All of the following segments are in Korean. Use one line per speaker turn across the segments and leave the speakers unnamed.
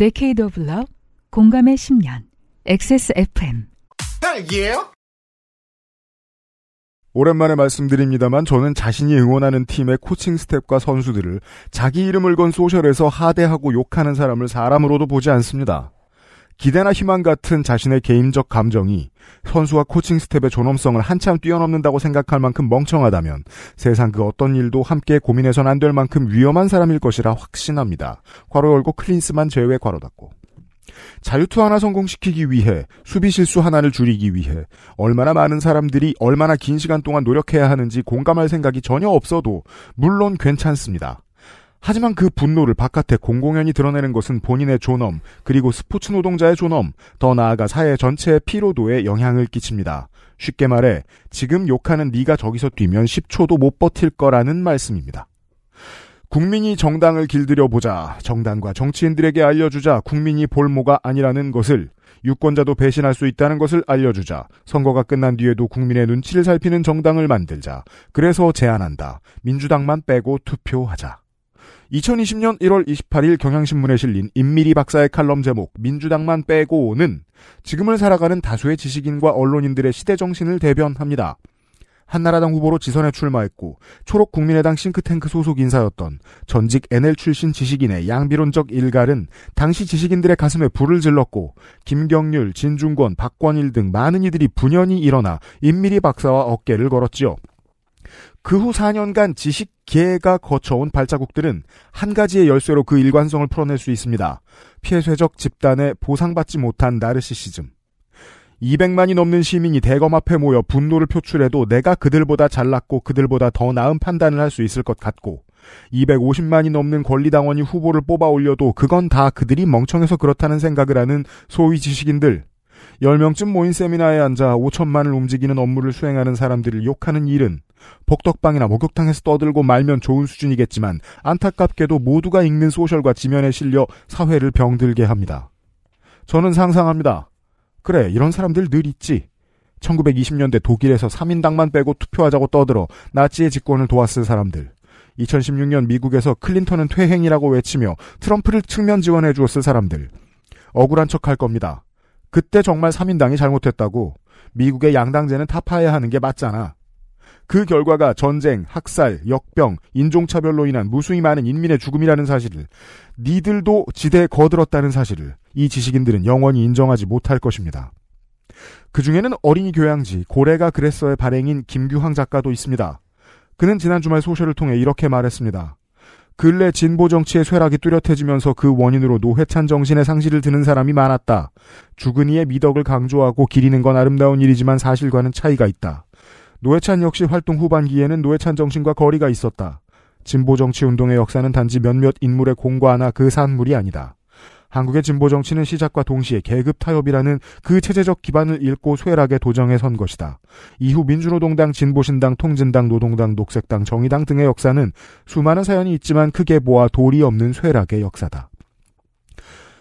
Decade o 공감의 10년, XSFM. 오랜만에 말씀드립니다만 저는 자신이 응원하는 팀의 코칭 스텝과 선수들을 자기 이름을 건 소셜에서 하대하고 욕하는 사람을 사람으로도 보지 않습니다. 기대나 희망 같은 자신의 개인적 감정이 선수와 코칭 스텝의 존엄성을 한참 뛰어넘는다고 생각할 만큼 멍청하다면 세상 그 어떤 일도 함께 고민해선 안 될 만큼 위험한 사람일 것이라 확신합니다. 괄호 열고 클린스만 제외 괄호 닫고. 자유투 하나 성공시키기 위해 수비 실수 하나를 줄이기 위해 얼마나 많은 사람들이 얼마나 긴 시간 동안 노력해야 하는지 공감할 생각이 전혀 없어도 물론 괜찮습니다. 하지만 그 분노를 바깥에 공공연히 드러내는 것은 본인의 존엄, 그리고 스포츠 노동자의 존엄, 더 나아가 사회 전체의 피로도에 영향을 끼칩니다. 쉽게 말해 지금 욕하는 네가 저기서 뛰면 10초도 못 버틸 거라는 말씀입니다. 국민이 정당을 길들여 보자, 정당과 정치인들에게 알려주자, 국민이 볼모가 아니라는 것을 유권자도 배신할 수 있다는 것을 알려주자, 선거가 끝난 뒤에도 국민의 눈치를 살피는 정당을 만들자, 그래서 제안한다, 민주당만 빼고 투표하자. 2020년 1월 28일 경향신문에 실린 임미리 박사의 칼럼 제목 민주당만 빼고는 지금을 살아가는 다수의 지식인과 언론인들의 시대 정신을 대변합니다. 한나라당 후보로 지선에 출마했고 초록 국민의당 싱크탱크 소속 인사였던 전직 NL 출신 지식인의 양비론적 일갈은 당시 지식인들의 가슴에 불을 질렀고 김경률, 진중권, 박권일등 많은 이들이 분연히 일어나 임미리 박사와 어깨를 걸었지요. 그 후 4년간 지식 개가 거쳐온 발자국들은 한 가지의 열쇠로 그 일관성을 풀어낼 수 있습니다. 폐쇄적 집단의 보상받지 못한 나르시시즘. 200만이 넘는 시민이 대검 앞에 모여 분노를 표출해도 내가 그들보다 잘났고 그들보다 더 나은 판단을 할 수 있을 것 같고 250만이 넘는 권리당원이 후보를 뽑아 올려도 그건 다 그들이 멍청해서 그렇다는 생각을 하는 소위 지식인들 10명쯤 모인 세미나에 앉아 5천만을 움직이는 업무를 수행하는 사람들을 욕하는 일은 복덕방이나 목욕탕에서 떠들고 말면 좋은 수준이겠지만 안타깝게도 모두가 읽는 소셜과 지면에 실려 사회를 병들게 합니다. 저는 상상합니다. 그래, 이런 사람들 늘 있지. 1920년대 독일에서 3인당만 빼고 투표하자고 떠들어 나치의 집권을 도왔을 사람들. 2016년 미국에서 클린턴은 퇴행이라고 외치며 트럼프를 측면 지원해 주었을 사람들. 억울한 척할 겁니다. 그때 정말 3인당이 잘못했다고. 미국의 양당제는 타파해야 하는 게 맞잖아. 그 결과가 전쟁, 학살, 역병, 인종차별로 인한 무수히 많은 인민의 죽음이라는 사실을 니들도 지대에 거들었다는 사실을 이 지식인들은 영원히 인정하지 못할 것입니다. 그 중에는 어린이 교양지 고래가 그랬어의 발행인 김규황 작가도 있습니다. 그는 지난 주말 소셜을 통해 이렇게 말했습니다. 근래 진보 정치의 쇠락이 뚜렷해지면서 그 원인으로 노회찬 정신의 상실을 드는 사람이 많았다. 죽은 이의 미덕을 강조하고 기리는 건 아름다운 일이지만 사실과는 차이가 있다. 노회찬 역시 활동 후반기에는 노회찬 정신과 거리가 있었다. 진보 정치 운동의 역사는 단지 몇몇 인물의 공과나 그 산물이 아니다. 한국의 진보 정치는 시작과 동시에 계급 타협이라는 그 체제적 기반을 잃고 쇠락에 도정해선 것이다. 이후 민주노동당, 진보신당, 통진당, 노동당, 녹색당, 정의당 등의 역사는 수많은 사연이 있지만 크게 모아 돌이 없는 쇠락의 역사다.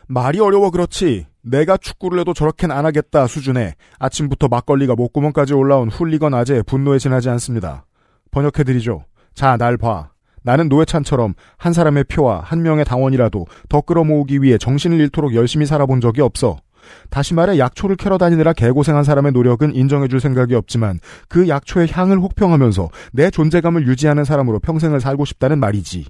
말이 어려워 그렇지 내가 축구를 해도 저렇게는 안 하겠다 수준에 아침부터 막걸리가 목구멍까지 올라온 훌리건 아재의 분노에 지나지 않습니다. 번역해드리죠. 자, 날 봐. 나는 노회찬처럼 한 사람의 표와 한 명의 당원이라도 더 끌어모으기 위해 정신을 잃도록 열심히 살아본 적이 없어. 다시 말해 약초를 캐러 다니느라 개고생한 사람의 노력은 인정해줄 생각이 없지만 그 약초의 향을 혹평하면서 내 존재감을 유지하는 사람으로 평생을 살고 싶다는 말이지.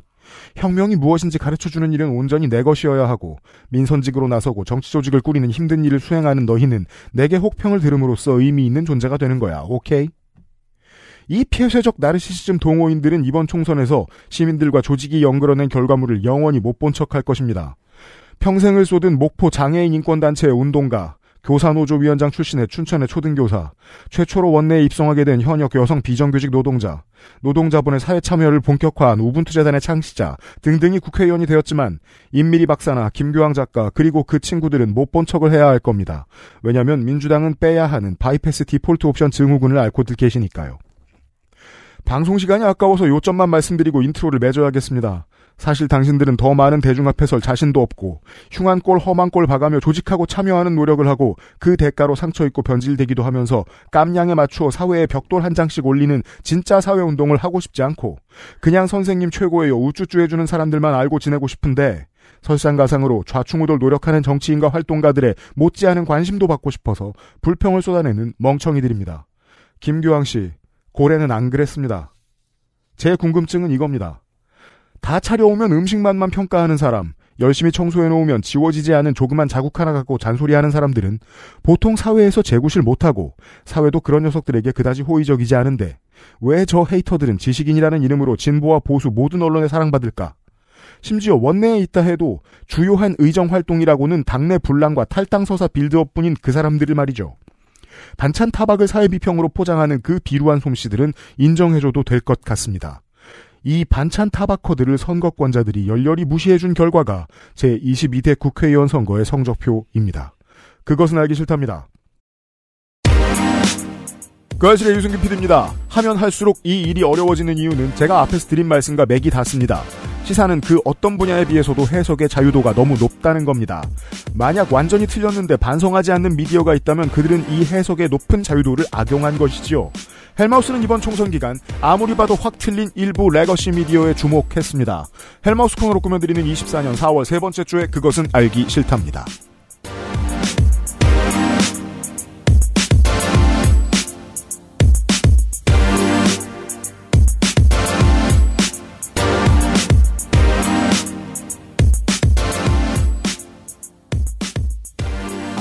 혁명이 무엇인지 가르쳐주는 일은 온전히 내 것이어야 하고 민선직으로 나서고 정치 조직을 꾸리는 힘든 일을 수행하는 너희는 내게 혹평을 들음으로써 의미 있는 존재가 되는 거야. 오케이? 이 폐쇄적 나르시시즘 동호인들은 이번 총선에서 시민들과 조직이 연결어낸 결과물을 영원히 못 본 척할 것입니다. 평생을 쏟은 목포 장애인 인권단체의 운동가, 교사노조 위원장 출신의 춘천의 초등교사, 최초로 원내에 입성하게 된 현역 여성 비정규직 노동자, 노동자분의 사회 참여를 본격화한 우분투재단의 창시자 등등이 국회의원이 되었지만 임미리 박사나 김교황 작가 그리고 그 친구들은 못 본 척을 해야 할 겁니다. 왜냐하면 민주당은 빼야 하는 바이패스 디폴트 옵션 증후군을 앓고 들 계시니까요. 방송 시간이 아까워서 요점만 말씀드리고 인트로를 맺어야겠습니다. 사실 당신들은 더 많은 대중 앞에 설 자신도 없고 흉한 꼴 험한 꼴 봐가며 조직하고 참여하는 노력을 하고 그 대가로 상처 입고 변질되기도 하면서 깜냥에 맞추어 사회에 벽돌 한 장씩 올리는 진짜 사회 운동을 하고 싶지 않고 그냥 선생님 최고예요 우쭈쭈 해주는 사람들만 알고 지내고 싶은데 설상가상으로 좌충우돌 노력하는 정치인과 활동가들의 못지않은 관심도 받고 싶어서 불평을 쏟아내는 멍청이들입니다. 김규왕 씨, 고래는 안 그랬습니다. 제 궁금증은 이겁니다. 다 차려오면 음식만만 평가하는 사람, 열심히 청소해놓으면 지워지지 않은 조그만 자국 하나 갖고 잔소리하는 사람들은 보통 사회에서 재구실 못하고 사회도 그런 녀석들에게 그다지 호의적이지 않은데 왜 저 헤이터들은 지식인이라는 이름으로 진보와 보수 모든 언론에 사랑받을까? 심지어 원내에 있다 해도 주요한 의정 활동이라고는 당내 분란과 탈당 서사 빌드업뿐인 그 사람들을 말이죠. 반찬 타박을 사회 비평으로 포장하는 그 비루한 솜씨들은 인정해줘도 될 것 같습니다. 이 반찬 타바코들을 선거권자들이 열렬히 무시해준 결과가 제22대 국회의원 선거의 성적표입니다. 그것은 알기 싫답니다. 그아실의 유승균 PD입니다. 하면 할수록 이 일이 어려워지는 이유는 제가 앞에서 드린 말씀과 맥이 닿습니다. 시사는 그 어떤 분야에 비해서도 해석의 자유도가 너무 높다는 겁니다. 만약 완전히 틀렸는데 반성하지 않는 미디어가 있다면 그들은 이 해석의 높은 자유도를 악용한 것이지요. 헬마우스는 이번 총선 기간 아무리 봐도 확 틀린 일부 레거시 미디어에 주목했습니다. 헬마우스 코으로 꾸며드리는 24년 4월 세 번째 주에 그것은 알기 싫답니다.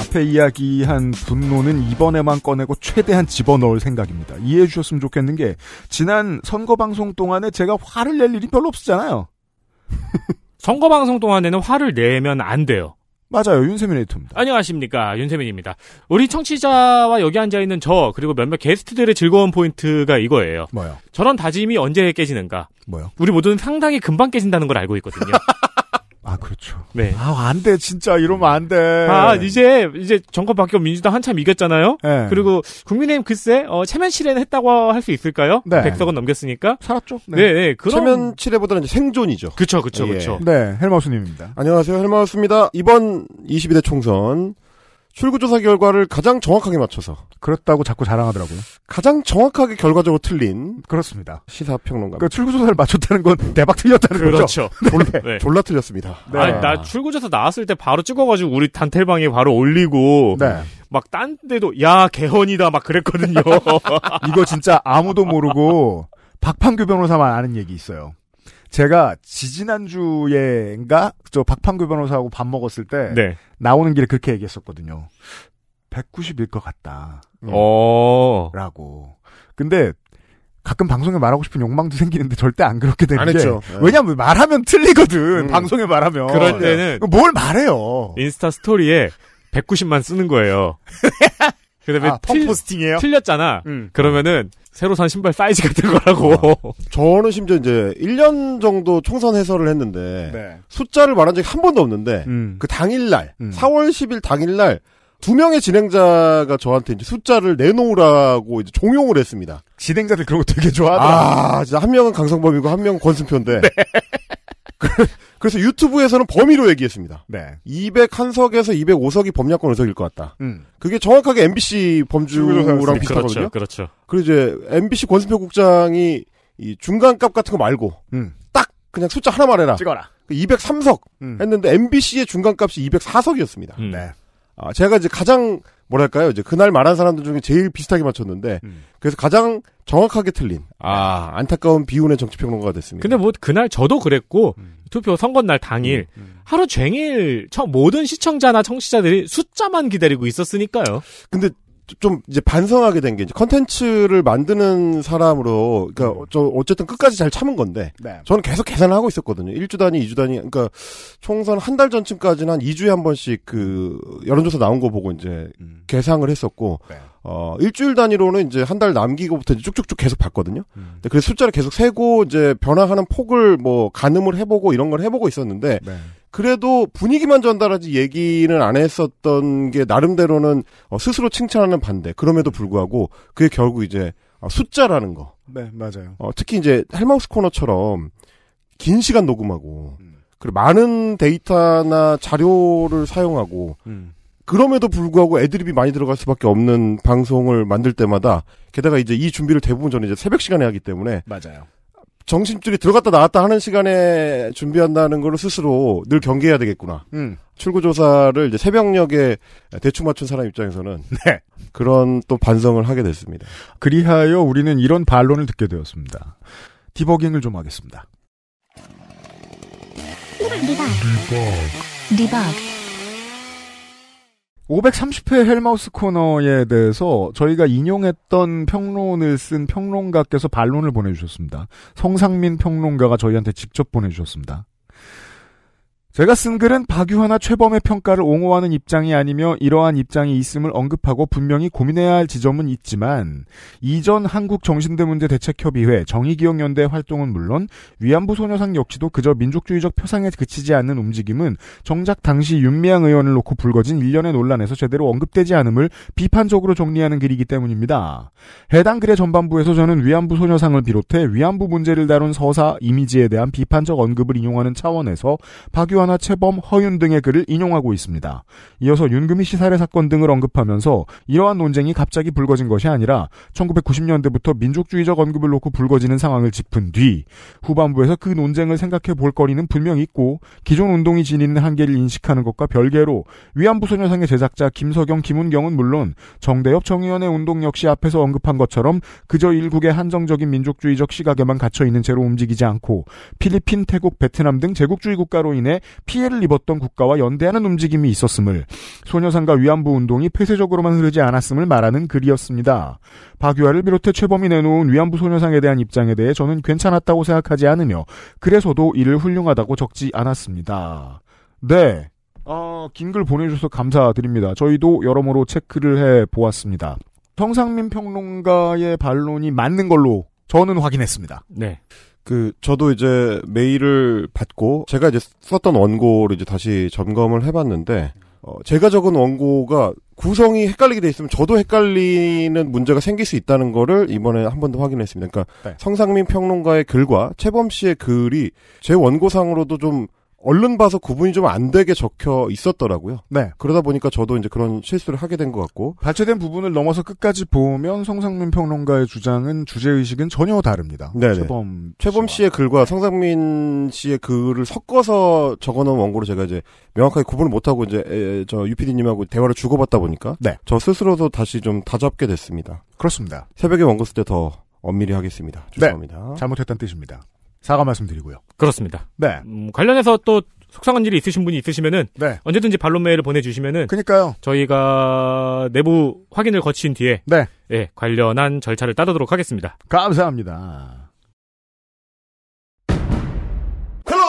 앞에 이야기한 분노는 이번에만 꺼내고 최대한 집어넣을 생각입니다. 이해해 주셨으면 좋겠는 게 지난
선거 방송 동안에 제가 화를 낼 일이 별로 없었잖아요. 선거 방송 동안에는 화를 내면 안 돼요. 맞아요. 윤세민 에이터입니다. 안녕하십니까. 윤세민입니다. 우리 청취자와 여기 앉아있는 저, 그리고 몇몇 게스트들의 즐거운 포인트가 이거예요. 뭐요? 저런 다짐이 언제 깨지는가? 뭐요? 우리 모두는 상당히 금방 깨진다는 걸 알고 있거든요.
그렇죠. 네. 아, 안 돼. 진짜 이러면 안 돼.
아, 이제, 이제 정권 바뀌고 민주당 한참 이겼잖아요? 네. 그리고 국민의힘 글쎄, 어, 체면 실현 했다고 할 수 있을까요? 네. 100석은
넘겼으니까. 살았죠. 네, 네. 네 그럼... 체면 실해보다는 생존이죠. 그쵸, 그쵸, 예. 그쵸. 네. 헬마우스님입니다. 안녕하세요. 헬마우스입니다. 이번 22대 총선. 출구조사 결과를 가장 정확하게 맞춰서 그렇다고 자꾸 자랑하더라고요. 가장 정확하게 결과적으로 틀린 그렇습니다. 시사평론가. 그 출구조사를 맞췄다는 건 대박 틀렸다는 그렇죠. 거죠. 그렇죠. 네. 네. 네. 졸라 틀렸습니다.
네. 아니, 나 출구조사 나왔을 때 바로 찍어가지고 우리 단텔방에 바로 올리고 네. 막 딴 데도 야 개헌이다 막 그랬거든요. 이거 진짜 아무도 모르고
박판규 변호사만 아는 얘기 있어요. 제가 지지난주에인가 저 박판규 변호사하고 밥 먹었을 때 네. 나오는 길에 그렇게 얘기했었거든요. 190일 것 같다. 어. 라고. 근데 가끔 방송에 말하고 싶은 욕망도 생기는데 절대 안 그렇게 되는 안게 했죠. 네. 왜냐하면 말하면 틀리거든. 음. 방송에 말하면. 그럴 네. 때는
뭘 말해요. 인스타 스토리에 190만 쓰는 거예요. 그다음에 아, 펑 포스팅이에요? 틀렸잖아. 음. 그러면은 새로 산 신발 사이즈 같은
거라고. 아, 저는 심지어 이제 1년 정도 총선 해설을 했는데 네. 숫자를 말한 적이 한 번도 없는데 음. 그 당일날 음. 4월 10일 당일날 두 명의 진행자가 저한테 이제 숫자를 내놓으라고 이제 종용을 했습니다. 진행자들 그런 거 되게 좋아하더라. 아, 진짜 한 명은 강성범이고 한 명은 권순표인데. 네. 그 그래서 유튜브에서는 범위로 얘기했습니다. 네. 201석에서 205석이 범야권 의석일 것 같다. 음. 그게 정확하게 MBC 범주랑 비슷하거든요. 그렇죠. 그렇죠. 그리고 이제 MBC 권순표 국장이 이 중간값 같은 거 말고 음. 딱 그냥 숫자 하나 말해라. 찍어라. 203석 그 음. 했는데 MBC의 중간값이 204석이었습니다. 음. 네. 아, 제가 이제 가장 뭐랄까요 이제 그날 말한 사람들 중에 제일 비슷하게 맞췄는데 음. 그래서 가장 정확하게 틀린 아, 아 안타까운 비운의 정치평론가가 됐습니다. 근데 뭐 그날 저도 그랬고 음. 투표 선거 날 당일 음. 음. 하루 종일 모든 시청자나 청취자들이 숫자만 기다리고 있었으니까요. 근데 좀 이제 반성하게 된 게 이제 컨텐츠를 만드는 사람으로 그니까저 음. 어쨌든 끝까지 잘 참은 건데 네. 저는 계속 계산을 하고 있었거든요. 1주 단위, 2주 단위 그니까 총선 한 달 전쯤까지는 한 2주에 한 번씩 그 여론조사 나온 거 보고 이제 음. 계상을 했었고 네. 어, 일주일 단위로는 이제 한 달 남기고부터 이제 쭉쭉쭉 계속 봤거든요. 음. 그래서 숫자를 계속 세고 이제 변화하는 폭을 뭐 가늠을 해보고 이런 걸 해보고 있었는데 네. 그래도 분위기만 전달하지 얘기는 안 했었던 게 나름대로는 어, 스스로 칭찬하는 반대. 그럼에도 불구하고 그게 결국 이제 어, 숫자라는 거.
네, 맞아요.
어, 특히 이제 헬마우스 코너처럼 긴 시간 녹음하고 음. 그리고 많은 데이터나 자료를 사용하고 음. 그럼에도 불구하고 애드립이 많이 들어갈 수밖에 없는 방송을 만들 때마다 게다가 이제 이 준비를 대부분 저는 이제 새벽 시간에 하기 때문에 맞아요. 정신줄이 들어갔다 나왔다 하는 시간에 준비한다는 걸 스스로 늘 경계해야 되겠구나. 음. 출구 조사를 이제 새벽녘에 대충 맞춘 사람 입장에서는 네. 그런 또 반성을 하게 됐습니다. 그리하여 우리는 이런 반론을 듣게 되었습니다.
디버깅을 좀 하겠습니다.
리박. 리박.
리박.
530회 헬마우스 코너에 대해서 저희가 인용했던 평론을 쓴 평론가께서 반론을 보내주셨습니다. 성상민 평론가가 저희한테 직접 보내주셨습니다. 제가 쓴 글은 박유하나 최범의 평가를 옹호하는 입장이 아니며 이러한 입장이 있음을 언급하고 분명히 고민해야 할 지점은 있지만 이전 한국정신대문제대책협의회 정의기억연대 활동은 물론 위안부 소녀상 역시도 그저 민족주의적 표상에 그치지 않는 움직임은 정작 당시 윤미향 의원을 놓고 불거진 일련의 논란에서 제대로 언급되지 않음을 비판적으로 정리하는 글이기 때문입니다. 해당 글의 전반부에서 저는 위안부 소녀상을 비롯해 위안부 문제를 다룬 서사 이미지에 대한 비판적 언급을 인용하는 차원에서 박유하나 박찬하, 채범, 허윤 등의 글을 인용하고 있습니다. 이어서 윤금희 시살의 사건 등을 언급하면서 이러한 논쟁이 갑자기 불거진 것이 아니라 1990년대부터 민족주의적 언급을 놓고 불거지는 상황을 짚은 뒤 후반부에서 그 논쟁을 생각해 볼 거리는 분명히 있고 기존 운동이 지니는 한계를 인식하는 것과 별개로 위안부 소녀상의 제작자 김서경, 김은경은 물론 정대협 정의원의 운동 역시 앞에서 언급한 것처럼 그저 일국의 한정적인 민족주의적 시각에만 갇혀 있는 채로 움직이지 않고 필리핀, 태국, 베트남 등 제국주의 국가로 인해 피해를 입었던 국가와 연대하는 움직임이 있었음을 소녀상과 위안부 운동이 폐쇄적으로만 흐르지 않았음을 말하는 글이었습니다. 박유아를 비롯해 최범이 내놓은 위안부 소녀상에 대한 입장에 대해 저는 괜찮았다고 생각하지 않으며 그래서도 이를 훌륭하다고 적지 않았습니다. 네. 어, 아, 긴글 보내주셔서 감사드립니다. 저희도 여러모로 체크를 해 보았습니다. 성상민 평론가의 반론이 맞는 걸로 저는 확인했습니다.
네.
그 저도 이제 메일을 받고 제가 이제 썼던 원고를 이제 다시 점검을 해봤는데 어, 제가 적은 원고가 구성이 헷갈리게 돼 있으면 저도 헷갈리는 문제가 생길 수 있다는 거를 이번에 한 번 더 확인했습니다. 그러니까 네. 성상민 평론가의 글과 최범 씨의 글이 제 원고상으로도 좀 얼른 봐서 구분이 좀 안 되게 적혀 있었더라고요. 네. 그러다 보니까 저도 이제 그런 실수를 하게 된 것 같고.
발췌된 부분을 넘어서 끝까지 보면 성상민 평론가의 주장은 주제의식은 전혀 다릅니다. 네 최범,
최범 씨의 글과 성상민 씨의 글을 섞어서 적어놓은 원고로 제가 이제 명확하게 구분을 못하고 이제 에, 저 유피디님하고 대화를 주고받다 보니까. 네. 저 스스로도 다시 좀 다잡게 됐습니다. 그렇습니다. 새벽에 원고 쓸 때 더 엄밀히 하겠습니다. 네. 죄송합니다. 네. 잘못했다는 뜻입니다. 사과 말씀드리고요. 그렇습니다.
네. 음, 관련해서 또 속상한 일이 있으신 분이 있으시면은 네. 언제든지 반론 메일을 보내주시면은 그니까요 저희가 내부 확인을 거친 뒤에 네. 예, 관련한 절차를 따르도록 하겠습니다. 감사합니다.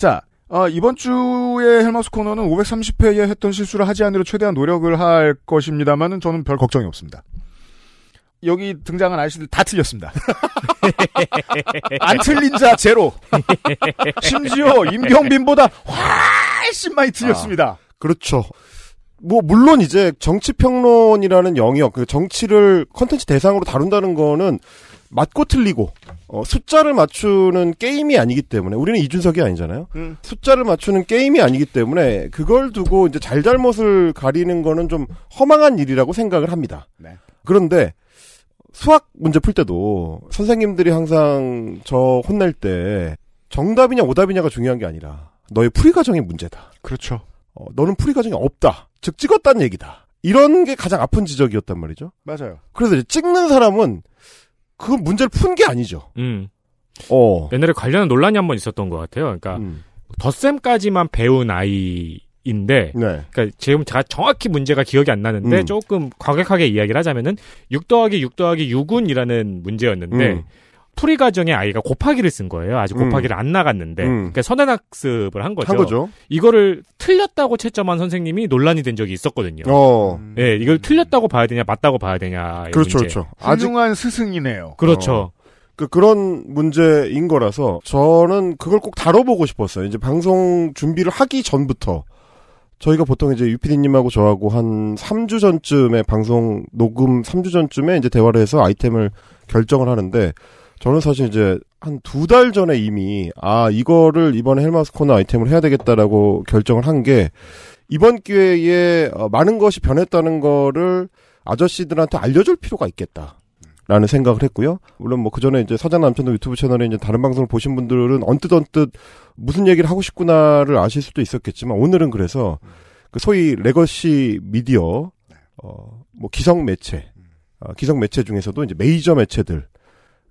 자, 어, 이번 주에 헬마스 코너는 530회에 했던 실수를 하지 않으려 최대한 노력을 할 것입니다만은 저는 별 걱정이 없습니다. 여기 등장한 아저씨들 다 틀렸습니다.
안
틀린 자 제로. 심지어 임경빈보다 훨씬 많이 틀렸습니다.
아, 그렇죠. 뭐 물론 이제 정치 평론이라는 영역, 그 정치를 컨텐츠 대상으로 다룬다는 거는 맞고 틀리고 어, 숫자를 맞추는 게임이 아니기 때문에 우리는 이준석이 아니잖아요. 음. 숫자를 맞추는 게임이 아니기 때문에 그걸 두고 이제 잘잘못을 가리는 거는 좀 허망한 일이라고 생각을 합니다. 네. 그런데 수학 문제 풀 때도 선생님들이 항상 저 혼낼 때 정답이냐 오답이냐가 중요한 게 아니라 너의 풀이 과정이 문제다. 그렇죠. 어, 너는 풀이 과정이 없다. 즉 찍었다는 얘기다. 이런 게 가장 아픈 지적이었단 말이죠. 맞아요. 그래서 이제 찍는 사람은 그 문제를 푼 게 아니죠. 음.
어. 옛날에 관련 논란이 한번 있었던 것 같아요. 그러니까 음. 덧셈까지만 배운 아이인데, 네. 그니까 지금 제가 정확히 문제가 기억이 안 나는데 음. 조금 과격하게 이야기를 하자면은 6 더하기 6 더하기 6은이라는 문제였는데. 음. 풀이 과정에 아이가 곱하기를 쓴 거예요. 아직 음. 곱하기를 안 나갔는데. 음. 그러니까 선행학습을 한 거죠. 한 거죠. 이거를 틀렸다고 채점한 선생님이 논란이 된 적이 있었거든요. 어. 음. 예, 이걸 틀렸다고 봐야 되냐, 맞다고 봐야 되냐.
그렇죠, 문제. 그렇죠. 아중한 스승이네요. 그렇죠. 어. 그 그런 문제인 거라서 저는 그걸 꼭 다뤄보고 싶었어요. 이제 방송 준비를 하기 전부터 저희가 보통 이제 유피디님하고 저하고 한 3주 전쯤에 방송 녹음 3주 전쯤에 이제 대화를 해서 아이템을 결정을 하는데 저는 사실 이제 한 두 달 전에 이미 아 이거를 이번에 헬마스 코너 아이템을 해야 되겠다라고 결정을 한 게 이번 기회에 어, 많은 것이 변했다는 거를 아저씨들한테 알려줄 필요가 있겠다. 라는 생각을 했고요. 물론 뭐 그 전에 이제 사장 남편도 유튜브 채널에 이제 다른 방송을 보신 분들은 언뜻 언뜻 무슨 얘기를 하고 싶구나를 아실 수도 있었겠지만 오늘은 그래서 그 소위 레거시 미디어 어뭐 기성 매체 어, 기성 매체 중에서도 이제 메이저 매체들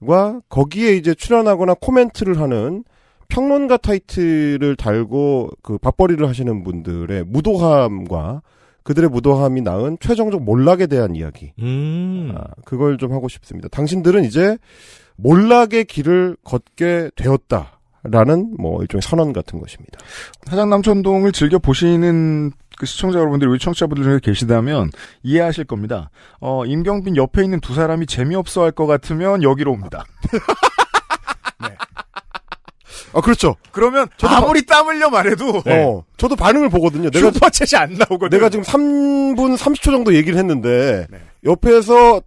과 거기에 이제 출연하거나 코멘트를 하는 평론가 타이틀을 달고 그 밥벌이를 하시는 분들의 무도함과 그들의 무도함이 낳은 최종적 몰락에 대한 이야기. 음. 아, 그걸 좀 하고 싶습니다. 당신들은 이제 몰락의 길을 걷게 되었다. 라는 뭐 일종의 선언 같은 것입니다. 사장남천동을 즐겨
보시는 그 시청자 여러분들 우리 청취자분들 중에 계시다면 이해하실 겁니다. 어, 임경빈 옆에 있는 두 사람이 재미없어 할 것 같으면 여기로 옵니다. 네. 아 그렇죠. 그러면 저도 아무리 바... 땀 흘려 말해도 네. 어,
저도 반응을 보거든요. 내가 슈퍼챗이 안 나오거든. 내가 지금 3분 30초 정도 얘기를 했는데 네. 옆에서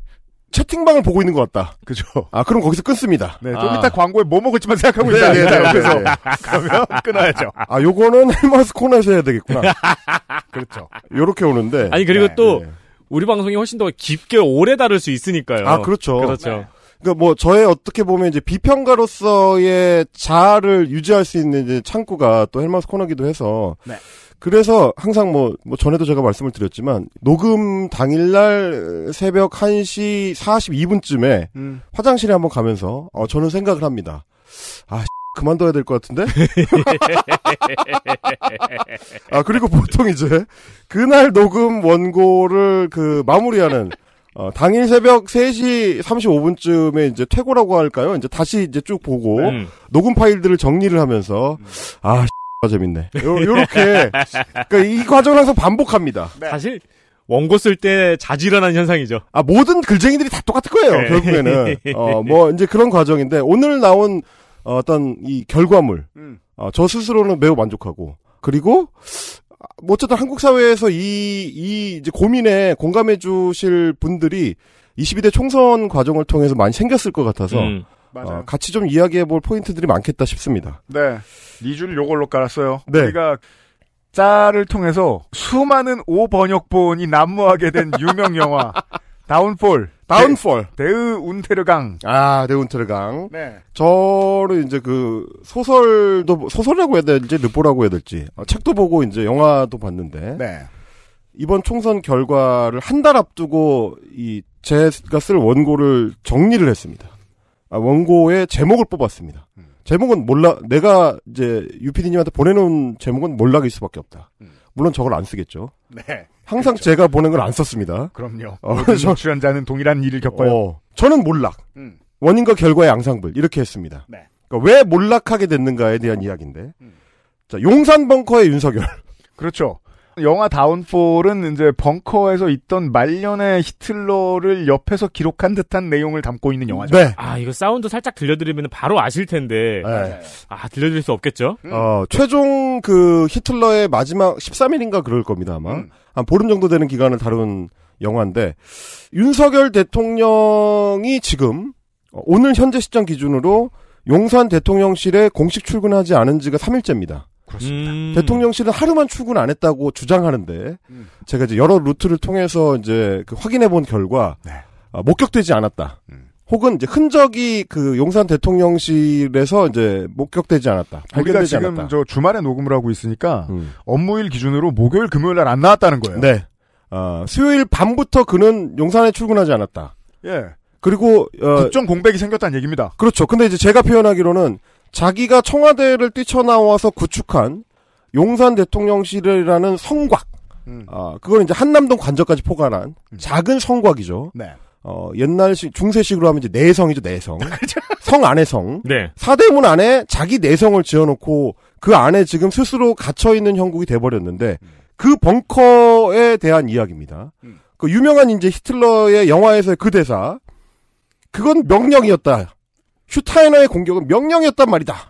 채팅방을 보고 있는 것 같다. 그죠? 아, 그럼 거기서 끊습니다. 네, 좀 아. 이따 광고에 뭐 먹을지만 생각하고 있다. 네, 네, 네, 그래서 네, 네. 그러면 끊어야죠. 아, 요거는 헬마스 코너에서 해야 되겠구나. 그렇죠. 요렇게 오는데. 아니, 그리고 네, 또 네.
우리 방송이 훨씬 더 깊게 오래 다룰 수 있으니까요. 아, 그렇죠. 그렇죠. 네.
그러니까 뭐 저의 어떻게 보면 이제 비평가로서의 자아를 유지할 수 있는 이제 창구가 또 헬마스 코너기도 해서 네. 그래서 항상 뭐, 뭐 전에도 제가 말씀을 드렸지만 녹음 당일날 새벽 1시 42분쯤에 음. 화장실에 한번 가면서 어, 저는 생각을 합니다. 아 그만둬야 될 것 같은데? 아, 그리고 보통 이제, 그날 녹음 원고를 그 마무리하는, 어, 당일 새벽 3시 35분쯤에 이제 퇴고라고 할까요? 이제 다시 이제 쭉 보고, 음. 녹음 파일들을 정리를 하면서, 음. 아, 아, 재밌네. 요, 요렇게. 그니까이 과정을 항상 반복합니다.
네. 사실 원고 쓸 때 자주 일어나는 현상이죠. 아,
모든 글쟁이들이 다 똑같을 거예요, 네. 결국에는. 어, 뭐, 이제 그런 과정인데, 오늘 나온 어, 어떤 이 결과물. 음. 어, 저 스스로는 매우 만족하고, 그리고, 뭐 어쨌든 한국 사회에서 이, 이 이제 고민에 공감해 주실 분들이 22대 총선 과정을 통해서 많이 생겼을 것 같아서, 음. 어, 같이 좀 이야기해볼 포인트들이 많겠다 싶습니다.
네, 리줄 요걸로 깔았어요. 네. 우리가 짤를 통해서 수많은 오번역본이 난무하게 된 유명 영화
다운폴. 다운폴. 데, 우 운테르강. 아, 데우 운테르강. 네. 저를 이제 그 소설도 소설이라고 해야 될지 르보라고 해야 될지 어, 책도 보고 이제 영화도 봤는데. 네. 이번 총선 결과를 한 달 앞두고 이 제가 쓸 원고를 정리를 했습니다. 아, 원고의 제목을 뽑았습니다. 음. 제목은 몰라 내가 이제 유피디님한테 보내놓은 제목은 몰락일 수밖에 없다. 음. 물론 저걸 안 쓰겠죠. 네. 항상 그렇죠. 제가 보낸 걸 안 썼습니다. 그럼요. 어, 저, 출연자는 동일한 일을 겪어요. 어, 저는 몰락. 음. 원인과 결과의 양상불 이렇게 했습니다. 네. 그러니까 왜 몰락하게 됐는가에 대한 이야기인데. 음. 자 용산 벙커의 윤석열.
그렇죠. 영화 다운폴은 이제 벙커에서 있던 말년의 히틀러를 옆에서 기록한 듯한 내용을 담고 있는 영화죠. 네. 아,
이거 사운드 살짝 들려드리면 바로 아실 텐데. 네. 아, 들려드릴 수 없겠죠?
음. 어, 최종 그 히틀러의 마지막 13일인가 그럴 겁니다, 아마. 음. 한 보름 정도 되는 기간을 다룬 영화인데, 윤석열 대통령이 지금, 오늘 현재 시점 기준으로 용산 대통령실에 공식 출근하지 않은 지가 3일째입니다. 그렇습니다. 음. 대통령실은 하루만 출근 안 했다고 주장하는데 음. 제가 이제 여러 루트를 통해서 이제 그 확인해 본 결과 네. 아, 목격되지 않았다. 음. 혹은 이제 흔적이 그 용산 대통령실에서 이제 목격되지 않았다. 우리가 지금 않았다. 저 주말에 녹음을 하고 있으니까 음. 업무일 기준으로 목요일 금요일 날 안 나왔다는 거예요. 네. 아, 수요일 밤부터 그는 용산에 출근하지 않았다. 예. 그리고 어, 국정 공백이 생겼다는 얘기입니다. 그렇죠. 근데 이제 제가 표현하기로는 자기가 청와대를 뛰쳐나와서 구축한 용산 대통령실이라는 성곽. 음. 아, 그걸 이제 한남동 관저까지 포괄한 음. 작은 성곽이죠. 네. 어, 옛날식, 중세식으로 하면 이제 내성이죠, 내성. 그렇죠. 성 안에 성. 네. 사대문 안에 자기 내성을 지어놓고 그 안에 지금 스스로 갇혀있는 형국이 돼버렸는데 음. 그 벙커에 대한 이야기입니다. 음. 그 유명한 이제 히틀러의 영화에서의 그 대사. 그건 명령이었다. 슈타이너의 공격은 명령이었단 말이다. 아,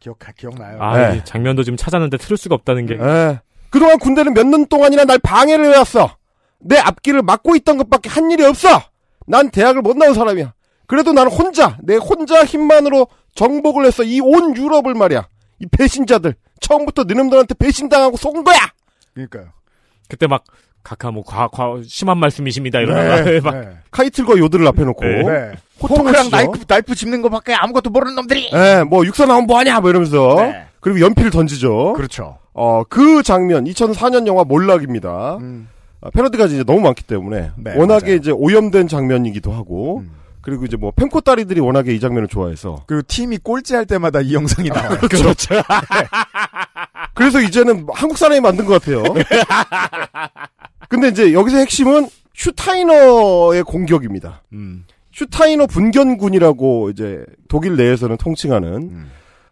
기억 기억나요. 아, 네. 장면도 지금 찾았는데 틀을 수가 없다는 게. 네.
그동안 군대는 몇 년 동안이나 날 방해를 해왔어. 내 앞길을 막고 있던 것밖에 한 일이 없어. 난 대학을 못 나온 사람이야. 그래도 나는 혼자 내 혼자 힘만으로 정복을 해서 이온 유럽을 말이야. 이 배신자들 처음부터 너놈들한테 배신당하고 속은 거야.
그니까요 그때 막 각하 뭐 과, 과 심한 말씀이십니다 이러다가 네, 막 네.
카이틀과 요들을 앞에 놓고 네. 네.
호크랑 나이프, 나이프 집는 것밖에 아무것도 모르는 놈들이.
예, 뭐 육사 나오면 뭐하냐, 뭐 이러면서. 네. 그리고 연필을 던지죠. 그렇죠. 어, 그 장면, 2004년 영화 몰락입니다. 음. 아, 패러디가 이제 너무 많기 때문에. 네, 워낙에 맞아요. 이제 오염된 장면이기도 하고. 음. 그리고 이제 뭐 펜코 딸이들이 워낙에 이 장면을 좋아해서 그 팀이 꼴찌할 때마다 이 영상이 아, 나와요. 아, 그렇죠. 그 그래서 이제는 한국 사람이 만든 것 같아요. 근데 이제 여기서 핵심은 슈타이너의 공격입니다. 음. 슈타이너 분견군이라고 이제 독일 내에서는 통칭하는 음.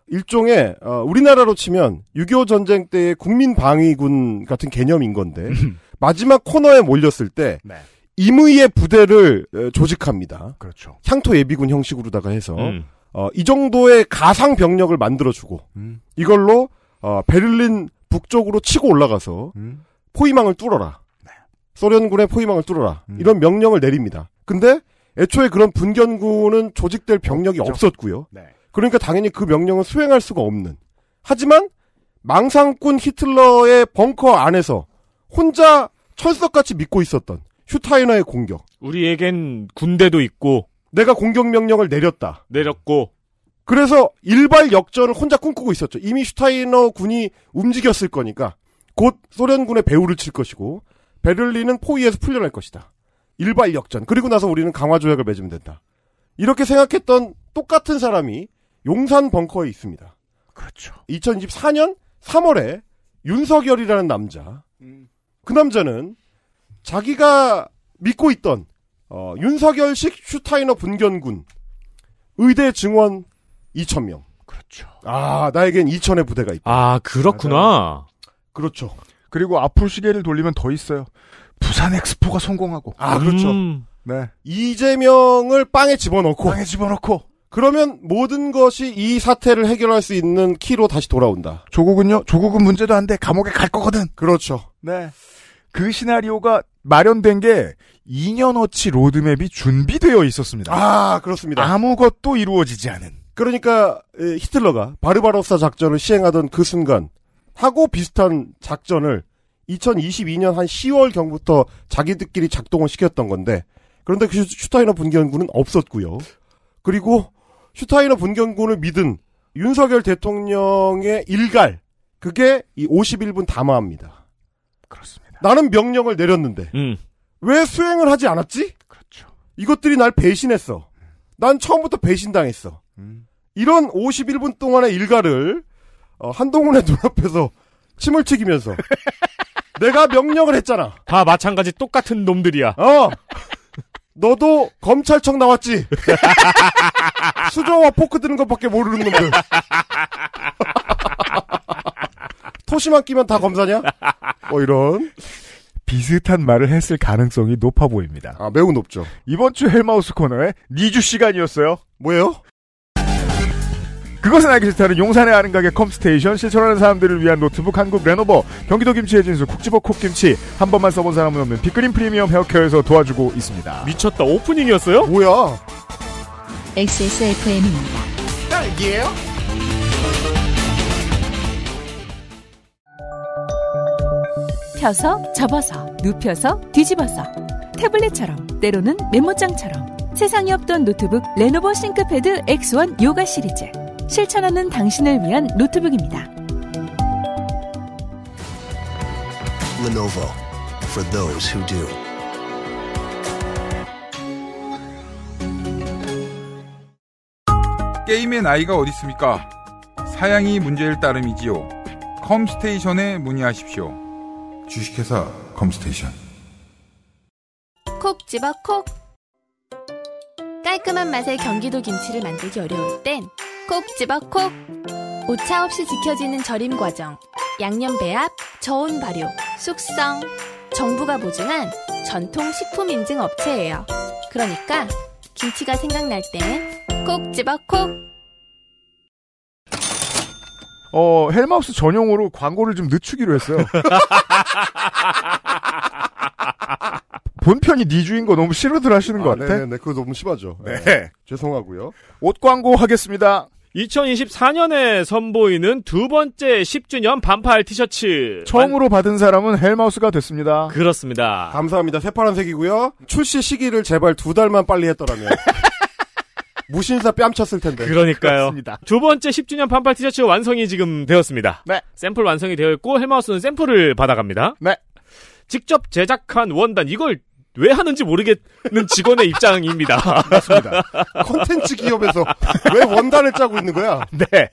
일종의 어, 우리나라로 치면 6.25 전쟁 때의 국민 방위군 같은 개념인 건데 마지막 코너에 몰렸을 때 네. 임의의 부대를 조직합니다. 그렇죠. 향토 예비군 형식으로다가 해서 음. 어, 이 정도의 가상 병력을 만들어주고 음. 이걸로 어, 베를린 북쪽으로 치고 올라가서 음. 포위망을 뚫어라. 네. 소련군의 포위망을 뚫어라. 음. 이런 명령을 내립니다. 근데 애초에 그런 분견군은 조직될 병력이 그렇죠. 없었고요. 네. 그러니까 당연히 그 명령은 수행할 수가 없는. 하지만 망상꾼 히틀러의 벙커 안에서 혼자 철석같이 믿고 있었던 슈타이너의 공격. 우리에겐 군대도 있고 내가 공격 명령을 내렸다. 내렸고 그래서 일발 역전을 혼자 꿈꾸고 있었죠. 이미 슈타이너 군이 움직였을 거니까 곧 소련군의 배후를 칠 것이고 베를린은 포위에서 풀려날 것이다. 일발 역전. 그리고 나서 우리는 강화 조약을 맺으면 된다. 이렇게 생각했던 똑같은 사람이 용산 벙커에 있습니다. 그렇죠. 2024년 3월에 윤석열이라는 남자. 음. 그 남자는 자기가 믿고 있던 어, 윤석열식 슈타이너 분견군 의대 증원 2,000명. 그렇죠. 아, 나에겐 2,000의 부대가 있다.
아, 그렇구나. 맞아요.
그렇죠.
그리고 앞으로 시계를 돌리면 더 있어요. 부산 엑스포가 성공하고. 아, 그렇죠. 음. 네.
이재명을 빵에 집어넣고. 빵에 집어넣고. 그러면 모든 것이 이 사태를 해결할 수 있는 키로 다시 돌아온다. 조국은요? 조국은 문제도 안 돼. 감옥에 갈 거거든.
그렇죠. 네. 그 시나리오가 마련된 게 2년어치 로드맵이
준비되어 있었습니다. 아, 그렇습니다. 아무것도 이루어지지 않은. 그러니까 히틀러가 바르바로사 작전을 시행하던 그 순간 하고 비슷한 작전을 2022년 한 10월경부터 자기들끼리 작동을 시켰던 건데 그런데 그 슈타이너 분견군은 없었고요. 그리고 슈타이너 분견군을 믿은 윤석열 대통령의 일갈 그게 이 51분 담화입니다 그렇습니다. 나는 명령을 내렸는데 음. 왜 수행을 하지 않았지? 그렇죠. 이것들이 날 배신했어. 난 처음부터 배신당했어. 음. 이런 51분 동안의 일갈을 어, 한동훈의 눈앞에서 침을 튀기면서 내가 명령을 했잖아. 다 마찬가지 똑같은 놈들이야. 어. 너도 검찰청 나왔지. 수저와 포크 드는 것밖에 모르는 놈들. 토시만 끼면 다 검사냐?
뭐 이런. 비슷한 말을 했을 가능성이 높아 보입니다. 아, 매우 높죠. 이번 주 헬마우스 코너에 니주 시간이었어요. 뭐예요? 그것은 알기 싫다는 용산의 아름가게 컴스테이션 실천하는 사람들을 위한 노트북 한국 레노버 경기도 김치의 진수 콕지버 콕김치 한 번만 써본 사람은 없는 빅그린 프리미엄 헤어케어에서 도와주고 있습니다.
미쳤다
오프닝이었어요? 뭐야? XSFM입니다.
딸기예요?
펴서 접어서 눕혀서 뒤집어서 태블릿처럼 때로는 메모장처럼 세상에 없던 노트북 레노버 싱크패드 X1 요가 시리즈
실천하는 당신을 위한 노트북입니다. Lenovo for those who do. 게임의 나이가 어디 있습니까? 사양이 문제일 따름이지요. 컴스테이션에 문의하십시오.
주식회사 컴스테이션.
콕 집어 콕. 깔끔한 맛의 경기도 김치를 만들기 어려울 땐콕 집어 콕. 오차 없이 지켜지는 절임 과정, 양념 배합, 저온 발효, 숙성. 정부가 보증한 전통 식품 인증 업체예요. 그러니까 김치가 생각날 땐콕 집어 콕. 어, 헬마우스 전용으로 광고를 좀 늦추기로 했어요. 본편이 니 네 주인 거 너무 싫어들 하시는 아, 것 같아. 네, 네,
네, 그거 너무 심하죠. 네. 네. 죄송하고요.
옷 광고 하겠습니다. 2024년에 선보이는 두 번째 10주년 반팔 티셔츠. 처음으로
받은 사람은 헬마우스가 됐습니다. 그렇습니다. 감사합니다. 새파란색이고요. 출시 시기를 제발 두 달만 빨리 했더라면. 무신사 뺨쳤을 텐데. 그러니까요. 그렇습니다. 두 번째
10주년 반팔 티셔츠 완성이 지금 되었습니다. 네. 샘플 완성이 되어 있고 헬마우스는 샘플을 받아갑니다. 네. 직접 제작한 원단 이걸 왜 하는지 모르겠는 직원의 입장입니다. 맞습니다. 콘텐츠 기업에서 왜 원단을 짜고 있는 거야? 네.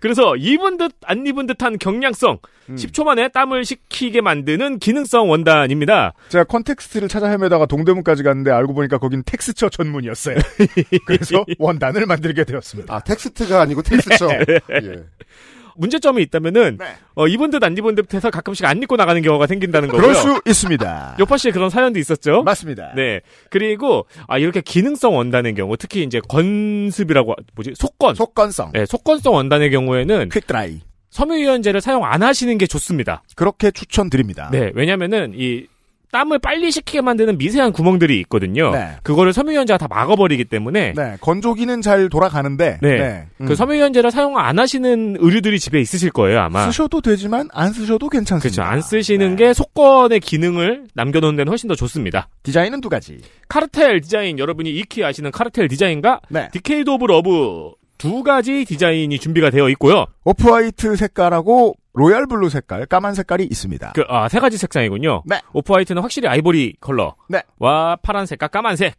그래서 입은 듯 안 입은 듯한 경량성, 음. 10초 만에 땀을 식히게 만드는 기능성 원단입니다.
제가 컨텍스트를 찾아 헤매다가 동대문까지 갔는데 알고 보니까 거긴
텍스처 전문이었어요. 그래서 원단을 만들게 되었습니다. 아 텍스트가 아니고 텍스처. 네. 예. 문제점이 있다면은 네. 어, 입은 듯 안 입은 듯해서 가끔씩 안 입고 나가는 경우가 생긴다는 거고요. 그럴 수 있습니다. 요파 씨의 그런 사연도 있었죠. 맞습니다. 네. 그리고 아 이렇게 기능성 원단의 경우 특히 이제 건습이라고 뭐지 속건 속건성 네 속건성 원단의 경우에는 퀵드라이 섬유유연제를 사용 안 하시는 게 좋습니다. 그렇게 추천드립니다. 네 왜냐면은 이 땀을 빨리 식히게 만드는 미세한 구멍들이 있거든요. 네. 그거를 섬유유연제가 다 막아버리기 때문에 네. 건조기는 잘 돌아가는데 네. 네. 그 음. 그 섬유유연제를 사용 안 하시는 의류들이 집에 있으실 거예요 아마 쓰셔도 되지만 안 쓰셔도 괜찮습니다. 그렇죠. 안 쓰시는 네. 게속권의 기능을 남겨놓는 데는 훨씬 더 좋습니다. 디자인은 두 가지. 카르텔 디자인 여러분이 익히 아시는 카르텔 디자인과 네. 디케이드 오브 러브 두 가지 디자인이 준비가 되어 있고요. 오프화이트
색깔하고 로얄 블루 색깔, 까만 색깔이 있습니다.
그, 아, 세 가지 색상이군요. 네. 오프화이트는 확실히 아이보리 컬러. 네. 와, 파란색과 까만색.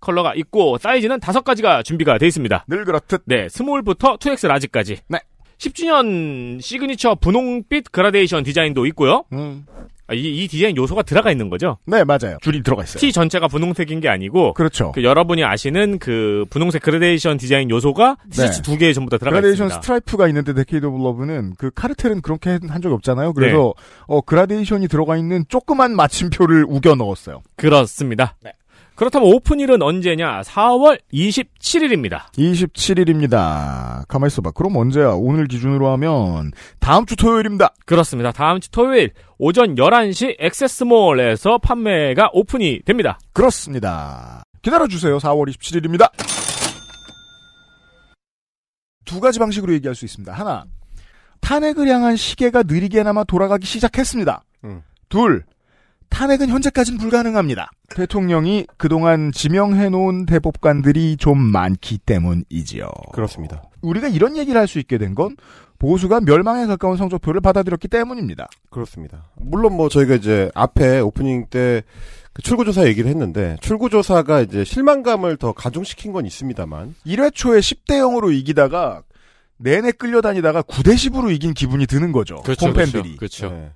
컬러가 있고, 사이즈는 다섯 가지가 준비가 돼 있습니다. 늘 그렇듯. 네. 스몰부터 2X 라지까지. 네. 10주년 시그니처 분홍빛 그라데이션 디자인도 있고요. 음. 아, 이, 이 디자인 요소가 들어가 있는 거죠?
네, 맞아요. 줄이 들어가 있어요.
티 전체가 분홍색인 게 아니고. 그렇죠. 그 여러분이 아시는 그 분홍색 그라데이션 디자인 요소가 티셔츠 네. 두개 전부 다 들어가 그레데이션 있습니다. 그라데이션
스트라이프가 있는데 데케이드 오브 러브는 그 카르텔은 그렇게 한 적이 없잖아요. 네. 그래서 네. 어 그라데이션이 들어가 있는 조그만 마침표를 우겨 넣었어요.
그렇습니다. 네. 그렇다면 오픈일은 언제냐? 4월 27일입니다. 27일입니다. 가만 있어봐. 그럼 언제야? 오늘 기준으로 하면 다음 주 토요일입니다. 그렇습니다. 다음 주 토요일 오전 11시 액세스몰에서 판매가 오픈이 됩니다. 그렇습니다. 기다려주세요. 4월 27일입니다. 두 가지 방식으로
얘기할 수 있습니다. 하나, 탄핵을 향한 시계가 느리게나마 돌아가기 시작했습니다. 음. 둘, 탄핵은 현재까지는 불가능합니다. 대통령이 그동안 지명해놓은 대법관들이 좀 많기 때문이지요. 그렇습니다. 우리가 이런 얘기를 할
수 있게 된 건 보수가 멸망에 가까운 성적표를 받아들였기 때문입니다. 그렇습니다. 물론 뭐 저희가 이제 앞에 오프닝 때 그 출구조사 얘기를 했는데 출구조사가 이제 실망감을 더 가중시킨 건 있습니다만 1회 초에 10대 0으로 이기다가 내내 끌려다니다가 9대 10으로 이긴 기분이 드는 거죠. 그렇죠, 그렇죠. 홈팬들이. 그렇죠. 그렇죠. 네.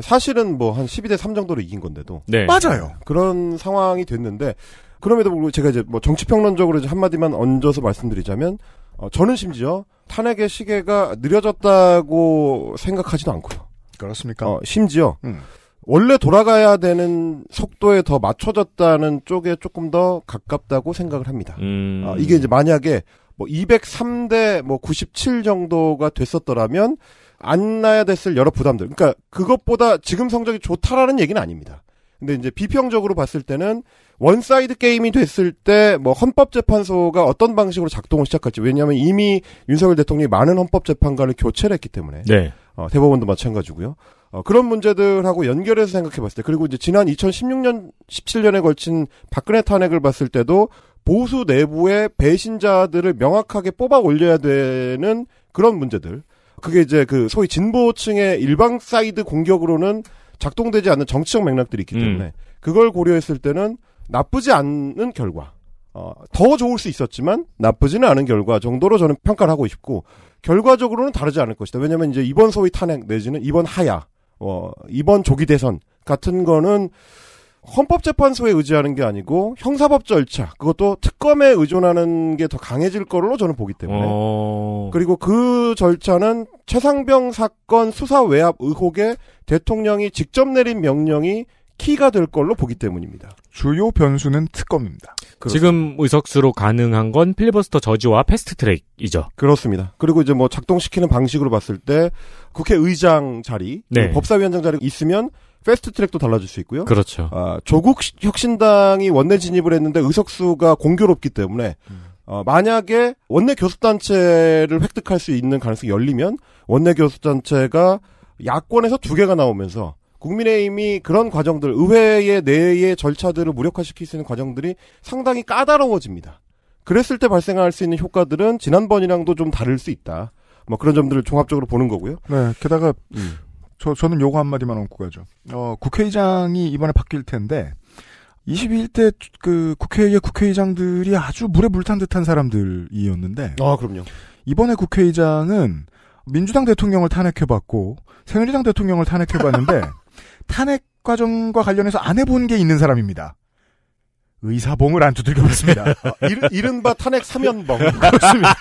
사실은 뭐한 12대 3 정도로 이긴 건데도 네. 맞아요. 그런 상황이 됐는데 그럼에도 불구하고 제가 이제 뭐 정치평론적으로 이제 한마디만 얹어서 말씀드리자면 어, 저는 심지어 탄핵의 시계가 느려졌다고 생각하지도 않고요. 그렇습니까? 어, 심지어 음. 원래 돌아가야 되는 속도에 더 맞춰졌다는 쪽에 조금 더 가깝다고 생각을 합니다. 음. 어, 이게 이제 만약에 뭐 203대 뭐97 정도가 됐었더라면 안 나야 됐을 여러 부담들. 그러니까 그것보다 지금 성적이 좋다라는 얘기는 아닙니다. 근데 이제 비평적으로 봤을 때는 원사이드 게임이 됐을 때 뭐 헌법재판소가 어떤 방식으로 작동을 시작할지 왜냐하면 이미 윤석열 대통령이 많은 헌법재판관을 교체를 했기 때문에 네. 어, 대법원도 마찬가지고요. 어, 그런 문제들하고 연결해서 생각해봤을 때 그리고 이제 지난 2016년 17년에 걸친 박근혜 탄핵을 봤을 때도 보수 내부의 배신자들을 명확하게 뽑아 올려야 되는 그런 문제들 그게 이제 그 소위 진보층의 일방 사이드 공격으로는 작동되지 않는 정치적 맥락들이 있기 음. 때문에 음. 그걸 고려했을 때는 나쁘지 않은 결과. 어, 더 좋을 수 있었지만 나쁘지는 않은 결과 정도로 저는 평가를 하고 싶고 결과적으로는 다르지 않을 것이다. 왜냐하면 이제 이번 소위 탄핵 내지는 이번 하야, 어, 이번 조기 대선 같은 거는 헌법재판소에 의지하는 게 아니고 형사법 절차 그것도 특검에 의존하는 게 더 강해질 걸로 저는 보기 때문에 어... 그리고 그 절차는 최상병 사건 수사 외압 의혹에 대통령이 직접 내린 명령이 키가 될 걸로 보기 때문입니다. 주요 변수는 특검입니다.
그렇습니다. 지금 의석수로 가능한 건 필리버스터 저지와 패스트 트랙이죠. 그렇습니다.
그리고 이제 뭐 작동시키는 방식으로 봤을 때 국회의장 자리, 네. 법사위원장 자리 있으면 패스트 트랙도 달라질 수 있고요. 그렇죠. 아, 조국 혁신당이 원내 진입을 했는데 의석수가 공교롭기 때문에 음. 어, 만약에 원내 교수단체를 획득할 수 있는 가능성이 열리면 원내 교수단체가 야권에서 두 개가 나오면서 국민의힘이 그런 과정들, 의회의 내의 절차들을 무력화시킬 수 있는 과정들이 상당히 까다로워집니다. 그랬을 때 발생할 수 있는 효과들은 지난번이랑도 좀 다를 수 있다. 뭐 그런 점들을 종합적으로 보는 거고요.
네, 게다가 음. 저, 저는 요거 한마디만 얹고 가죠. 어, 국회의장이 이번에 바뀔 텐데, 21대 그 국회의 국회의장들이 아주 물에 물탄 듯한 사람들이었는데. 아, 그럼요. 이번에 국회의장은 민주당 대통령을 탄핵해봤고, 새누리당 대통령을 탄핵해봤는데, 탄핵 과정과 관련해서 안 해본 게 있는 사람입니다. 의사봉을 안
두들겨봤습니다.
아, 이른, 이른바 탄핵 3연봉. 그렇습니다.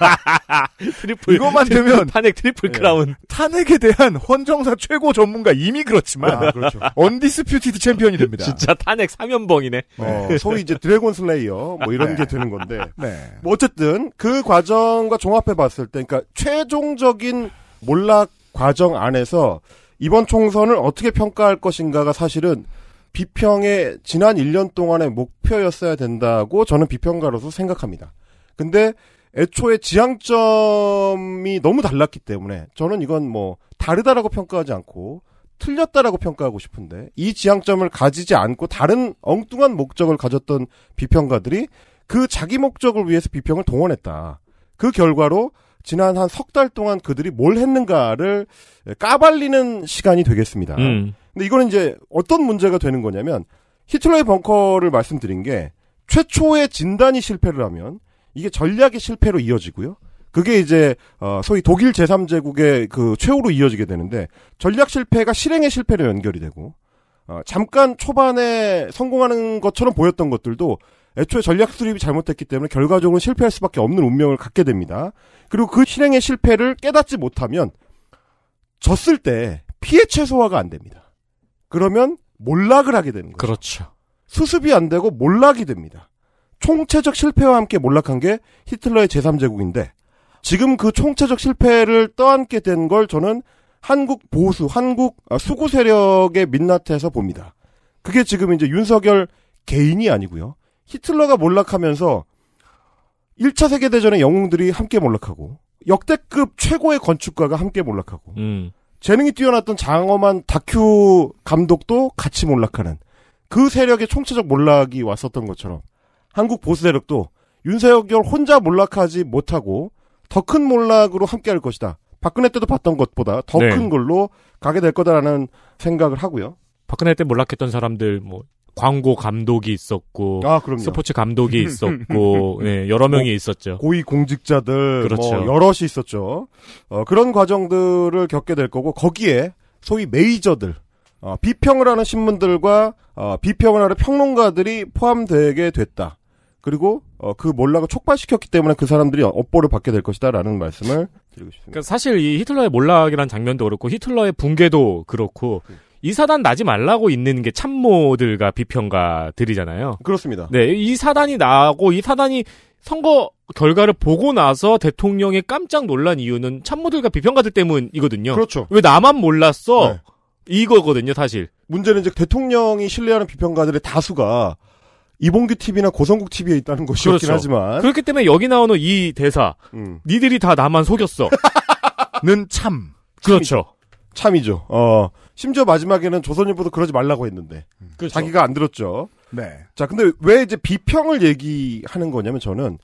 트리플, 이것만 되면.
탄핵 트리플 예. 크라운. 예, 탄핵에 대한 헌정사 최고 전문가 이미 그렇지만. 아, 그렇죠.
언디스퓨티드 챔피언이 됩니다. 진짜 탄핵 3연봉이네.
어, 소위 이제
드래곤 슬레이어 뭐 이런 네. 게 되는 건데. 네. 뭐 어쨌든 그 과정과 종합해봤을 때, 그러니까 최종적인 몰락 과정 안에서 이번 총선을 어떻게 평가할 것인가가 사실은 비평의 지난 1년 동안의 목표였어야 된다고 저는 비평가로서 생각합니다. 근데 애초에 지향점이 너무 달랐기 때문에 저는 이건 뭐 다르다라고 평가하지 않고 틀렸다라고 평가하고 싶은데 이 지향점을 가지지 않고 다른 엉뚱한 목적을 가졌던 비평가들이 그 자기 목적을 위해서 비평을 동원했다. 그 결과로 지난 한 석 달 동안 그들이 뭘 했는가를 까발리는 시간이 되겠습니다. 음. 근데 이거는 이제 어떤 문제가 되는 거냐면 히틀러의 벙커를 말씀드린 게 최초의 진단이 실패를 하면 이게 전략의 실패로 이어지고요. 그게 이제 어 소위 독일 제3제국의 그 최후로 이어지게 되는데 전략 실패가 실행의 실패로 연결이 되고 어 잠깐 초반에 성공하는 것처럼 보였던 것들도 애초에 전략 수립이 잘못됐기 때문에 결과적으로 실패할 수밖에 없는 운명을 갖게 됩니다. 그리고 그 실행의 실패를 깨닫지 못하면 졌을 때 피해 최소화가 안 됩니다. 그러면 몰락을 하게 되는 거죠. 그렇죠. 수습이 안 되고 몰락이 됩니다. 총체적 실패와 함께 몰락한 게 히틀러의 제3제국인데 지금 그 총체적 실패를 떠안게 된 걸 저는 한국 보수, 한국 아, 수구 세력의 민낯에서 봅니다. 그게 지금 이제 윤석열 개인이 아니고요. 히틀러가 몰락하면서 1차 세계대전의 영웅들이 함께 몰락하고 역대급 최고의 건축가가 함께 몰락하고 음. 재능이 뛰어났던 장엄한 다큐 감독도 같이 몰락하는 그 세력의 총체적 몰락이 왔었던 것처럼 한국 보수 세력도 윤혁열 혼자 몰락하지 못하고 더 큰 몰락으로 함께할 것이다. 박근혜 때도 봤던 것보다 더큰 네. 걸로 가게 될 거다라는 생각을 하고요.
박근혜 때 몰락했던 사람들 뭐 광고 감독이 있었고 아, 스포츠 감독이 있었고 네, 여러 명이 뭐, 있었죠.
고위 공직자들 뭐 그렇죠. 뭐 여럿이 있었죠. 어, 그런 과정들을 겪게 될 거고 거기에 소위 메이저들 어, 비평을 하는 신문들과 어, 비평을 하는 평론가들이 포함되게 됐다. 그리고 어, 그 몰락을 촉발시켰기 때문에 그 사람들이 업보를 받게 될 것이다라는 말씀을 드리고 싶습니다. 그러니까
사실 이 히틀러의 몰락이란 장면도 그렇고 히틀러의 붕괴도 그렇고 음. 이 사단 나지 말라고 있는 게 참모들과 비평가들이잖아요. 그렇습니다. 네, 이 사단이 나고 이 사단이 선거 결과를 보고 나서 대통령이 깜짝 놀란 이유는 참모들과 비평가들 때문이거든요. 그렇죠. 왜 나만 몰랐어? 네. 이거거든요, 사실.
문제는 이제 대통령이 신뢰하는 비평가들의 다수가 이봉규 TV나 고성국 TV에 있다는 것이었긴 그렇죠. 하지만
그렇기 때문에 여기 나오는 이 대사, 음. 니들이 다 나만 속였어.
는 참. 그렇죠. 참이죠. 어, 심지어 마지막에는 조선일보도 그러지 말라고 했는데 음. 그렇죠. 자기가 안 들었죠. 네. 자, 근데 왜 이제 비평을 얘기하는 거냐면 저는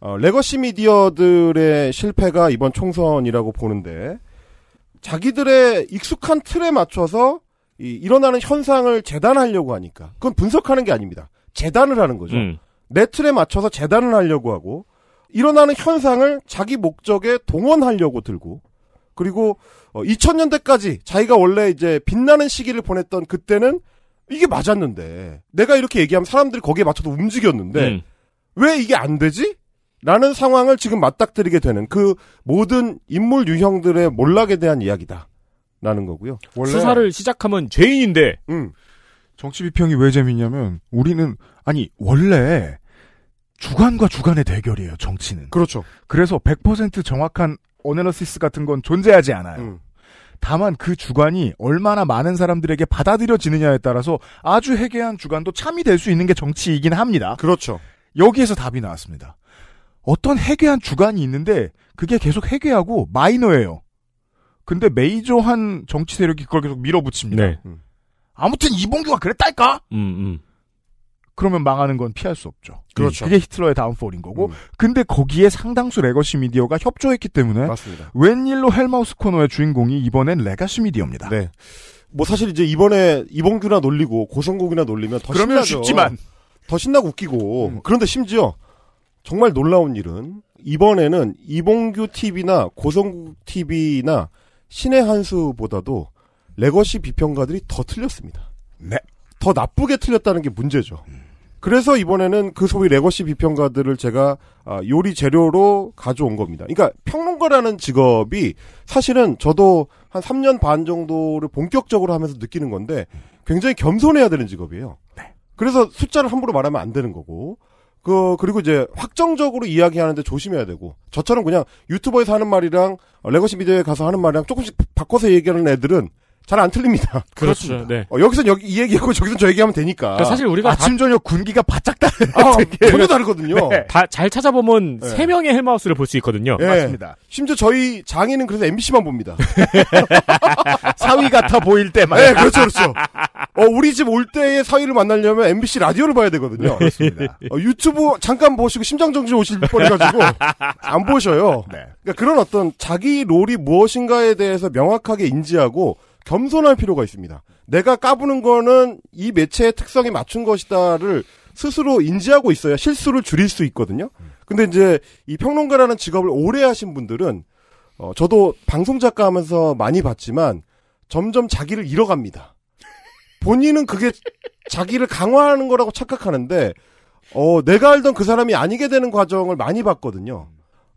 어, 레거시 미디어들의 실패가 이번 총선이라고 보는데 자기들의 익숙한 틀에 맞춰서 이, 일어나는 현상을 재단하려고 하니까 그건 분석하는 게 아닙니다. 재단을 하는 거죠. 음. 내 틀에 맞춰서 재단을 하려고 하고 일어나는 현상을 자기 목적에 동원하려고 들고 그리고 2000년대까지 어, 자기가 원래 이제 빛나는 시기를 보냈던 그때는 이게 맞았는데 내가 이렇게 얘기하면 사람들이 거기에 맞춰서 움직였는데 음. 왜 이게 안 되지? 라는 상황을 지금 맞닥뜨리게 되는 그 모든 인물 유형들의 몰락에 대한 이야기다. 라는 거고요. 수사를 시작하면 죄인인데 음.
정치 비평이 왜 재밌냐면 우리는 아니 원래 주관과 주관의 대결이에요, 정치는. 그렇죠. 그래서 100% 정확한 어네러시스 같은 건 존재하지 않아요. 음. 다만 그 주관이 얼마나 많은 사람들에게 받아들여지느냐에 따라서 아주 해괴한 주관도 참이 될 수 있는 게 정치이긴 합니다. 그렇죠. 여기에서 답이 나왔습니다. 어떤 해괴한 주관이 있는데 그게 계속 해괴하고 마이너예요. 근데 메이저한 정치 세력이 그걸 계속 밀어붙입니다. 네. 음. 아무튼 이봉규가 그랬다니까 음, 음. 그러면 망하는 건 피할 수 없죠. 그렇죠. 그게 히틀러의 다운폴인 거고. 음. 근데 거기에 상당수 레거시 미디어가 협조했기 때문에 맞습니다. 웬일로 헬마우스 코너의 주인공이 이번엔 레거시 미디어입니다. 네. 뭐 사실 이제 이번에
이봉규나 놀리고 고성국이나 놀리면 더 그러면 신나죠. 쉽지만 더 신나고 웃기고 음. 그런데 심지어 정말 놀라운 일은 이번에는 이봉규 TV나 고성국 TV나 신의 한수보다도 레거시 비평가들이 더 틀렸습니다. 네. 더 나쁘게 틀렸다는 게 문제죠. 음. 그래서 이번에는 그 소위 레거시 비평가들을 제가 아, 요리 재료로 가져온 겁니다. 그러니까 평론가라는 직업이 사실은 저도 한 3년 반 정도를 본격적으로 하면서 느끼는 건데 굉장히 겸손해야 되는 직업이에요. 네. 그래서 숫자를 함부로 말하면 안 되는 거고 그 그리고 이제 확정적으로 이야기하는데 조심해야 되고 저처럼 그냥 유튜버에서 하는 말이랑 레거시 비디오에 가서 하는 말이랑 조금씩 바꿔서 얘기하는 애들은 잘안 틀립니다. 그렇죠. 네. 어, 여기서 여기 이 얘기하고 저기서 저 얘기하면 되니까. 그러니까 사실 우리가 아침 저녁 군기가 바짝 다 아, 어, 전혀 다르거든요. 네. 다잘 찾아보면 네. 세 네.
명의 헬마우스를 볼 수 있거든요. 네. 맞습니다.
심지어 저희 장인은 그래서 MBC만 봅니다. 사위 같아 보일 때만. 네, 그렇죠, 그렇죠. 어, 우리 집 올 때의 사위를 만나려면 MBC 라디오를 봐야 되거든요. 네, 그렇습니다. 어, 유튜브 잠깐 보시고 심장 정지 오실 뻔해가지고 안 보셔요. 네. 그러니까 그런 어떤 자기 롤이 무엇인가에 대해서 명확하게 인지하고 겸손할 필요가 있습니다. 내가 까부는 거는 이 매체의 특성에 맞춘 것이다를 스스로 인지하고 있어야 실수를 줄일 수 있거든요. 근데 이제 이 평론가라는 직업을 오래 하신 분들은 어, 저도 방송 작가 하면서 많이 봤지만 점점 자기를 잃어갑니다. 본인은 그게 자기를 강화하는 거라고 착각하는데 어, 내가 알던 그 사람이 아니게 되는 과정을 많이 봤거든요.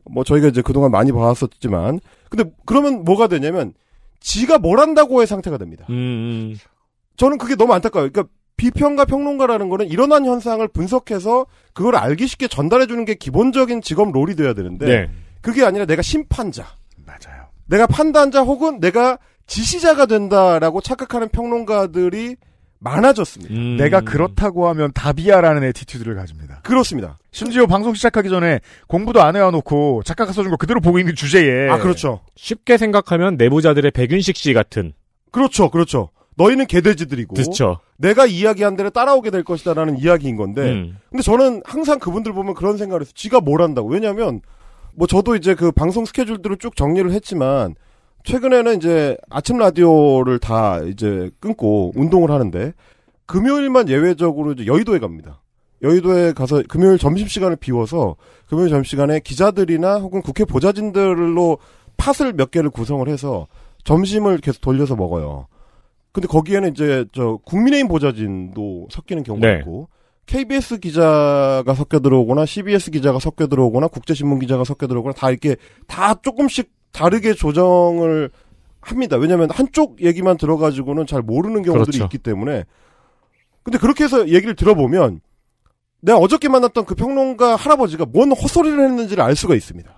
뭐 저희가 이제 그동안 많이 봐왔었지만 근데 그러면 뭐가 되냐면 지가 뭘 한다고의 상태가 됩니다. 음, 음. 저는 그게 너무 안타까워요. 그러니까 비평가 평론가라는 거는 일어난 현상을 분석해서 그걸 알기 쉽게 전달해 주는 게 기본적인 직업 롤이 돼야 되는데 네. 그게 아니라 내가 심판자. 맞아요. 내가 판단자 혹은 내가 지시자가 된다라고 착각하는 평론가들이 많아졌습니다. 음. 내가 그렇다고 하면 답이야라는 에티튜드를 가집니다. 그렇습니다. 심지어
방송 시작하기 전에 공부도 안 해와놓고 작가가 써준 거 그대로 보고 있는 주제에. 아, 그렇죠. 쉽게
생각하면 내부자들의 백윤식 씨 같은. 그렇죠, 그렇죠. 너희는 개돼지들이고. 그렇죠. 내가 이야기한 대로 따라오게 될 것이다라는 이야기인 건데. 음. 근데 저는 항상 그분들 보면 그런 생각을 해서 지가 뭘 한다고. 왜냐면, 뭐 저도 이제 그 방송 스케줄들을 쭉 정리를 했지만, 최근에는 이제 아침 라디오를 다 이제 끊고 운동을 하는데, 금요일만 예외적으로 이제 여의도에 갑니다. 여의도에 가서 금요일 점심시간을 비워서 금요일 점심시간에 기자들이나 혹은 국회 보좌진들로 팟을 몇 개를 구성을 해서 점심을 계속 돌려서 먹어요. 근데 거기에는 이제 저 국민의힘 보좌진도 섞이는 경우가 네. 있고 KBS 기자가 섞여 들어오거나 CBS 기자가 섞여 들어오거나 국제신문 기자가 섞여 들어오거나 다 이렇게 다 조금씩 다르게 조정을 합니다. 왜냐하면 한쪽 얘기만 들어가지고는 잘 모르는 경우들이 그렇죠. 있기 때문에 근데 그렇게 해서 얘기를 들어보면 내가 어저께 만났던 그 평론가 할아버지가 뭔 헛소리를 했는지를 알 수가 있습니다.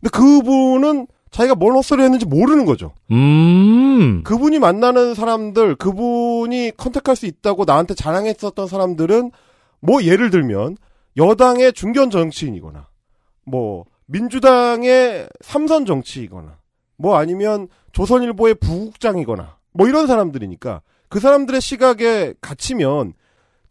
근데 그분은 자기가 뭔 헛소리 를 했는지 모르는 거죠. 음. 그분이 만나는 사람들, 그분이 컨택할 수 있다고 나한테 자랑했었던 사람들은 뭐 예를 들면 여당의 중견 정치인이거나 뭐 민주당의 삼선 정치이거나 뭐 아니면 조선일보의 부국장이거나 뭐 이런 사람들이니까 그 사람들의 시각에 갇히면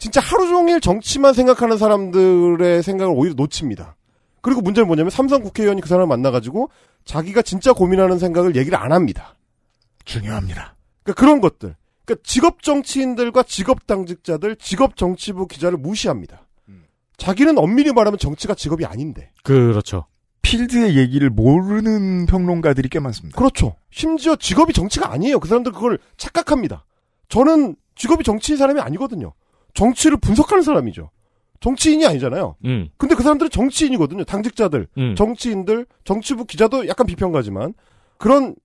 진짜 하루 종일 정치만 생각하는 사람들의 생각을 오히려 놓칩니다. 그리고 문제는 뭐냐면 삼성 국회의원이 그 사람을 만나가지고 자기가 진짜 고민하는 생각을 얘기를 안 합니다. 중요합니다. 그러니까 그런 것들. 그러니까 직업 정치인들과 직업 당직자들, 직업 정치부 기자를 무시합니다. 음. 자기는 엄밀히 말하면 정치가 직업이 아닌데. 그렇죠. 필드의 얘기를 모르는 평론가들이 꽤 많습니다. 그렇죠. 심지어 직업이 정치가 아니에요. 그 사람들 그걸 착각합니다. 저는 직업이 정치인 사람이 아니거든요. 정치를 분석하는 사람이죠. 정치인이 아니잖아요. 음. 근데 그 사람들은 정치인이거든요. 당직자들, 음. 정치인들, 정치부 기자도 약간 비평가지만 그런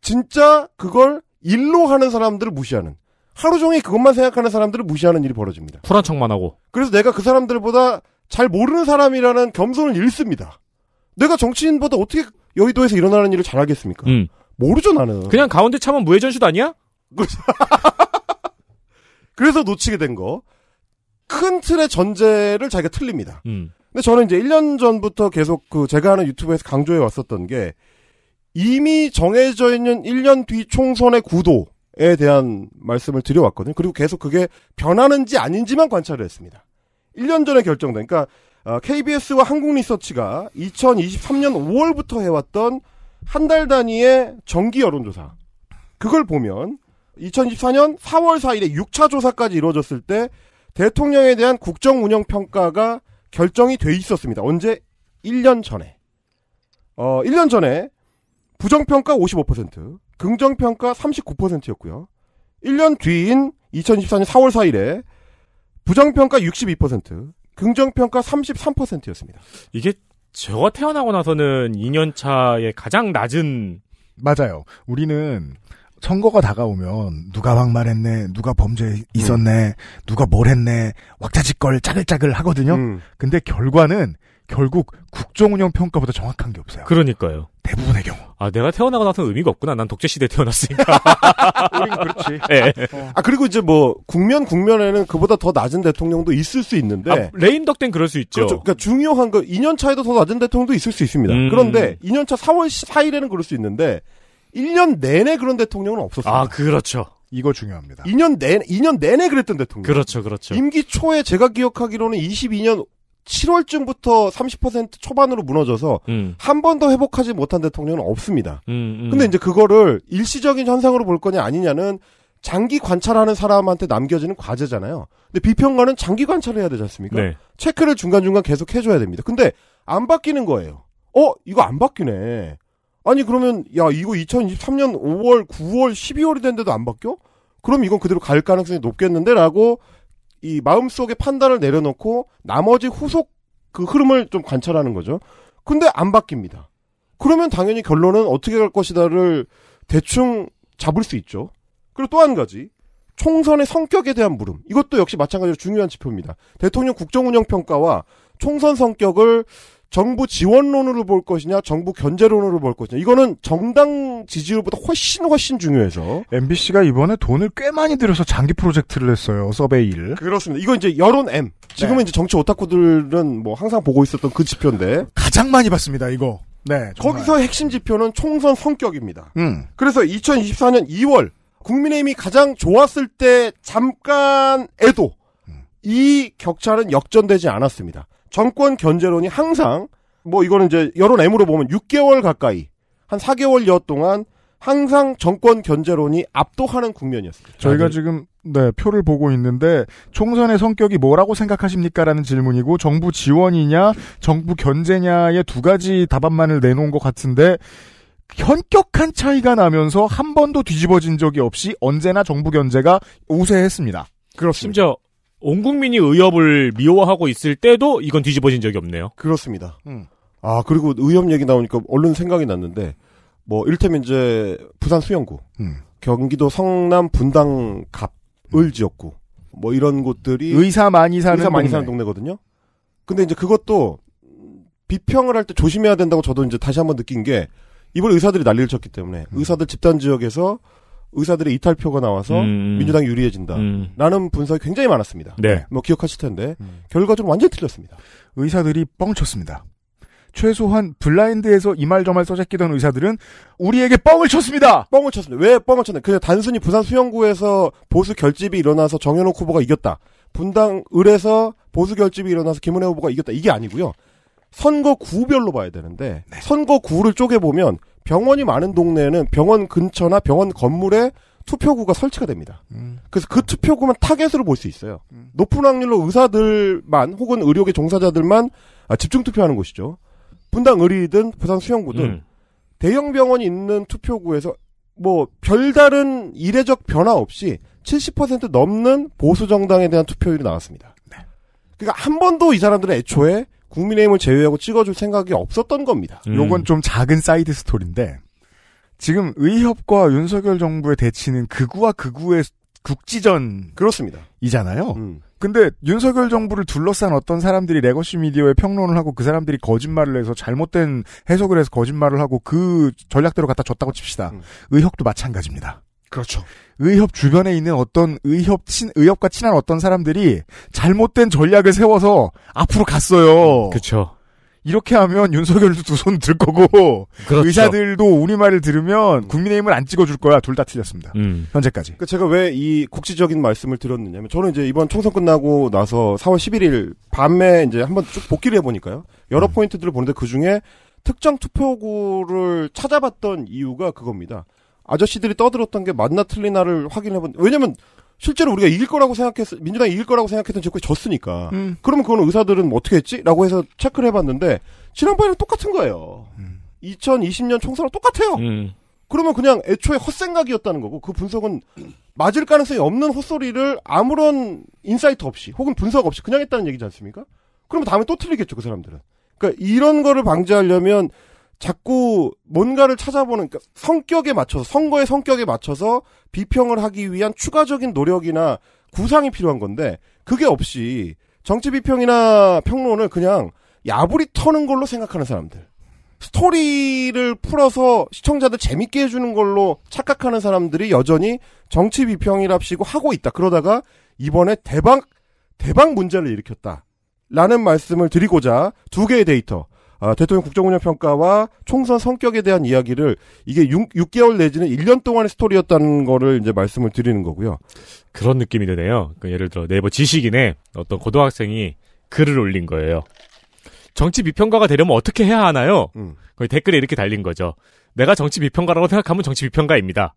진짜 그걸 일로 하는 사람들을 무시하는 하루 종일 그것만 생각하는 사람들을 무시하는 일이 벌어집니다. 불안 척만 하고. 그래서 내가 그 사람들보다 잘 모르는 사람이라는 겸손을 잃습니다. 내가 정치인보다 어떻게 여의도에서 일어나는 일을 잘하겠습니까? 음. 모르죠 나는. 그냥 가운데 차면 무회전슛 아니야? 그렇죠. 그래서 놓치게 된 거. 큰 틀의 전제를 자기가 틀립니다. 음. 근데 저는 이제 1년 전부터 계속 그 제가 하는 유튜브에서 강조해 왔었던 게 이미 정해져 있는 1년 뒤 총선의 구도에 대한 말씀을 드려왔거든요. 그리고 계속 그게 변하는지 아닌지만 관찰을 했습니다. 1년 전에 결정된, 그러니까 KBS와 어, 한국리서치가 2023년 5월부터 해왔던 한 달 단위의 정기 여론조사. 그걸 보면 2024년 4월 4일에 6차 조사까지 이루어졌을 때 대통령에 대한 국정 운영 평가가 결정이 돼 있었습니다. 언제? 1년 전에. 어, 1년 전에 부정평가 55%, 긍정평가 39%였고요. 1년 뒤인 2 0 1 4년 4월 4일에 부정평가 62%, 긍정평가 33%였습니다.
이게 저가 태어나고 나서는 2년 차에 가장 낮은
맞아요. 우리는 선거가 다가오면 누가 막말했네, 누가 범죄 있었네, 음. 누가 뭘 했네, 왁자지껄 짜글짜글 하거든요. 음. 근데 결과는 결국 국정운영 평가보다 정확한 게 없어요.
그러니까요. 대부분의 경우. 아 내가 태어나고 나서는 의미가 없구나. 난 독재 시대에
태어났으니까. 우린 그렇지. 네. 아 그리고 이제 뭐 국면 국면에는 그보다 더 낮은 대통령도 있을 수 있는데 아,
레인 덕땐 그럴 수 있죠. 그렇죠.
그러니까 중요한 거 2년 차에도 더 낮은 대통령도 있을 수 있습니다. 음. 그런데 2년 차 4월 4일에는 그럴 수 있는데 1년 내내 그런 대통령은 없었습니다. 아, 그렇죠. 이거 중요합니다. 2년 내 2년 내내 그랬던 대통령. 그렇죠, 그렇죠. 임기 초에 제가 기억하기로는 22년 7월쯤부터 30% 초반으로 무너져서 음. 한번 더 회복하지 못한 대통령은 없습니다. 음, 음. 근데 이제 그거를 일시적인 현상으로 볼 거냐 아니냐는 장기 관찰하는 사람한테 남겨지는 과제잖아요. 근데 비평가는 장기 관찰해야 되지 않습니까? 네. 체크를 중간중간 계속 해줘야 됩니다. 근데 안 바뀌는 거예요. 어, 이거 안 바뀌네. 아니 그러면 야 이거 2023년 5월, 9월, 12월이 된데도 안 바뀌어? 그럼 이건 그대로 갈 가능성이 높겠는데라고 이 마음속에 판단을 내려놓고 나머지 후속 그 흐름을 좀 관찰하는 거죠. 근데 안 바뀝니다. 그러면 당연히 결론은 어떻게 갈 것이다를 대충 잡을 수 있죠. 그리고 또 한 가지 총선의 성격에 대한 물음. 이것도 역시 마찬가지로 중요한 지표입니다. 대통령 국정운영 평가와 총선 성격을 정부 지원론으로 볼 것이냐, 정부 견제론으로 볼 것이냐. 이거는 정당 지지율보다 훨씬 훨씬 중요해서. MBC가 이번에 돈을 꽤 많이 들여서 장기 프로젝트를 했어요. 서베이를. 그렇습니다. 이거 이제 여론 M. 지금은 네. 이제 정치 오타쿠들은 뭐 항상 보고 있었던 그 지표인데. 가장 많이 봤습니다, 이거. 네. 정말. 거기서 핵심 지표는 총선 성격입니다. 음. 그래서 2024년 2월 국민의힘이 가장 좋았을 때 잠깐에도 이 격차는 역전되지 않았습니다. 정권 견제론이 항상 뭐 이거는 이제 여론 M으로 보면 6개월 가까이 한 4개월여 동안 항상 정권 견제론이 압도하는 국면이었습니다. 저희가 아, 네. 지금
네, 표를 보고 있는데 총선의 성격이 뭐라고 생각하십니까라는 질문이고 정부 지원이냐 정부 견제냐의 두 가지 답안만을 내놓은 것 같은데 현격한 차이가 나면서 한 번도 뒤집어진 적이 없이 언제나 정부 견제가 우세했습니다.
그렇습니다. 심지어 온 국민이 의협을 미워하고 있을 때도 이건 뒤집어진 적이 없네요.
그렇습니다. 음. 아 그리고 의협 얘기 나오니까 얼른 생각이 났는데 뭐 이를테면 이제 부산 수영구, 음. 경기도 성남 분당갑을 음. 지역구 뭐 이런 곳들이 의사 많이 사는 의사 많이 사는 동네거든요. 근데 이제 그것도 비평을 할 때 조심해야 된다고 저도 이제 다시 한번 느낀 게 이번 에 의사들이 난리를 쳤기 때문에 음. 의사들 집단 지역에서 의사들의 이탈표가 나와서 음. 음. 민주당이 유리해진다라는 음. 분석이 굉장히 많았습니다. 네. 뭐 기억하실 텐데 음. 결과적으로 완전히 틀렸습니다. 의사들이
뻥쳤습니다. 최소한 블라인드에서 이말저말 써제끼던 의사들은 우리에게 뻥을
쳤습니다. 뻥을 쳤습니다. 왜 뻥을 쳤나? 그냥 단순히 부산 수영구에서 보수 결집이 일어나서 정현호 후보가 이겼다. 분당 을에서 보수 결집이 일어나서 김은혜 후보가 이겼다. 이게 아니고요. 선거 구별로 봐야 되는데 네. 선거 구를 쪼개 보면 병원이 많은 동네에는 병원 근처나 병원 건물에 투표구가 설치가 됩니다. 음. 그래서 그 투표구만 타겟으로 볼 수 있어요. 음. 높은 확률로 의사들만 혹은 의료계 종사자들만 아, 집중 투표하는 곳이죠. 분당 의리든 부산 수영구든 음. 대형 병원이 있는 투표구에서 뭐 별다른 이례적 변화 없이 70% 넘는 보수 정당에 대한 투표율이 나왔습니다. 네. 그러니까 한 번도 이 사람들은 애초에 국민의힘을 제외하고 찍어줄 생각이 없었던 겁니다. 음. 요건 좀 작은 사이드 스토리인데 지금
의협과 윤석열 정부의 대치는 극우와 극우의 국지전 그렇습니다. 이잖아요. 음. 근데 윤석열 정부를 둘러싼 어떤 사람들이 레거시 미디어에 평론을 하고 그 사람들이 거짓말을 해서 잘못된 해석을 해서 거짓말을 하고 그 전략대로 갖다 줬다고 칩시다. 음. 의혹도 마찬가지입니다. 그렇죠. 의협 주변에 있는 어떤 의협 친 의협과 친한 어떤 사람들이 잘못된 전략을 세워서 앞으로 갔어요. 그렇죠. 이렇게 하면 윤석열도 두 손 들 거고 그렇죠. 의사들도 우리 말을 들으면 국민의힘을 안 찍어줄 거야. 둘 다 틀렸습니다. 음. 현재까지.
그러니까 제가 왜 이 국지적인 말씀을 드렸느냐면 저는 이제 이번 총선 끝나고 나서 4월 11일 밤에 이제 한번 쭉 복귀를 해보니까요. 여러 음. 포인트들을 보는데 그 중에 특정 투표구를 찾아봤던 이유가 그겁니다. 아저씨들이 떠들었던 게 맞나 틀리나를 확인해본 왜냐면 실제로 우리가 이길 거라고 생각했 민주당이 이길 거라고 생각했던 정권이 졌으니까 음. 그러면 그건 의사들은 뭐 어떻게 했지?라고 해서 체크를 해봤는데 지난번에랑 똑같은 거예요. 음. 2020년 총선랑 똑같아요. 음. 그러면 그냥 애초에 헛생각이었다는 거고 그 분석은 맞을 가능성이 없는 헛소리를 아무런 인사이트 없이 혹은 분석 없이 그냥 했다는 얘기지 않습니까? 그러면 다음에 또 틀리겠죠 그 사람들은. 그러니까 이런 거를 방지하려면 자꾸 뭔가를 찾아보는 그러니까 성격에 맞춰서 선거의 성격에 맞춰서 비평을 하기 위한 추가적인 노력이나 구상이 필요한 건데 그게 없이 정치 비평이나 평론을 그냥 야불이 터는 걸로 생각하는 사람들 스토리를 풀어서 시청자들 재밌게 해주는 걸로 착각하는 사람들이 여전히 정치 비평이랍시고 하고 있다 그러다가 이번에 대박 대박 문제를 일으켰다 라는 말씀을 드리고자 두 개의 데이터 아, 대통령 국정운영평가와 총선 성격에 대한 이야기를 이게 6, 개월 내지는 1년 동안의 스토리였다는 거를 이제 말씀을 드리는 거고요.
그런 느낌이 드네요. 그 예를 들어 네이버 지식인에 어떤 고등학생이 글을 올린 거예요. 정치 비평가가 되려면 어떻게 해야 하나요? 음. 거기 댓글에 이렇게 달린 거죠. 내가 정치 비평가라고 생각하면 정치 비평가입니다.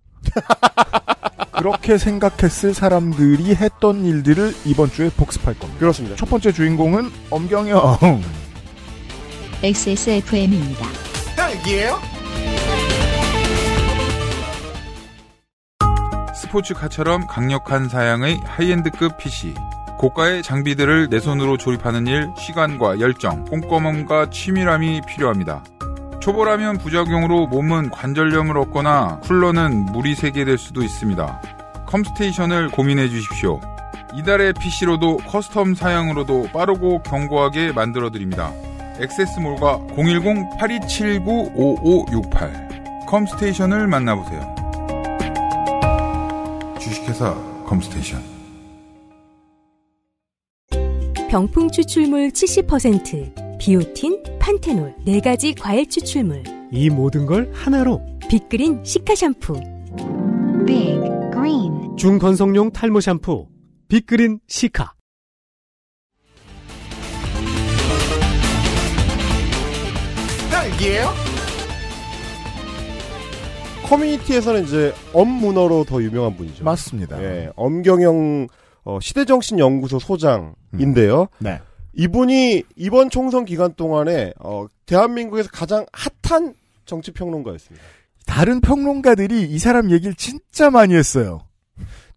그렇게 생각했을 사람들이 했던 일들을 이번 주에 복습할 겁니다. 그렇습니다. 첫 번째 주인공은 엄경영. XSFM입니다.
딸기예요?
스포츠카처럼 강력한 사양의 하이엔드급 PC. 고가의 장비들을 내 손으로 조립하는 일, 시간과 열정, 꼼꼼함과
치밀함이 필요합니다. 초보라면 부작용으로 몸은 관절염을 얻거나 쿨러는 물이 새게 될 수도 있습니다. 컴스테이션을 고민해 주십시오. 이달의 PC로도 커스텀 사양으로도 빠르고 견고하게 만들어 드립니다.
엑세스몰과 010-8279-5568 컴스테이션을 만나보세요. 주식회사 컴스테이션
병풍 추출물 70% 비오틴, 판테놀 네 가지 과일 추출물
이 모든 걸
하나로 빅그린 시카
샴푸 빅그린 중건성용 탈모 샴푸 빅그린 시카
여기에요? 커뮤니티에서는 이제 엄 문어로 더 유명한 분이죠. 맞습니다. 예, 엄경영 어, 시대정신연구소 소장인데요. 음. 네. 이분이 이번 총선 기간 동안에 어, 대한민국에서 가장 핫한 정치 평론가였습니다. 다른 평론가들이
이 사람 얘기를 진짜 많이 했어요.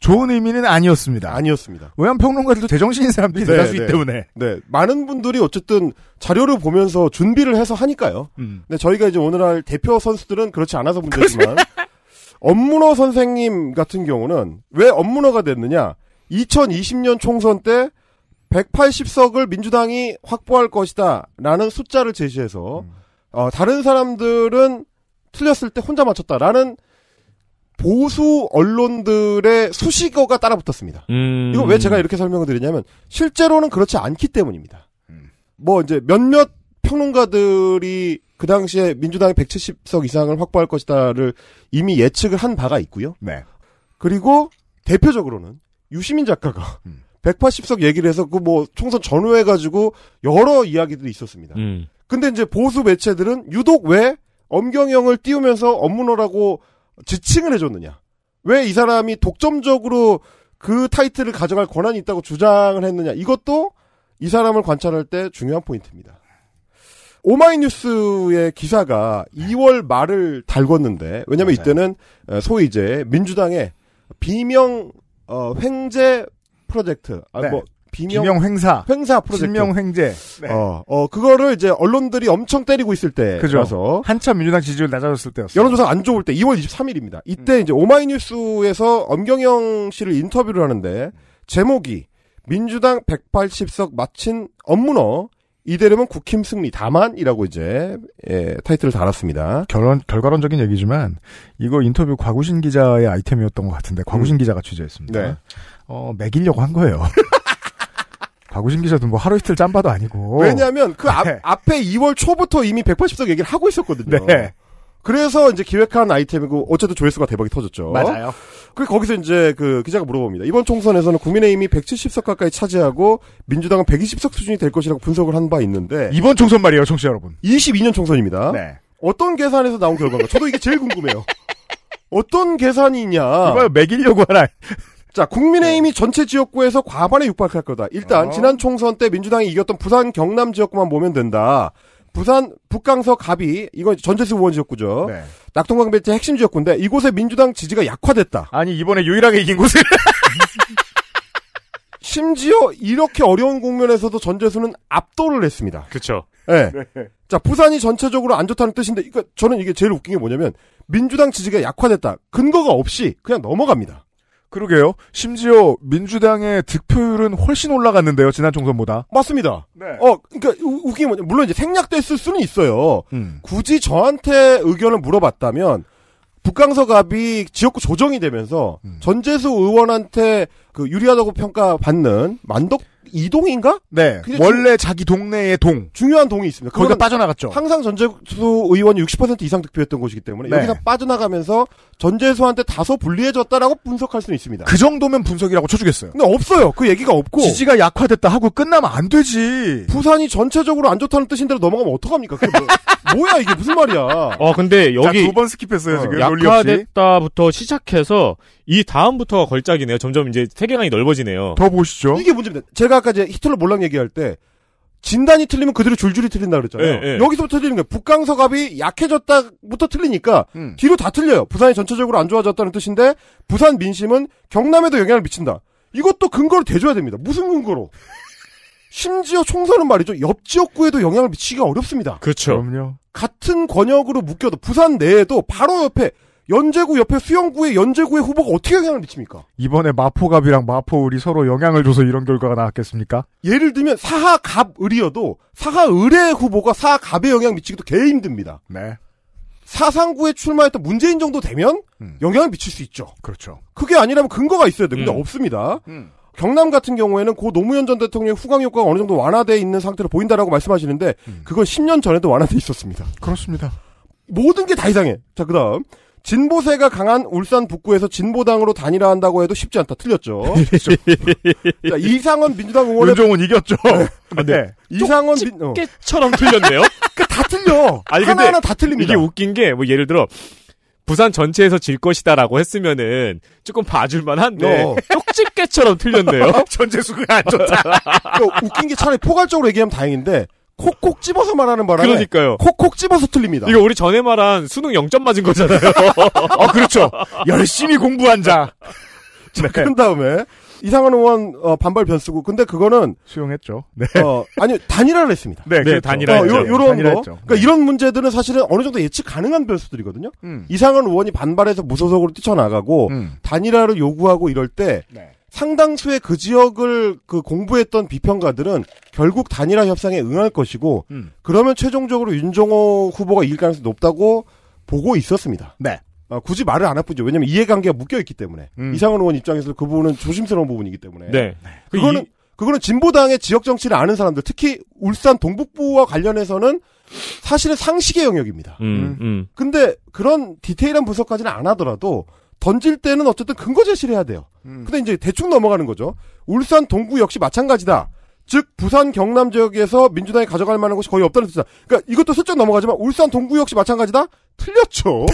좋은 의미는 아니었습니다. 아니었습니다.
외환 평론가들도 대정신인 사람들이 네, 대다수이기 네. 때문에. 네. 많은 분들이 어쨌든 자료를 보면서 준비를 해서 하니까요. 음. 근 저희가 이제 오늘 날 대표 선수들은 그렇지 않아서 문제지만 업문호 선생님 같은 경우는 왜 업문호가 됐느냐? 2020년 총선 때 180석을 민주당이 확보할 것이다. 라는 숫자를 제시해서, 음. 어, 다른 사람들은 틀렸을 때 혼자 맞췄다. 라는 보수 언론들의 수식어가 따라붙었습니다.
음... 이거 왜
제가 이렇게 설명을 드리냐면 실제로는 그렇지 않기 때문입니다. 음... 뭐 이제 몇몇 평론가들이 그 당시에 민주당이 170석 이상을 확보할 것이다를 이미 예측을 한 바가 있고요. 네. 그리고 대표적으로는 유시민 작가가 음. 180석 얘기를 해서 그 뭐 총선 전후해 가지고 여러 이야기들이 있었습니다. 음. 근데 이제 보수 매체들은 유독 왜 엄경영을 띄우면서 업문어라고 지칭을 해줬느냐? 왜 이 사람이 독점적으로 그 타이틀을 가져갈 권한이 있다고 주장을 했느냐? 이것도 이 사람을 관찰할 때 중요한 포인트입니다. 오마이뉴스의 기사가 2월 말을 달궜는데 왜냐면 네. 이때는 어, 소위 이제 민주당의 비명 어, 횡재 프로젝트, 아, 네. 뭐 비명, 비명 횡사, 횡사 프로젝트, 비명 행제. 네. 어, 어 그거를 이제 언론들이 엄청 때리고 있을 때, 그서
한참 민주당 지지율 낮아졌을
때였어. 요 여론조사 안 좋을 때, 2월 23일입니다. 이때 음. 이제 오마이뉴스에서 엄경영 씨를 인터뷰를 하는데 제목이 민주당 180석 마친 업무너 이대로면 국힘 승리 다만이라고 이제 예, 타이틀을 달았습니다. 결론 결과론적인 얘기지만 이거
인터뷰 과구신 기자의 아이템이었던 것 같은데 과구신 음. 기자가 취재했습니다. 네. 어, 맥기려고한 거예요.
박우신 기자도 뭐 하루 이틀 짬바도 아니고. 왜냐하면 그 앞, 네. 앞에 2월 초부터 이미 180석 얘기를 하고 있었거든요. 네. 그래서 이제 기획한 아이템이고 어쨌든 조회수가 대박이 터졌죠. 맞아요. 그 거기서 이제 그 기자가 물어봅니다. 이번 총선에서는 국민의힘이 170석 가까이 차지하고 민주당은 120석 수준이 될 것이라고 분석을 한 바 있는데 이번 총선 말이에요, 청취 여러분. 22년 총선입니다. 네. 어떤 계산에서 나온 결과인가? 저도 이게 제일 궁금해요. 어떤 계산이냐? 이걸 매기려고 하나 자, 국민의힘이 네. 전체 지역구에서 과반에 육박할 거다. 일단 어. 지난 총선 때 민주당이 이겼던 부산 경남 지역구만 보면 된다. 부산 북강서 갑이 이건 전재수 의원 지역구죠. 네. 낙동강 배치 핵심 지역구인데 이곳에 민주당 지지가 약화됐다. 아니 이번에 유일하게 이긴 곳을 심지어 이렇게 어려운 국면에서도 전재수는 압도를 했습니다. 그렇죠. 네. 네. 자 부산이 전체적으로 안 좋다는 뜻인데 그러니까 저는 이게 제일 웃긴 게 뭐냐면 민주당 지지가 약화됐다 근거가 없이 그냥 넘어갑니다. 그러게요. 심지어 민주당의 득표율은 훨씬 올라갔는데요. 지난 총선보다. 맞습니다. 네. 어, 그러니까 우기 뭐냐. 물론 이제 생략됐을 수는 있어요. 음. 굳이 저한테 의견을 물어봤다면 북강서갑이 지역구 조정이 되면서 음. 전재수 의원한테 그 유리하다고 평가받는 만덕 이동인가? 네. 원래 중... 자기 동네의 동. 중요한 동이 있습니다. 거기가 빠져나갔죠. 항상 전재수 의원이 60% 이상 득표했던 곳이기 때문에 네. 여기서 빠져나가면서 전재수한테 다소 불리해졌다라고 분석할 수는 있습니다. 그 정도면 분석이라고 쳐주겠어요. 근데 없어요. 그 얘기가 없고. 지지가 약화됐다 하고 끝나면 안 되지. 부산이 전체적으로 안 좋다는 뜻인대로 넘어가면 어떡합니까? 그게 뭐, 야 이게 무슨 말이야.
어, 근데 여기. 두 번 스킵했어요, 어, 지금. 약화됐다부터 시작해서 이 다음부터가 걸작이네요. 점점 이제 세계관이 넓어지네요. 더
보시죠. 이게 문제입니다. 제가 아까 이제 히틀러 몰락 얘기할 때 진단이 틀리면 그대로 줄줄이 틀린다 그랬잖아요. 예, 예. 여기서부터 틀리는 거예요. 북강서갑이 약해졌다부터 틀리니까 음. 뒤로 다 틀려요. 부산이 전체적으로 안 좋아졌다는 뜻인데 부산 민심은 경남에도 영향을 미친다. 이것도 근거를 대줘야 됩니다. 무슨 근거로? 심지어 총선은 말이죠. 옆 지역구에도 영향을 미치기가 어렵습니다. 그렇죠. 그럼요. 같은 권역으로 묶여도 부산 내에도 바로 옆에 연제구 옆에 수영구의 연제구의 후보가 어떻게 영향을 미칩니까? 이번에 마포갑이랑 마포을이 서로 영향을
줘서 이런 결과가 나왔겠습니까?
예를 들면 사하갑을이어도 사하을의 후보가 사하갑에 영향 미치기도 개 힘듭니다. 네. 사상구에 출마했던 문재인 정도 되면 음. 영향을 미칠 수 있죠. 그렇죠. 그게 아니라면 근거가 있어야 돼. 근데 음. 없습니다. 음. 경남 같은 경우에는 고 노무현 전 대통령의 후광 효과가 어느 정도 완화되어 있는 상태로 보인다라고 말씀하시는데 음. 그건 10년 전에도 완화돼 있었습니다. 그렇습니다. 모든 게 다 이상해. 자, 그다음 진보세가 강한 울산 북구에서 진보당으로 단일화한다고 해도 쉽지 않다. 틀렸죠. 그렇죠. 자, 이상원 민주당 의원의 윤종훈 이겼죠. 네. 아, 네. 이상원 민 깨처럼 어. 틀렸네요.
그다 틀려. 아니, 하나하나 다 틀립니다. 이게 웃긴 게 뭐 예를 들어 부산 전체에서 질 것이다라고 했으면은 조금 봐줄만한데 어.
쪽집게처럼 틀렸네요. 전체수가안 좋다. 웃긴 게 차라리 포괄적으로 얘기하면 다행인데 콕콕 집어서 말하는 바람에 그러니까요. 콕콕 집어서 틀립니다. 이거 우리 전에 말한 수능 0점 맞은 거잖아요. 아 그렇죠. 열심히 공부한 자. 네. 그런 다음에 이상한 의원 어, 반발 변수고 근데 그거는 수용했죠. 네. 어, 아니 단일화를 했습니다. 네, 그렇죠. 네 단일화. 어, 요, 런 거. 그러니까 네. 이런 문제들은 사실은 어느 정도 예측 가능한 변수들이거든요. 음. 이상한 의원이 반발해서 무소속으로 뛰쳐나가고 음. 단일화를 요구하고 이럴 때 네. 상당수의 그 지역을 그 공부했던 비평가들은 결국 단일화 협상에 응할 것이고 음. 그러면 최종적으로 윤종호 후보가 이길 가능성이 높다고 보고 있었습니다. 네. 아, 굳이 말을 안할뿐죠 왜냐하면 이해관계가 묶여 있기 때문에 음. 이상은 의원 입장에서 그 부분은 조심스러운 부분이기 때문에. 네. 그 그거는 이... 그거는 진보당의 지역 정치를 아는 사람들, 특히 울산 동북부와 관련해서는 사실은 상식의 영역입니다. 음, 음. 근데 그런 디테일한 분석까지는 안 하더라도 던질 때는 어쨌든 근거 제시를 해야 돼요. 음. 근데 이제 대충 넘어가는 거죠. 울산 동구 역시 마찬가지다. 즉 부산 경남 지역에서 민주당이 가져갈 만한 곳이 거의 없다는 뜻이다. 그러니까 이것도 슬쩍 넘어가지만 울산 동구 역시 마찬가지다. 틀렸죠.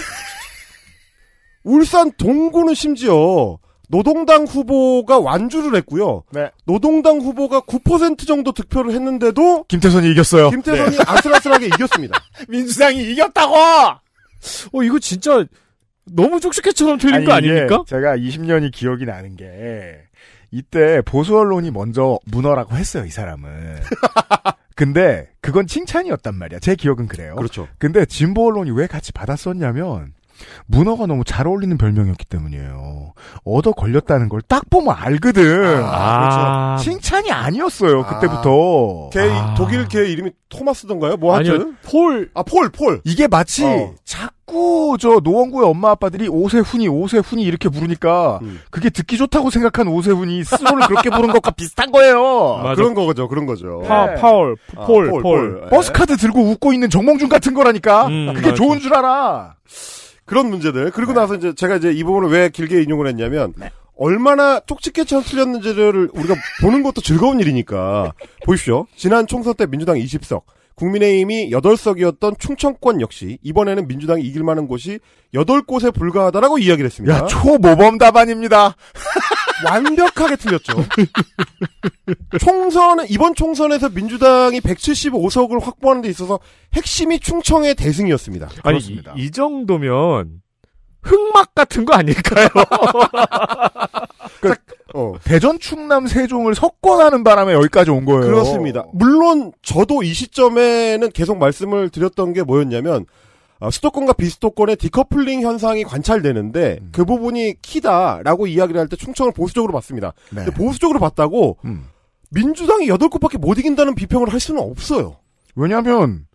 울산 동구는 심지어 노동당 후보가 완주를 했고요. 네. 노동당 후보가 9% 정도 득표를 했는데도 김태선이 이겼어요. 김태선이 네. 아슬아슬하게 이겼습니다. 민주당이 이겼다고. 어 이거 진짜 너무
족식해처럼 틀린 아니, 거 아닙니까?
제가 20년이 기억이 나는 게 이때 보수 언론이 먼저 문어라고 했어요, 이 사람은. 근데 그건 칭찬이었단 말이야. 제 기억은 그래요. 그렇죠. 근데 진보 언론이 왜 같이 받았었냐면 문어가 너무 잘 어울리는 별명이었기 때문이에요. 얻어 걸렸다는 걸 딱 보면 알거든. 아, 아 그렇죠. 아. 칭찬이 아니었어요. 그때부터. 아, 걔 아. 독일 걔 이름이 토마스던가요? 뭐하죠 폴. 아 폴, 폴. 이게 마치 어. 자 자꾸 저 노원구의 엄마 아빠들이 오세훈이 오세훈이 이렇게 부르니까 음. 그게 듣기 좋다고 생각한 오세훈이 스스로를 그렇게 부른 것과 비슷한 거예요.
맞아. 그런 거죠, 그런 거죠. 네. 파, 파울, 폴, 아, 폴. 폴. 폴. 예.
버스 카드 들고 웃고
있는 정몽준 같은 거라니까. 음, 그게 맞아. 좋은 줄 알아. 그런 문제들. 그리고 네. 나서 이제 제가 이제 이 부분을 왜 길게 인용을 했냐면 네. 얼마나 쪽집게처럼 틀렸는지를 우리가 보는 것도 즐거운 일이니까 보십시오. 지난 총선 때 민주당 20석. 국민의힘이 8석이었던 충청권 역시 이번에는 민주당이 이길 만한 곳이 8곳에 불과하다라고 이야기를 했습니다. 야, 초모범 답안입니다. 완벽하게 틀렸죠. 총선 은 이번 총선에서 민주당이 175석을 확보하는 데 있어서 핵심이 충청의 대승이었습니다. 아니 이, 이 정도면 흑막 같은 거 아닐까요? 그 어, 대전 충남 세종을 석권하는 바람에 여기까지 온 거예요. 그렇습니다. 물론 저도 이 시점에는 계속 말씀을 드렸던 게 뭐였냐면 어, 수도권과 비수도권의 디커플링 현상이 관찰되는데 음. 그 부분이 키다라고 이야기를 할 때 충청을 보수적으로 봤습니다. 네. 보수적으로 봤다고 음. 민주당이 8곳밖에 못 이긴다는 비평을 할 수는 없어요. 왜냐하면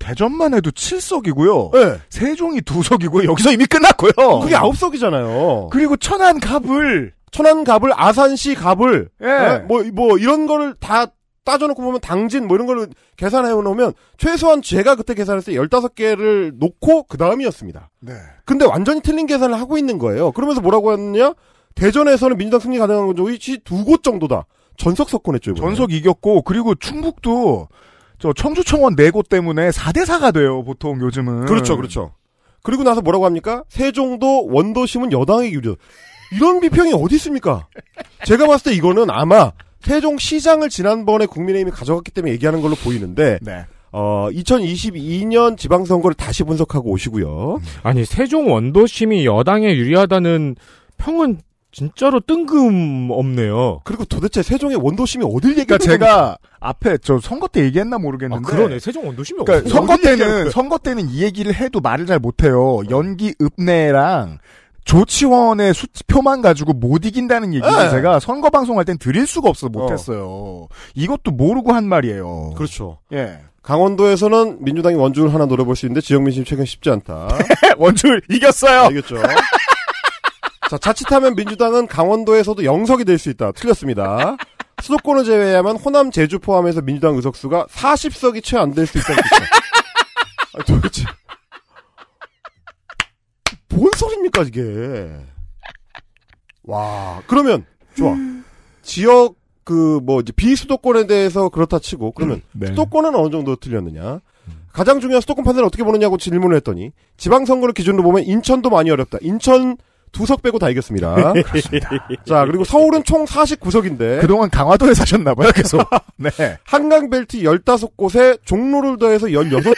대전만 해도 7석이고요. 네. 세종이 2석이고요. 여기서 이미 끝났고요. 그게
9석이잖아요. 그리고 천안 갑을 천안 갑을 아산시 갑을 뭐뭐 예. 어? 뭐, 뭐 이런 거를 다 따져놓고 보면 당진 뭐 이런 거를 계산해 놓으면 최소한 제가 그때 계산했을 때 15개를 놓고 그 다음이었습니다. 네. 근데 완전히 틀린 계산을 하고 있는 거예요. 그러면서 뭐라고 했느냐? 대전에서는 민주당 승리 가능한 곳이 두곳 정도다. 전석 석권했죠. 이번에. 전석 이겼고 그리고 충북도 저 청주청원 네 곳 때문에 4대 4가 돼요. 보통 요즘은. 그렇죠. 그렇죠. 그리고 나서 뭐라고 합니까? 세종도 원도심은 여당의 유리. 이런 비평이 어디 있습니까? 제가 봤을 때 이거는 아마 세종시장을 지난번에 국민의힘이 가져갔기 때문에 얘기하는 걸로 보이는데 네. 어, 2022년 지방선거를 다시 분석하고 오시고요. 아니 세종 원도심이 여당에
유리하다는 평은 진짜로 뜬금없네요. 그리고 도대체 세종의
원도심이 어딜 그러니까 얘기하는 그러니까 제가 앞에 저 선거 때 얘기했나 모르겠는데. 아, 그러네. 세종
원도심이 그러니까 선거 때는
선거 때는 이 얘기를 해도 말을 잘 못해요. 네. 연기 읍내랑 조치원의 수표만 가지고 못 이긴다는 얘기를 네. 제가 선거 방송할 땐 드릴 수가 없어
못했어요. 어. 이것도 모르고 한 말이에요. 그렇죠. 예. 강원도에서는 민주당이 원주를 하나 노려볼 수 있는데 지역 민심 최근 쉽지 않다. 원주를 이겼어요. 이겼죠. 자 자칫하면 민주당은 강원도에서도 영석이 될 수 있다. 틀렸습니다. 수도권을 제외하면 호남 제주 포함해서 민주당 의석수가 40석이 채 안 될 수 있다는 뜻이죠. 아, 도대체 뭔 소리입니까 이게? 와 그러면 좋아 지역 그 뭐 이제 비수도권에 대해서 그렇다 치고 그러면 음, 네. 수도권은 어느 정도 틀렸느냐? 가장 중요한 수도권 판세를 어떻게 보느냐고 질문을 했더니 지방선거를 기준으로 보면 인천도 많이 어렵다. 인천 두 석 빼고 다 이겼습니다. 자, 그리고 서울은 총 49석인데. 그동안 강화도에 사셨나봐요, 계속. 네. 한강벨트 15곳에 종로를 더해서 16곳.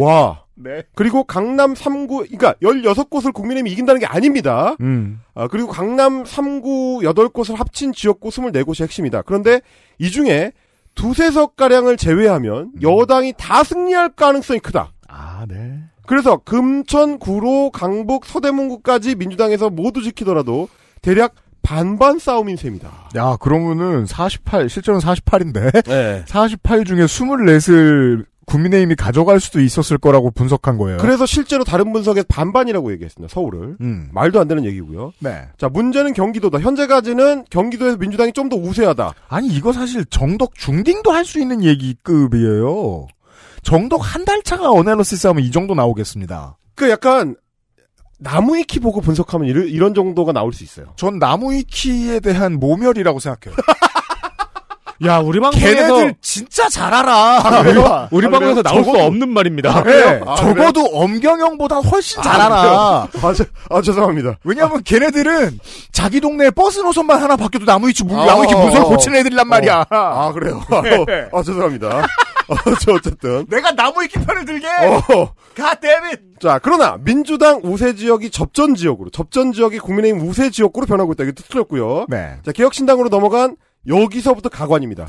와. 네. 그리고 강남 3구, 그러니까 16곳을 국민의힘이 이긴다는 게 아닙니다. 음. 아, 그리고 강남 3구 8곳을 합친 지역구 24곳이 핵심이다. 그런데 이 중에 두세 석가량을 제외하면 음. 여당이 다 승리할 가능성이 크다. 아, 네. 그래서 금천, 구로, 강북, 서대문구까지 민주당에서 모두 지키더라도 대략 반반 싸움인 셈이다. 야, 그러면은 48, 실제로는 48인데. 네.
48 중에 24을 국민의힘이 가져갈 수도 있었을 거라고 분석한 거예요.
그래서 실제로 다른 분석에 반반이라고 얘기했습니다. 서울을 음. 말도 안 되는 얘기고요. 네. 자 문제는 경기도다. 현재까지는 경기도에서 민주당이 좀 더 우세하다. 아니 이거 사실 정덕 중딩도 할 수 있는 얘기급이에요. 정덕 한
달 차가 어나로시스 하면 이 정도 나오겠습니다. 그 약간 나무위키 보고 분석하면
이런 정도가 나올 수 있어요. 전 나무위키에 대한 모멸이라고 생각해요. 야 우리 방송에서 걔네들
진짜 잘 알아. 우리, 아, 아, 우리 아, 방송에서 나올 적어도, 수 없는 말입니다. 아, 네, 아, 적어도 그래요? 엄경영보다 훨씬 잘 알아. 아, 저, 아 죄송합니다. 왜냐하면 걔네들은 자기 동네 버스 노선만 하나 바뀌어도 나무 위치 무, 나무 위치 문서를 어, 어. 고치는 애들이란 말이야. 어. 아 그래요. 네.
아 죄송합니다. 저 어쨌든
내가 나무 위키 편을 들게. 어.
갓데밋. 자 그러나 민주당 우세 지역이 접전 지역으로 접전 지역이 국민의힘 우세 지역으로 변하고 있다. 이게 틀렸고요. 네. 자 개혁신당으로 넘어간 여기서부터 가관입니다.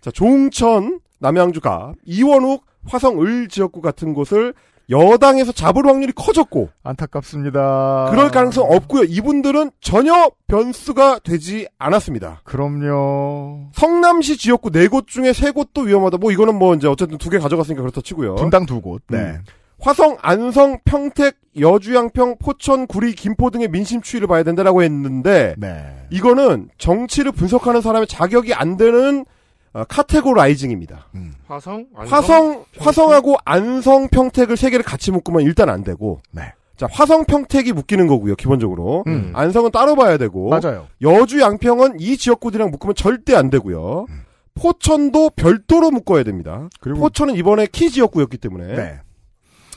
자, 종천, 남양주가 이원욱, 화성을 지역구 같은 곳을 여당에서 잡을 확률이 커졌고 안타깝습니다. 그럴 가능성 없고요. 이분들은 전혀 변수가 되지 않았습니다. 그럼요. 성남시 지역구 네 곳 중에 세 곳도 위험하다. 뭐 이거는 뭐 이제 어쨌든 두 개 가져갔으니까 그렇다 치고요. 분당 두 곳. 네. 음. 화성, 안성, 평택, 여주, 양평, 포천, 구리, 김포 등의 민심 추이를 봐야 된다라고 했는데 네. 이거는 정치를 분석하는 사람의 자격이 안 되는 어, 카테고라이징입니다.
음. 화성,
안성, 화성,
평택. 화성하고 안성, 평택을 세 개를 같이 묶으면 일단 안 되고. 네. 자, 화성 평택이 묶이는 거고요, 기본적으로. 음. 음. 안성은 따로 봐야 되고. 맞아요. 여주 양평은 이 지역구들이랑 묶으면 절대 안 되고요. 음. 포천도 별도로 묶어야 됩니다. 그리고 포천은 이번에 키 지역구였기 때문에. 네.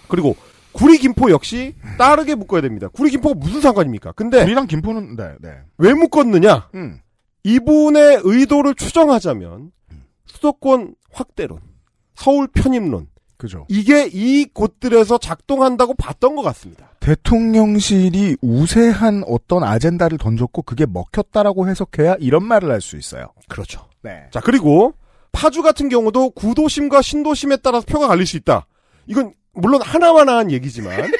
그리고 구리 김포 역시 따르게 묶어야 됩니다. 구리 김포가 무슨 상관입니까? 근데 구리랑 김포는 네, 네. 왜 묶었느냐? 음. 이분의 의도를 추정하자면 수도권 확대론, 서울 편입론. 그죠. 이게 이 곳들에서 작동한다고 봤던 것 같습니다.
대통령실이 우세한 어떤 아젠다를 던졌고 그게 먹혔다라고 해석해야 이런 말을 할 수 있어요. 그렇죠. 네.
자, 그리고 파주 같은 경우도 구도심과 신도심에 따라서 표가 갈릴 수 있다. 이건 물론 하나만한 얘기지만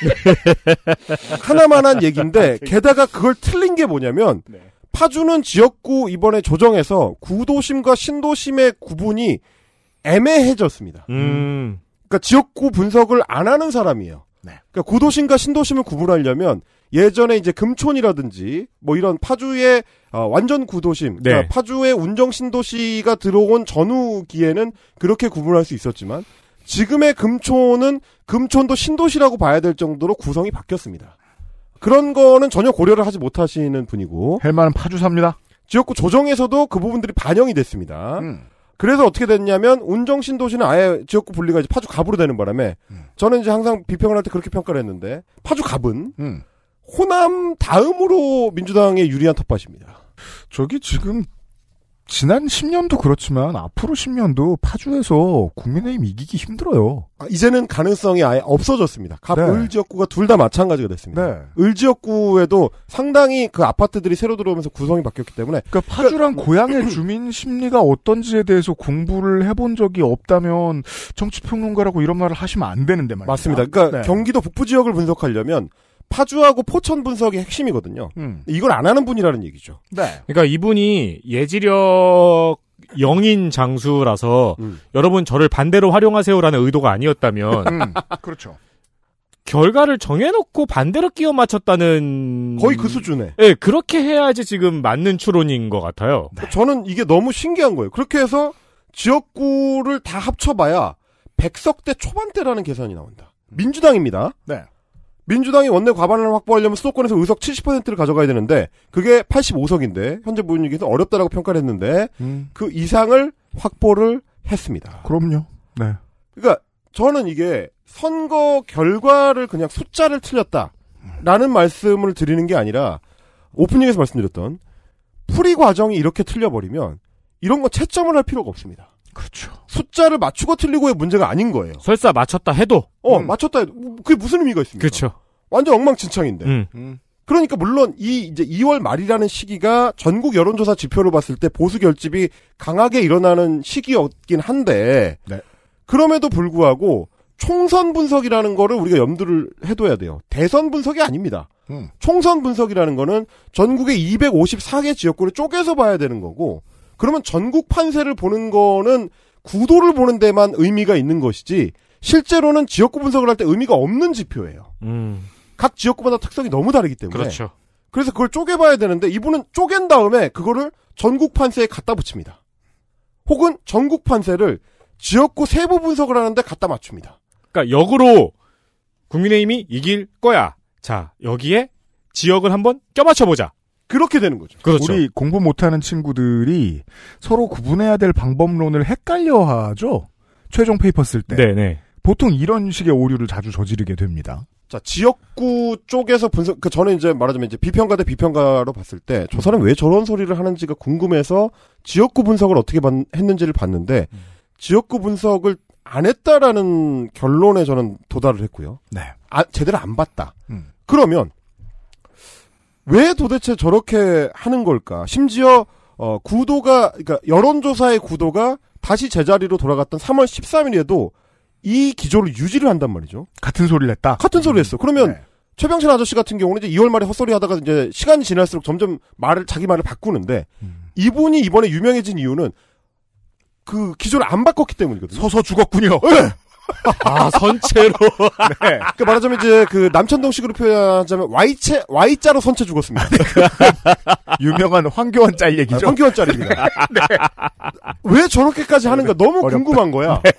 하나만한 얘기인데 아, 게다가 그걸 틀린 게 뭐냐면 네. 파주는 지역구 이번에 조정해서 구도심과 신도심의 구분이 애매해졌습니다. 음. 그러니까 지역구 분석을 안 하는 사람이에요. 네. 그러니까 구도심과 신도심을 구분하려면 예전에 이제 금촌이라든지 뭐 이런 파주의 어, 완전 구도심, 그러니까 네. 파주의 운정 신도시가 들어온 전후기에는 그렇게 구분할 수 있었지만 지금의 금촌은 금촌도 신도시라고 봐야 될 정도로 구성이 바뀌었습니다. 그런 거는 전혀 고려를 하지 못하시는 분이고 할 말은 파주사입니다. 지역구 조정에서도 그 부분들이 반영이 됐습니다. 음. 그래서 어떻게 됐냐면 운정 신도시는 아예 지역구 분리가 이제 파주 갑으로 되는 바람에 음. 저는 이제 항상 비평을 할 때 그렇게 평가를 했는데 파주 갑은 음. 호남 다음으로 민주당에 유리한 텃밭입니다. 저기 지금 지난 10년도
그렇지만 앞으로 10년도 파주에서 국민의힘 이기기 힘들어요. 아,
이제는 가능성이 아예 없어졌습니다. 갑 네. 을지역구가 둘 다 마찬가지가 됐습니다. 네. 을지역구에도 상당히 그 아파트들이 새로 들어오면서 구성이 바뀌었기 때문에 그러니까 파주랑 그러니까, 고향의 주민 심리가
어떤지에 대해서 공부를 해본 적이 없다면 정치평론가라고 이런 말을 하시면 안
되는데 말입니다. 맞습니다. 그러니까 네. 경기도 북부 지역을 분석하려면 파주하고 포천 분석의 핵심이거든요. 음. 이걸 안 하는 분이라는 얘기죠. 네.
그러니까 이분이 예지력 영인 장수라서 음. 여러분 저를 반대로 활용하세요라는 의도가 아니었다면 음. 그렇죠. 결과를 정해놓고 반대로 끼워 맞췄다는 거의
그 수준에. 네, 그렇게 해야지 지금 맞는 추론인 것 같아요. 네. 저는 이게 너무 신기한 거예요. 그렇게 해서 지역구를 다 합쳐봐야 백석대 초반대라는 계산이 나온다. 민주당입니다. 네. 민주당이 원내 과반을 확보하려면 수도권에서 의석 70%를 가져가야 되는데 그게 85석인데 현재 분위기에서 어렵다라고 평가를 했는데 음. 그 이상을 확보를 했습니다. 그럼요. 네. 그러니까 저는 이게 선거 결과를 그냥 숫자를 틀렸다라는 말씀을 드리는 게 아니라 오프닝에서 말씀드렸던 풀이 과정이 이렇게 틀려버리면 이런 거 채점을 할 필요가 없습니다. 그렇죠. 숫자를 맞추고 틀리고의 문제가 아닌 거예요. 설사 맞췄다 해도. 어, 음. 맞췄다 해도. 뭐 그게 무슨 의미가 있습니까? 그렇죠. 완전 엉망진창인데. 음. 음. 그러니까 물론 이 이제 2월 말이라는 시기가 전국 여론조사 지표로 봤을 때 보수 결집이 강하게 일어나는 시기였긴 한데 네. 그럼에도 불구하고 총선 분석이라는 거를 우리가 염두를 해둬야 돼요. 대선 분석이 아닙니다. 음. 총선 분석이라는 거는 전국의 254개 지역구를 쪼개서 봐야 되는 거고 그러면 전국 판세를 보는 거는 구도를 보는 데만 의미가 있는 것이지 실제로는 지역구 분석을 할 때 의미가 없는 지표예요. 음. 각 지역구마다 특성이 너무 다르기 때문에. 그렇죠. 그래서 그걸 쪼개봐야 되는데 이분은 쪼갠 다음에 그거를 전국 판세에 갖다 붙입니다. 혹은 전국 판세를 지역구 세부 분석을 하는데 갖다 맞춥니다. 그러니까
역으로 국민의힘이 이길 거야. 자 여기에 지역을 한번 껴맞춰보자. 그렇게 되는 거죠.
그렇죠. 우리 공부 못하는 친구들이 서로 구분해야 될 방법론을 헷갈려 하죠. 최종 페이퍼 쓸 때. 네네. 네. 보통 이런
식의 오류를 자주 저지르게 됩니다. 자, 지역구 쪽에서 분석, 그 저는 이제 말하자면 이제 비평가 대 비평가로 봤을 때 조선은 왜 저런 소리를 하는지가 궁금해서 지역구 분석을 어떻게 받, 했는지를 봤는데 음. 지역구 분석을 안 했다라는 결론에 저는 도달을 했고요. 네. 아, 제대로 안 봤다. 음. 그러면 왜 도대체 저렇게 하는 걸까? 심지어 어, 구도가 그러니까 여론조사의 구도가 다시 제자리로 돌아갔던 3월 13일에도 이 기조를 유지를 한단 말이죠. 같은 소리를 했다. 같은 소리를 음. 했어. 그러면 네. 최병신 아저씨 같은 경우는 이제 2월 말에 헛소리 하다가 이제 시간이 지날수록 점점 말을 자기 말을 바꾸는데 음. 이분이 이번에 유명해진 이유는 그 기조를 안 바꿨기 때문이거든요. 서서 죽었군요. 네. 아, 선체로. 네. 그 말하자면 이제 그 남천동 식으로 표현하자면 Y체, Y자로 선체 죽었습니다. 네. 유명한 황교안 짤 네, 얘기죠. 아, 황교안 짤입니다. 네. 왜 저렇게까지 하는가 너무 어렵다. 궁금한 거야. 네.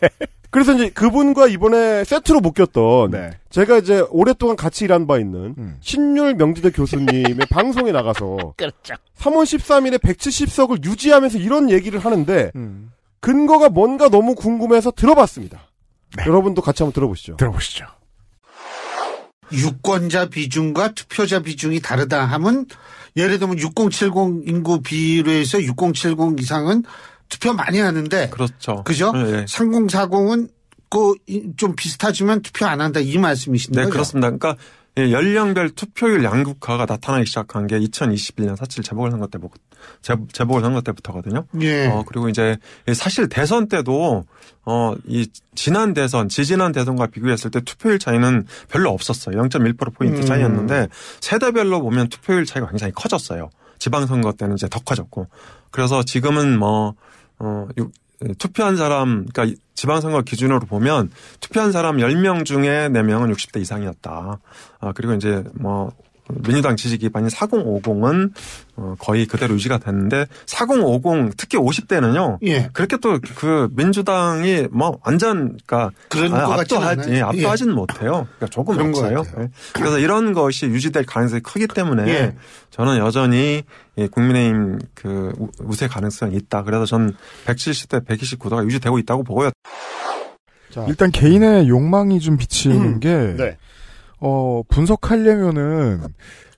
그래서 이제 그분과 이번에 세트로 묶였던 네. 제가 이제 오랫동안 같이 일한 바 있는 음. 신율 명지대 교수님의 방송에 나가서 그렇죠. 3월 13일에 170석을 유지하면서 이런 얘기를 하는데 음. 근거가 뭔가 너무 궁금해서 들어봤습니다. 네. 여러분도 같이 한번 들어보시죠. 들어보시죠. 유권자 비중과 투표자 비중이 다르다 하면 예를 들면 6070 인구 비례에서 6070 이상은 투표
많이 하는데 그렇죠. 그죠? 네. 3040은 그 좀 비슷하지만 투표 안 한다 이 말씀이신데. 네, 그렇습니다. 그러니까 예, 연령별 투표율 양극화가 나타나기 시작한 게 2021년 사7 재보궐 선거 때 재보궐 선거 때부터거든요. 예. 어, 그리고 이제 사실 대선 때도 어, 이 지난 대선, 지지난 대선과 비교했을 때 투표율 차이는 별로 없었어요. 0.1% 포인트 차이였는데 음. 세대별로 보면 투표율 차이가 굉장히 커졌어요. 지방선거 때는 이제 더 커졌고. 그래서 지금은 뭐, 어, 투표한 사람, 그러니까 지방선거 기준으로 보면 투표한 사람 10명 중에 4명은 60대 이상이었다. 아, 그리고 이제 뭐 민주당 지지 기반인 4050은 어, 거의 그대로 유지가 됐는데 4050 특히 50대는요. 예. 그렇게 또 그 민주당이 뭐 완전 그러니까 그 압도하지 예, 압도하지는 예. 못해요. 그러니까 조금 없어요. 예. 그래서 이런 것이 유지될 가능성이 크기 때문에 예. 저는 여전히 예, 국민의힘 그 우세 가능성이 있다. 그래서 전 170대 129도가 유지되고 있다고 보고요. 자.
일단 개인의 욕망이 좀 비치는 음. 게 네. 어, 분석하려면은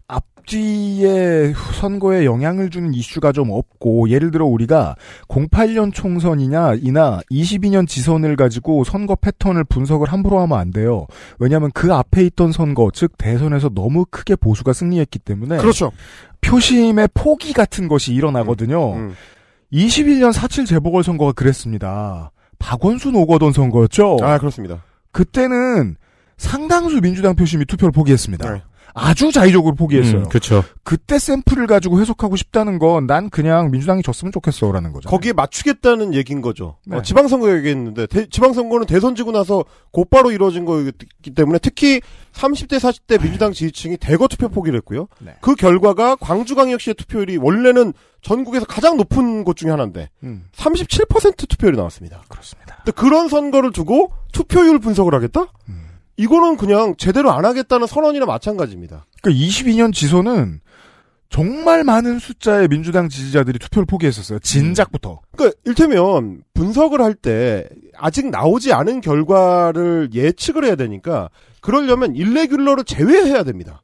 앞뒤에 선거에 영향을 주는 이슈가 좀 없고 예를 들어 우리가 08년 총선이냐 이나 22년 지선을 가지고 선거 패턴을 분석을 함부로 하면 안 돼요. 왜냐하면 그 앞에 있던 선거 즉 대선에서 너무 크게 보수가 승리했기 때문에 그렇죠. 표심의 포기 같은 것이 일어나거든요. 음, 음. 21년 4.7 재보궐선거가 그랬습니다. 박원순 오거돈 선거였죠. 아 그렇습니다. 그때는 상당수 민주당 표심이 투표를 포기했습니다. 네. 아주 자의적으로 포기했어요. 음, 그렇죠.
그때 샘플을 가지고 해석하고 싶다는 건 난 그냥 민주당이 졌으면 좋겠어라는 거죠. 거기에 맞추겠다는 얘기인 거죠. 어, 네. 어, 지방선거 얘기했는데 대, 지방선거는 대선 지고 나서 곧바로 이루어진 거기 때문에 특히 30대 40대 민주당 지지층이 대거 투표 포기를 했고요. 네. 그 결과가 광주광역시의 투표율이 원래는 전국에서 가장 높은 곳 중에 하나인데 음. 37% 투표율이 나왔습니다. 그렇습니다. 그런 선거를 두고 투표율 분석을 하겠다? 음. 이거는 그냥 제대로 안 하겠다는 선언이나 마찬가지입니다. 그러니까 22년 지소는 정말 많은 숫자의 민주당 지지자들이 투표를 포기했었어요. 진작부터. 음. 그러니까 일테면 분석을 할 때 아직 나오지 않은 결과를 예측을 해야 되니까 그러려면 일레귤러를 제외해야 됩니다.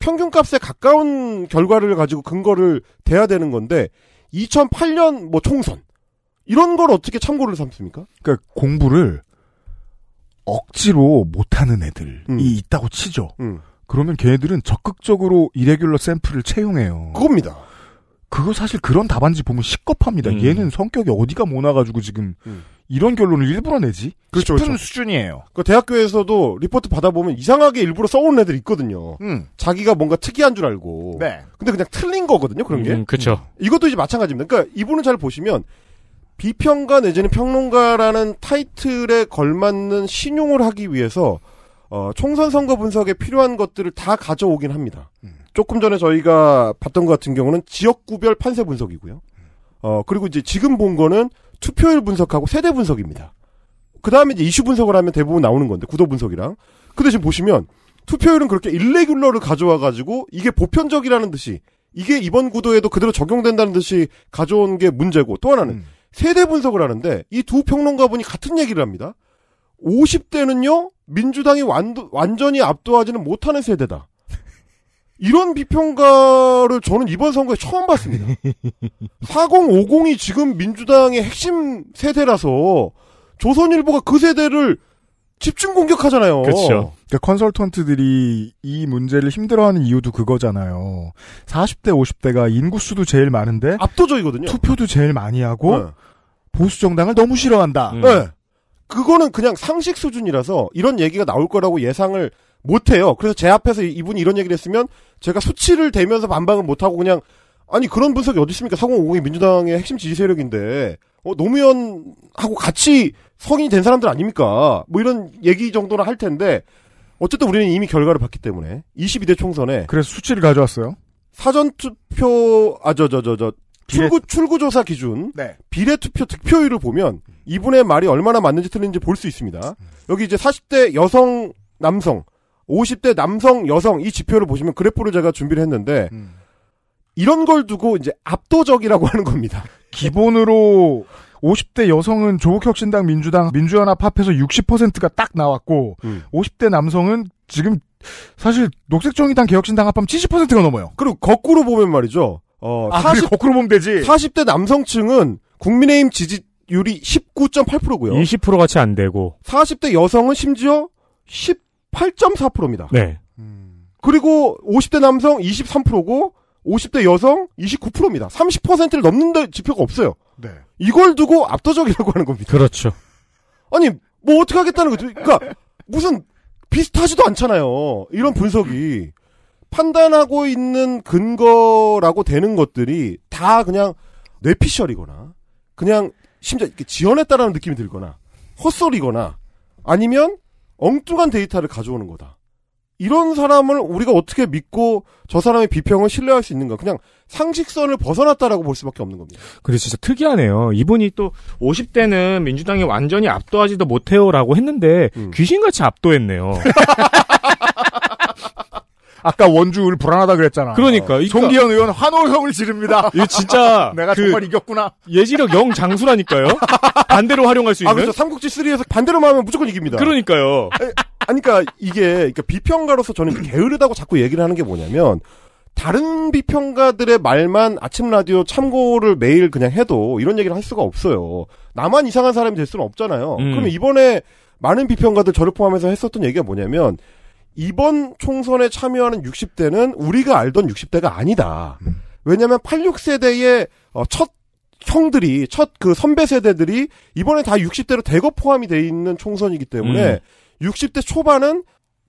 평균값에 가까운 결과를 가지고 근거를 대야 되는 건데 2008년 뭐 총선 이런 걸 어떻게 참고를 삼습니까?
그러니까 공부를 억지로 못하는 애들이 음. 있다고 치죠. 음. 그러면 걔들은 네 적극적으로 이레귤러 샘플을 채용해요. 그겁니다. 그거 사실 그런 답안지 보면 시겁합니다. 음. 얘는 성격이 어디가
모나가지고 지금 음. 이런 결론을 일부러 내지? 그렇죠, 싶은 그렇죠.
수준이에요.
그 대학교에서도 리포트 받아보면 이상하게 일부러 써는 애들 있거든요. 음. 자기가 뭔가 특이한 줄 알고. 네. 근데 그냥 틀린 거거든요, 그런 게. 그렇죠. 이것도 이제 마찬가지입니다. 그러니까 이분은 잘 보시면 비평가 내지는 평론가라는 타이틀에 걸맞는 신용을 하기 위해서 어, 총선 선거 분석에 필요한 것들을 다 가져오긴 합니다. 음. 조금 전에 저희가 봤던 것 같은 경우는 지역구별 판세 분석이고요. 음. 어, 그리고 이제 지금 본 거는 투표율 분석하고 세대 분석입니다. 그 다음에 이제 이슈 분석을 하면 대부분 나오는 건데, 구도 분석이랑. 근데 그 지금 보시면 투표율은 그렇게 일레귤러를 가져와가지고 이게 보편적이라는 듯이 이게 이번 구도에도 그대로 적용된다는 듯이 가져온 게 문제고 또 하나는 음. 세대 분석을 하는데 이 두 평론가 분이 같은 얘기를 합니다. 50대는요 민주당이 완, 완전히 압도하지는 못하는 세대다. 이런 비평가를 저는 이번 선거에 처음 봤습니다. 4050이 지금 민주당의 핵심 세대라서 조선일보가 그 세대를 집중 공격하잖아요. 그렇죠. 그러니까
컨설턴트들이 이 문제를 힘들어하는 이유도 그거잖아요. 40대, 50대가 인구수도 제일 많은데 압도적이거든요. 투표도 제일 많이 하고 네.
보수 정당을 너무 싫어한다. 음. 네. 그거는 그냥 상식 수준이라서 이런 얘기가 나올 거라고 예상을 못 해요. 그래서 제 앞에서 이분이 이런 얘기를 했으면 제가 수치를 대면서 반박을 못 하고 그냥 아니 그런 분석이 어디 있습니까? 4050이 민주당의 핵심 지지 세력인데 어, 노무현하고 같이 성인이 된 사람들 아닙니까? 뭐 이런 얘기 정도는 할 텐데 어쨌든 우리는 이미 결과를 봤기 때문에 22대 총선에 그래서 수치를 가져왔어요. 사전 투표 아저저 저저 저, 저, 출구 출구 조사 기준 네. 비례 투표 득표율을 보면 이분의 말이 얼마나 맞는지 틀린지 볼 수 있습니다. 여기 이제 40대 여성 남성 50대 남성 여성 이 지표를 보시면 그래프를 제가 준비를 했는데 음. 이런 걸 두고 이제 압도적이라고 하는 겁니다. 기본으로
50대 여성은 조국혁신당 민주당 민주연합 합해서 60%가 딱 나왔고 음. 50대 남성은 지금 사실 녹색정의당 개혁신당 합하면 70%가 넘어요. 그리고 거꾸로
보면 말이죠. 어, 아, 40, 거꾸로 보면 되지. 40대 남성층은 국민의힘 지지율이 19.8%고요. 20% 같이 안 되고 40대 여성은 심지어 18.4%입니다.
네. 음.
그리고 50대 남성 23%고 50대 여성 29%입니다. 30%를 넘는 데 지표가 없어요. 네. 이걸 두고 압도적이라고 하는 겁니다. 그렇죠. 아니, 뭐 어떻게 하겠다는 거죠. 그러니까 무슨 비슷하지도 않잖아요. 이런 분석이. 판단하고 있는 근거라고 되는 것들이 다 그냥 뇌피셜이거나 그냥 심지어 이렇게 지연했다라는 느낌이 들거나 헛소리거나 아니면 엉뚱한 데이터를 가져오는 거다. 이런 사람을 우리가 어떻게 믿고 저 사람의 비평을 신뢰할 수 있는가? 그냥 상식선을 벗어났다라고 볼 수밖에 없는 겁니다. 그래 진짜 특이하네요. 이분이 또
50대는 민주당이 완전히 압도하지도 못해요라고 했는데 음. 귀신같이 압도했네요. 아까 원주율 불안하다 그랬잖아. 그러니까. 그러 어. 종기현 의원 환호성을 지릅니다. 이 진짜 내가 그 정말 이겼구나. 예지력 영 장수라니까요. 반대로 활용할 수 아, 있는. 아 그렇죠. 삼국지
3에서 반대로만 하면 무조건 이깁니다. 그러니까요. 아니, 그러니까 이게 그러니까 비평가로서 저는 게으르다고 자꾸 얘기를 하는 게 뭐냐면 다른 비평가들의 말만 아침 라디오 참고를 매일 그냥 해도 이런 얘기를 할 수가 없어요. 나만 이상한 사람이 될 수는 없잖아요. 음. 그럼 이번에 많은 비평가들 저를 포함해서 했었던 얘기가 뭐냐면 이번 총선에 참여하는 60대는 우리가 알던 60대가 아니다. 음. 왜냐하면 86세대의 어, 첫 형들이 첫 그 선배 세대들이 이번에 다 60대로 대거 포함이 돼 있는 총선이기 때문에 음. 60대 초반은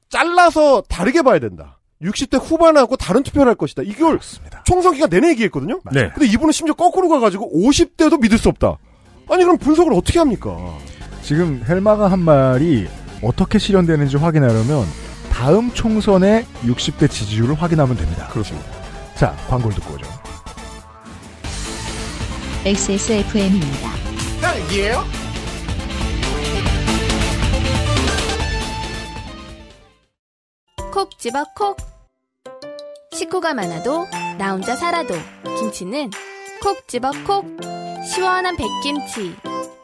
잘라서 다르게 봐야 된다. 60대 후반하고 다른 투표를 할 것이다. 이걸 그습니다 총선 기간 내내 얘기했거든요. 네. 근데 이분은 심지어 거꾸로 가가지고 50대도 믿을 수 없다.
아니 그럼 분석을 어떻게 합니까? 지금 헬마가 한 말이 어떻게 실현되는지 확인하려면 다음 총선의 60대 지지율을 확인하면 됩니다. 그렇습니다. 자, 광고를 듣고 오죠. XSFM입니다. 딸기예요? 콕 집어 콕. 식구가 많아도 나 혼자 살아도 김치는 콕 집어 콕. 시원한 백김치,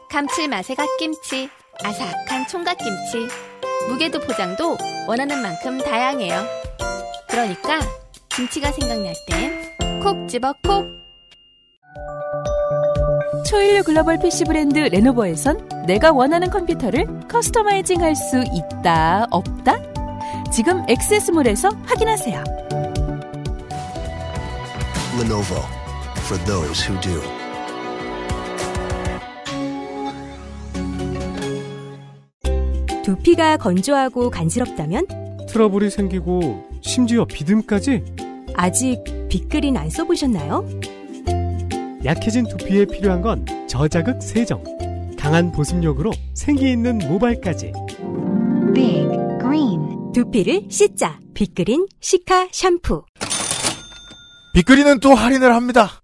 감칠맛의 갓김치, 아삭한 총각김치. 무게도 포장도 원하는 만큼 다양해요. 그러니까 김치가 생각날
땐콕 집어 콕! 초일류 글로벌 PC 브랜드 레노버에선 내가 원하는 컴퓨터를 커스터마이징 할 수 있다, 없다? 지금 액세스몰에서 확인하세요. Lenovo for those who do.
두피가 건조하고
간지럽다면 트러블이 생기고 심지어 비듬까지 아직 빅그린 안 써보셨나요? 약해진 두피에 필요한 건 저자극 세정 강한 보습력으로 생기있는 모발까지
빅
그린 두피를 씻자
빅그린 시카 샴푸
빅그린은 또 할인을 합니다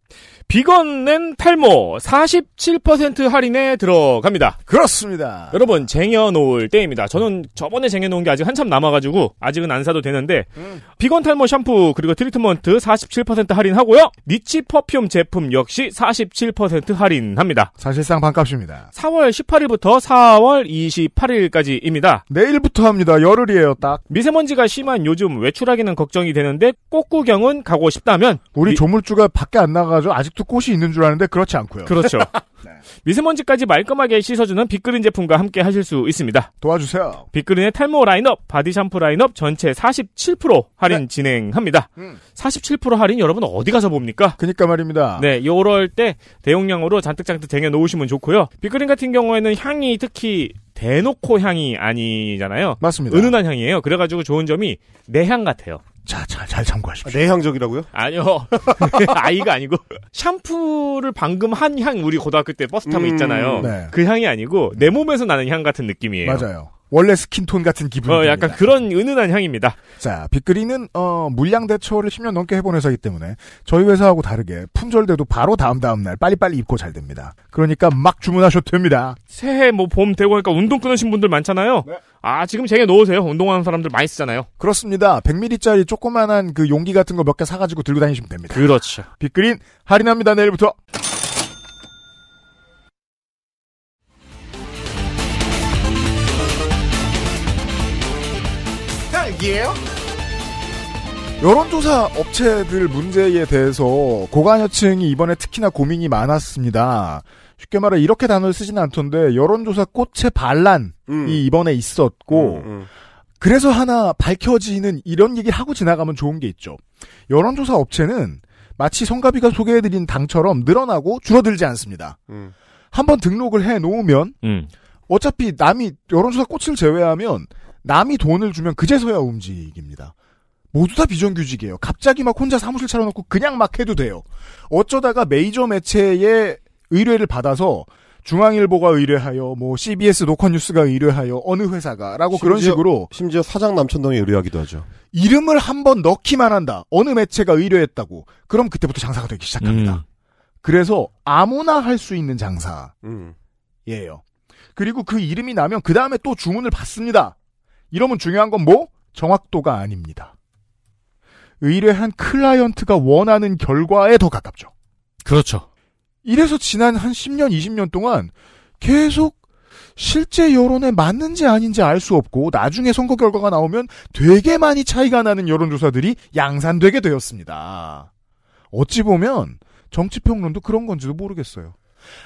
비건은 탈모 47% 할인에 들어갑니다. 그렇습니다. 여러분 쟁여놓을 때입니다. 저는 저번에 쟁여놓은 게 아직 한참 남아가지고 아직은 안 사도 되는데 음. 비건 탈모 샴푸 그리고 트리트먼트 47% 할인하고요. 니치 퍼퓸 제품 역시 47% 할인합니다. 사실상
반값입니다.
4월 18일부터 4월 28일까지입니다. 내일부터 합니다. 열흘이에요 딱. 미세먼지가 심한 요즘 외출하기는 걱정이 되는데 꽃구경은 가고 싶다면 우리 미... 조물주가 밖에 안 나가죠. 아직도 아파트 그 꽃이 있는 줄 아는데 그렇지 않고요. 그렇죠. 네. 미세먼지까지 말끔하게 씻어주는 빅그린 제품과 함께 하실 수 있습니다. 도와주세요. 빅그린의 탈모 라인업, 바디 샴푸 라인업 전체 47% 할인 네. 진행합니다. 음. 47% 할인 여러분 어디 가서 봅니까? 그니까 말입니다. 네, 요럴때 대용량으로 잔뜩잔뜩 쟁여 놓으시면 좋고요. 빅그린 같은 경우에는 향이 특히 대놓고 향이 아니잖아요. 맞습니다. 은은한 향이에요. 그래가지고 좋은 점이 내향 같아요.
자, 잘, 잘 참고하십시오.
아, 내향적이라고요? 아니요. 아이가 아니고. 샴푸를 방금 한 향, 우리 고등학교 때 버스 타면 음, 있잖아요. 네. 그 향이 아니고, 내 몸에서 나는 향 같은 느낌이에요. 맞아요.
원래 스킨톤 같은 기분. 이 어, 약간 그런 은은한 향입니다. 자, 빅그린은 어, 물량 대처를 10년 넘게 해본 회사이기 때문에 저희 회사하고 다르게 품절돼도 바로 다음 다음 날 빨리빨리 입고 잘 됩니다. 그러니까 막 주문하셔도 됩니다.
새해 뭐 봄 되고 하니까 운동 끊으신 분들 많잖아요. 네. 아, 지금 쟁여 놓으세요. 운동하는 사람들 많이 쓰잖아요.
그렇습니다. 100ml짜리 조그만한 그 용기 같은 거 몇 개 사가지고 들고 다니시면 됩니다. 그렇죠. 빅그린 할인합니다. 내일부터. 얘기예요? 여론조사 업체들 문제에 대해서 고관여층이 이번에 특히나 고민이 많았습니다. 쉽게 말해 이렇게 단어를 쓰진 않던데 여론조사 꽃의 반란이 음. 이번에 있었고 음, 음. 그래서 하나 밝혀지는 이런 얘기를 하고 지나가면 좋은 게 있죠. 여론조사 업체는 마치 성가비가 소개해드린 당처럼 늘어나고 줄어들지 않습니다. 음. 한번 등록을 해 놓으면 음. 어차피 남이 여론조사 꽃을 제외하면 남이 돈을 주면 그제서야 움직입니다. 모두 다 비정규직이에요. 갑자기 막 혼자 사무실 차려놓고 그냥 막 해도 돼요. 어쩌다가 메이저 매체의 의뢰를 받아서 중앙일보가 의뢰하여 뭐 CBS 녹화뉴스가 의뢰하여 어느 회사가라고 그런 식으로
심지어 사장 남천동에 의뢰하기도 하죠.
이름을 한번 넣기만 한다. 어느 매체가 의뢰했다고. 그럼 그때부터 장사가 되기 시작합니다. 음. 그래서 아무나 할 수 있는 장사예요. 음. 그리고 그 이름이 나면 그 다음에 또 주문을 받습니다. 이러면 중요한 건 뭐? 정확도가 아닙니다. 의뢰한 클라이언트가 원하는 결과에 더 가깝죠. 그렇죠. 이래서 지난 한 10년, 20년 동안 계속 실제 여론에 맞는지 아닌지 알 수 없고 나중에 선거 결과가 나오면 되게 많이 차이가 나는 여론조사들이 양산되게 되었습니다. 어찌 보면 정치평론도 그런 건지도 모르겠어요.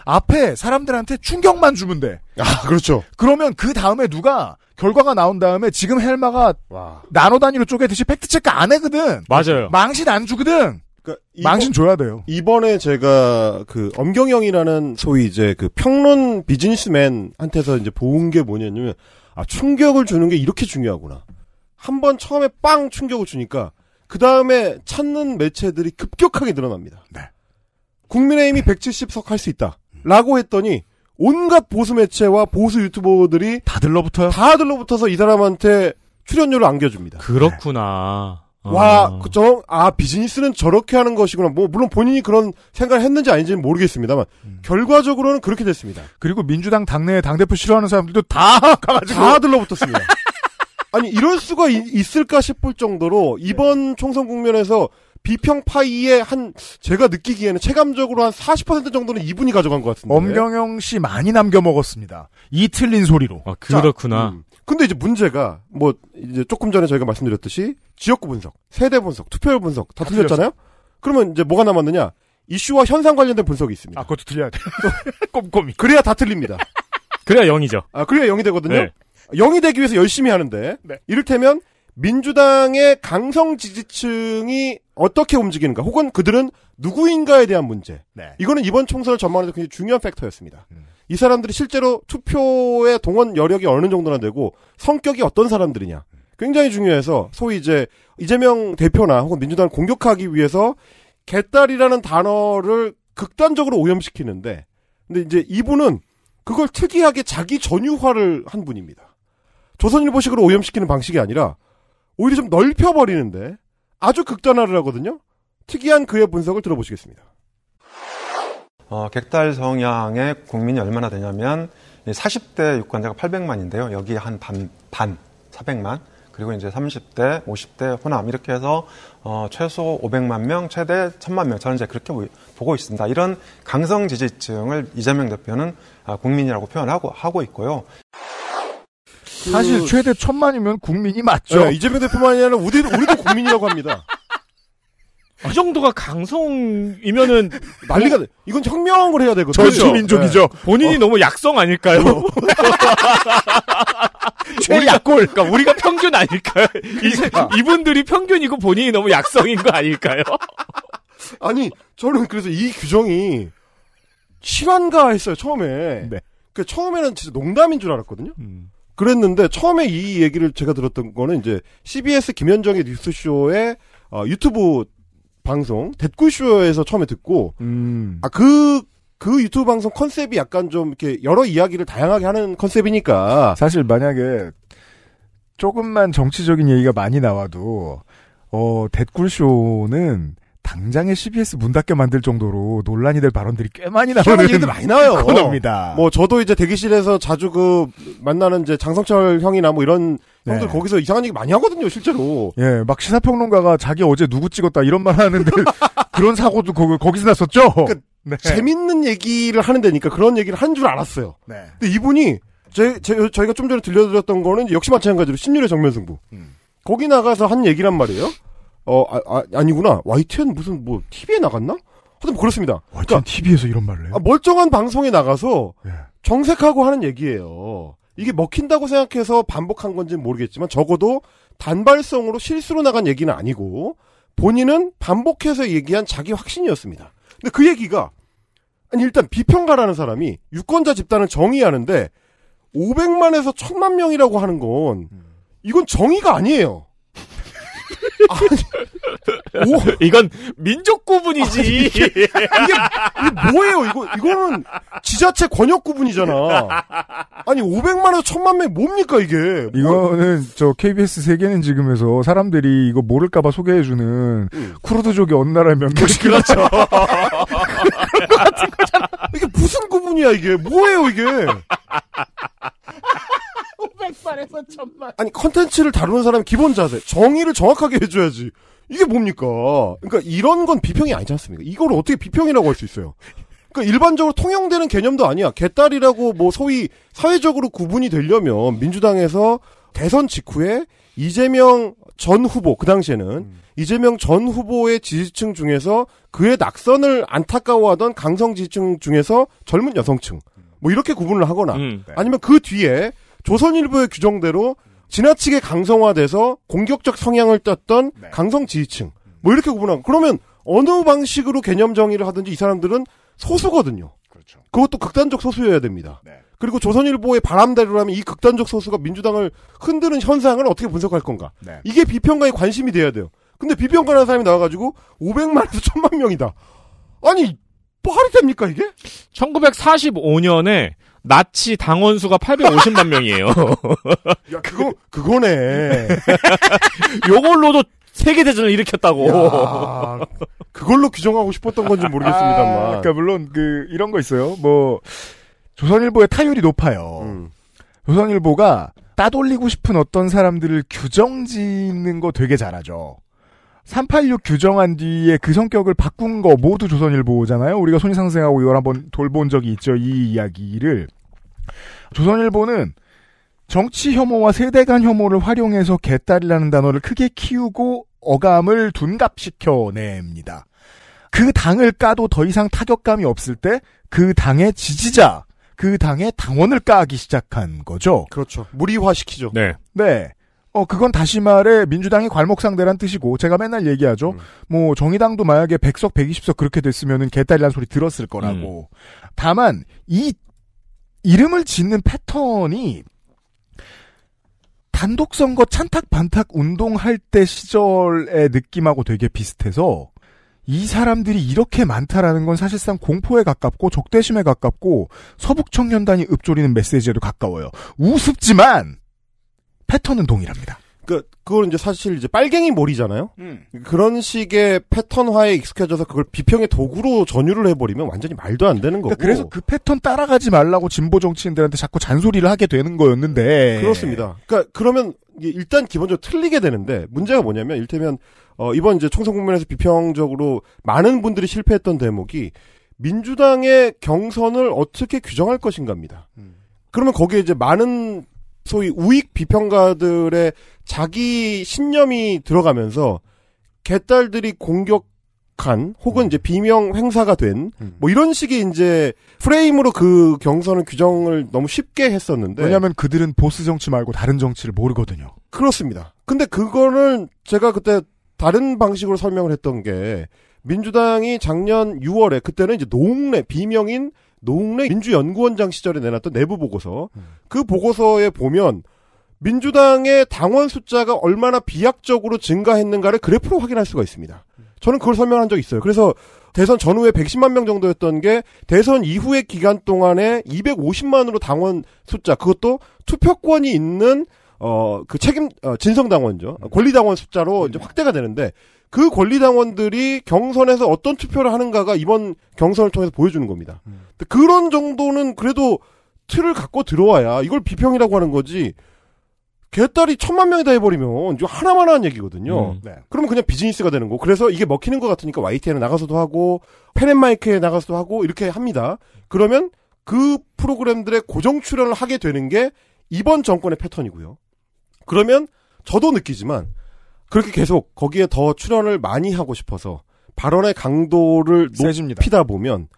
앞에 사람들한테 충격만 주면 돼. 아, 그렇죠. 그러면 그 다음에 누가 결과가 나온 다음에 지금 헬마가 와. 나노 단위로 쪼개듯이 팩트 체크 안 해거든. 맞아요. 망신 안 주거든. 그러니까
이번, 망신 줘야 돼요. 이번에 제가 그 엄경영이라는 소위 이제 그 평론 비즈니스맨한테서 이제 보은 게 뭐냐면 아 충격을 주는 게 이렇게 중요하구나. 한번 처음에 빵 충격을 주니까 그 다음에 찾는 매체들이 급격하게 늘어납니다. 네. 국민의힘이 170석 할 수 있다. 라고 했더니 온갖 보수 매체와 보수 유튜버들이 다 들러붙어요? 다 들러붙어서 이 사람한테 출연료를 안겨줍니다.
그렇구나.
네. 와, 그정 아, 비즈니스는 저렇게 하는 것이구나. 뭐, 물론 본인이 그런 생각을 했는지 아닌지는 모르겠습니다만, 음. 결과적으로는 그렇게 됐습니다. 그리고 민주당 당내에 당대표 싫어하는 사람들도 다 가가지고. 다 들러붙었습니다. 아니, 이럴 수가 있, 을까 싶을 정도로, 이번 총선 국면에서 비평 파이의 한 제가 느끼기에는 체감적으로 한 40% 정도는 이분이 가져간 것같은데 엄경영 씨 많이 남겨 먹었습니다. 이 틀린 소리로. 아, 그렇구나. 자, 음. 근데 이제 문제가 뭐 이제 조금 전에 저희가 말씀드렸듯이 지역구 분석, 세대 분석, 투표율 분석 다, 아, 틀렸잖아요. 그러면 이제 뭐가 남았느냐? 이슈와 현상 관련된 분석이 있습니다. 아, 그것도 틀려야 돼. 꼼꼼히. 그래야 다 틀립니다. 그래야 0이죠 아, 그래야 0이 되거든요. 0이 되기 위해서 열심히 하는데 네. 이를테면 민주당의 강성 지지층이 어떻게 움직이는가, 혹은 그들은 누구인가에 대한 문제. 네. 이거는 이번 총선을 전망해서 굉장히 중요한 팩터였습니다. 음. 이 사람들이 실제로 투표의 동원 여력이 어느 정도나 되고 성격이 어떤 사람들이냐. 굉장히 중요해서 소위 이제 이재명 대표나 혹은 민주당을 공격하기 위해서 개딸이라는 단어를 극단적으로 오염시키는데 근데 이제 이분은 그걸 특이하게 자기 전유화를 한 분입니다. 조선일보식으로 오염시키는 방식이 아니라 오히려 좀 넓혀버리는데 아주 극단화를 하거든요. 특이한 그의 분석을 들어보시겠습니다.
어, 객달 성향의 국민이 얼마나 되냐면 40대 유권자가 800만인데요. 여기 한 반, 반 400만. 그리고 이제 30대, 50대 호남 이렇게 해서 어, 최소 500만 명, 최대 1000만 명 저는 이제 그렇게 보고 있습니다. 이런 강성 지지층을 이재명 대표는 아, 국민이라고 표현하고 하고 있고요. 그 사실 최대 천만이면 국민이 맞죠. 네, 이재명 대표만 이 아니라 우리, 우리도 국민이라고 합니다. 이 정도가
강성이면은 난리가 돼. 이건 혁명을 해야 되거든요. 전주민족이죠. 네. 본인이 어. 너무
약성 아닐까요? 어. 최약골. 그러니까 우리가 평균
아닐까요? 그러니까. 이분들이 평균이고 본인이 너무 약성인 거 아닐까요? 아니 저는 그래서 이 규정이 실환가 했어요 처음에. 네. 그 처음에는 진짜 농담인 줄 알았거든요. 음. 그랬는데 처음에 이 얘기를 제가 들었던 거는 이제 CBS 김현정의 뉴스쇼에 어, 유튜브 방송 댓글쇼에서 처음에 듣고 음. 아그 그 유튜브 방송 컨셉이 약간 좀 이렇게 여러 이야기를 다양하게 하는 컨셉이니까 사실 만약에 조금만
정치적인 얘기가 많이 나와도 어 댓글쇼는 당장에 CBS 문 닫게 만들 정도로 논란이 될 발언들이 꽤 많이 나오는 얘기들 많이 나와요. 코너입니다.
뭐 저도 이제 대기실에서 자주 그 만나는 이제 장성철 형이나 뭐 이런 네. 형들 거기서 이상한 얘기 많이 하거든요, 실제로. 예, 막 시사평론가가 자기 어제 누구 찍었다 이런 말 하는데 그런 사고도 거기, 서 났었죠. 그러니까 네. 재밌는 얘기를 하는 데니까 그런 얘기를 한 줄 알았어요. 네. 근데 이분이 제, 제, 저희가 좀 전에 들려드렸던 거는 역시 마찬가지로 신율의 정면승부. 음. 거기 나가서 한 얘기란 말이에요. 어, 아, 아 니구나 YTN 무슨 뭐 TV에 나갔나? 하여튼 뭐 그렇습니다. YTN 그러니까, TV에서 이런 말을 해요? 아, 멀쩡한 방송에 나가서 예. 정색하고 하는 얘기예요. 이게 먹힌다고 생각해서 반복한 건지는 모르겠지만 적어도 단발성으로 실수로 나간 얘기는 아니고 본인은 반복해서 얘기한 자기 확신이었습니다. 근데 그 얘기가 아니 일단 비평가라는 사람이 유권자 집단을 정의하는데 500만에서 1000만 명이라고 하는 건 음. 이건 정의가 아니에요. 아니, 오. 이건 민족 구분이지. 아니, 이게, 이게 뭐예요? 이거 이거는 지자체 권역 구분이잖아. 아니 500만 원, 1000만 명 뭡니까 이게? 이거는 저 KBS
세계는 지금에서 사람들이 이거 모를까봐 소개해주는 응. 음. 쿠르드족이 어느 나라의 명칭이
그렇죠. 이게 무슨 구분이야 이게? 뭐예요 이게?
백에서 천만. 아니 컨텐츠를 다루는
사람이 기본 자세, 정의를 정확하게 해줘야지. 이게 뭡니까? 그러니까 이런 건 비평이 아니지 않습니까? 이걸 어떻게 비평이라고 할 수 있어요? 그러니까 일반적으로 통용되는 개념도 아니야. 개딸이라고 뭐 소위 사회적으로 구분이 되려면 민주당에서 대선 직후에 이재명 전 후보 그 당시에는 음. 이재명 전 후보의 지지층 중에서 그의 낙선을 안타까워하던 강성 지지층 중에서 젊은 여성층 뭐 이렇게 구분을 하거나 음, 네. 아니면 그 뒤에 조선일보의 규정대로 지나치게 강성화돼서 공격적 성향을 떴던 네. 강성 지지층 뭐 이렇게 구분하고 그러면 어느 방식으로 개념 정의를 하든지 이 사람들은 소수거든요. 그렇죠. 그것도 극단적 소수여야 됩니다. 네. 그리고 조선일보의 바람대로라면 이 극단적 소수가 민주당을 흔드는 현상을 어떻게 분석할 건가? 네. 이게 비평가에 관심이 돼야 돼요. 근데 비평가라는 사람이 나와가지고 500만에서 1000만 명이다. 아니 뭐 하이 됩니까 이게? 1945년에
나치 당원수가 850만 명이에요. 야, 그거, 그거네. 요걸로도 세계대전을 일으켰다고. 야, 그걸로
규정하고 싶었던 건지
모르겠습니다만. 아, 그러니까
물론 그 이런 거 있어요. 뭐 조선일보의 타율이 높아요. 음. 조선일보가 따돌리고 싶은 어떤 사람들을 규정 짓는 거 되게 잘하죠. 386 규정한 뒤에 그 성격을 바꾼 거 모두 조선일보잖아요. 우리가 손이상승하고 이걸 한번 돌본 적이 있죠. 이 이야기를. 조선일보는 정치 혐오와 세대 간 혐오를 활용해서 개딸이라는 단어를 크게 키우고 어감을 둔갑시켜냅니다. 그 당을 까도 더 이상 타격감이 없을 때 그 당의 지지자, 그 당의 당원을 까기 시작한 거죠. 그렇죠. 무리화시키죠. 네. 네. 어, 그건 다시 말해 민주당이 괄목상대란 뜻이고 제가 맨날 얘기하죠. 음. 뭐 정의당도 만약에 100석, 120석 그렇게 됐으면은 개딸이란 소리 들었을 거라고. 음. 다만 이 이름을 짓는 패턴이 단독 선거 찬탁 반탁 운동할 때 시절의 느낌하고 되게 비슷해서 이 사람들이 이렇게 많다라는 건 사실상 공포에 가깝고 적대심에 가깝고 서북 청년단이
읊조리는 메시지에도 가까워요. 우습지만 패턴은 동일합니다. 그 그걸 이제 사실 이제 빨갱이 머리잖아요 음. 그런 식의 패턴화에 익숙해져서 그걸 비평의 도구로 전유를 해버리면 완전히 말도 안 되는 그러니까 거고. 그러니까 그래서 그 패턴 따라가지 말라고 진보 정치인들한테 자꾸 잔소리를 하게 되는 거였는데. 그렇습니다. 그러니까 그러면 일단 기본적으로 틀리게 되는데 문제가 뭐냐면 일테면 어, 이번 이제 총선 국면에서 비평적으로 많은 분들이 실패했던 대목이 민주당의 경선을 어떻게 규정할 것인가입니다. 음. 그러면 거기에 이제 많은 소위 우익 비평가들의 자기 신념이 들어가면서 개딸들이 공격한 혹은 이제 비명 행사가 된뭐 음. 이런 식의 이제 프레임으로 그 경선을 규정을 너무 쉽게 했었는데 왜냐하면 그들은 보스 정치 말고 다른 정치를 모르거든요. 그렇습니다. 근데 그거를 제가 그때 다른 방식으로 설명을 했던 게 민주당이 작년 6월에 그때는 이제 농래 비명인 노웅래 민주연구원장 시절에 내놨던 내부 보고서 음. 그 보고서에 보면 민주당의 당원 숫자가 얼마나 비약적으로 증가했는가를 그래프로 확인할 수가 있습니다. 저는 그걸 설명한 적 있어요. 그래서 대선 전후에 110만 명 정도였던 게 대선 이후의 기간 동안에 250만으로 당원 숫자 그것도 투표권이 있는 어 그 책임 어, 진성 당원죠 음. 권리 당원 숫자로 음. 이제 확대가 되는데 그 권리당원들이 경선에서 어떤 투표를 하는가가 이번 경선을 통해서 보여주는 겁니다. 음. 그런 정도는 그래도 틀을 갖고 들어와야 이걸 비평이라고 하는 거지. 개딸이 천만 명이다 해버리면 이거 하나만 하는 얘기거든요. 음. 네. 그러면 그냥 비즈니스가 되는 거. 그래서 이게 먹히는 것 같으니까 YTN에 나가서도 하고 펜앤마이크에 나가서도 하고 이렇게 합니다. 그러면 그 프로그램들의 고정 출연을 하게 되는 게 이번 정권의 패턴이고요. 그러면 저도 느끼지만 그렇게 계속 거기에 더 출연을 많이 하고 싶어서 발언의 강도를 세집니다. 높다 보면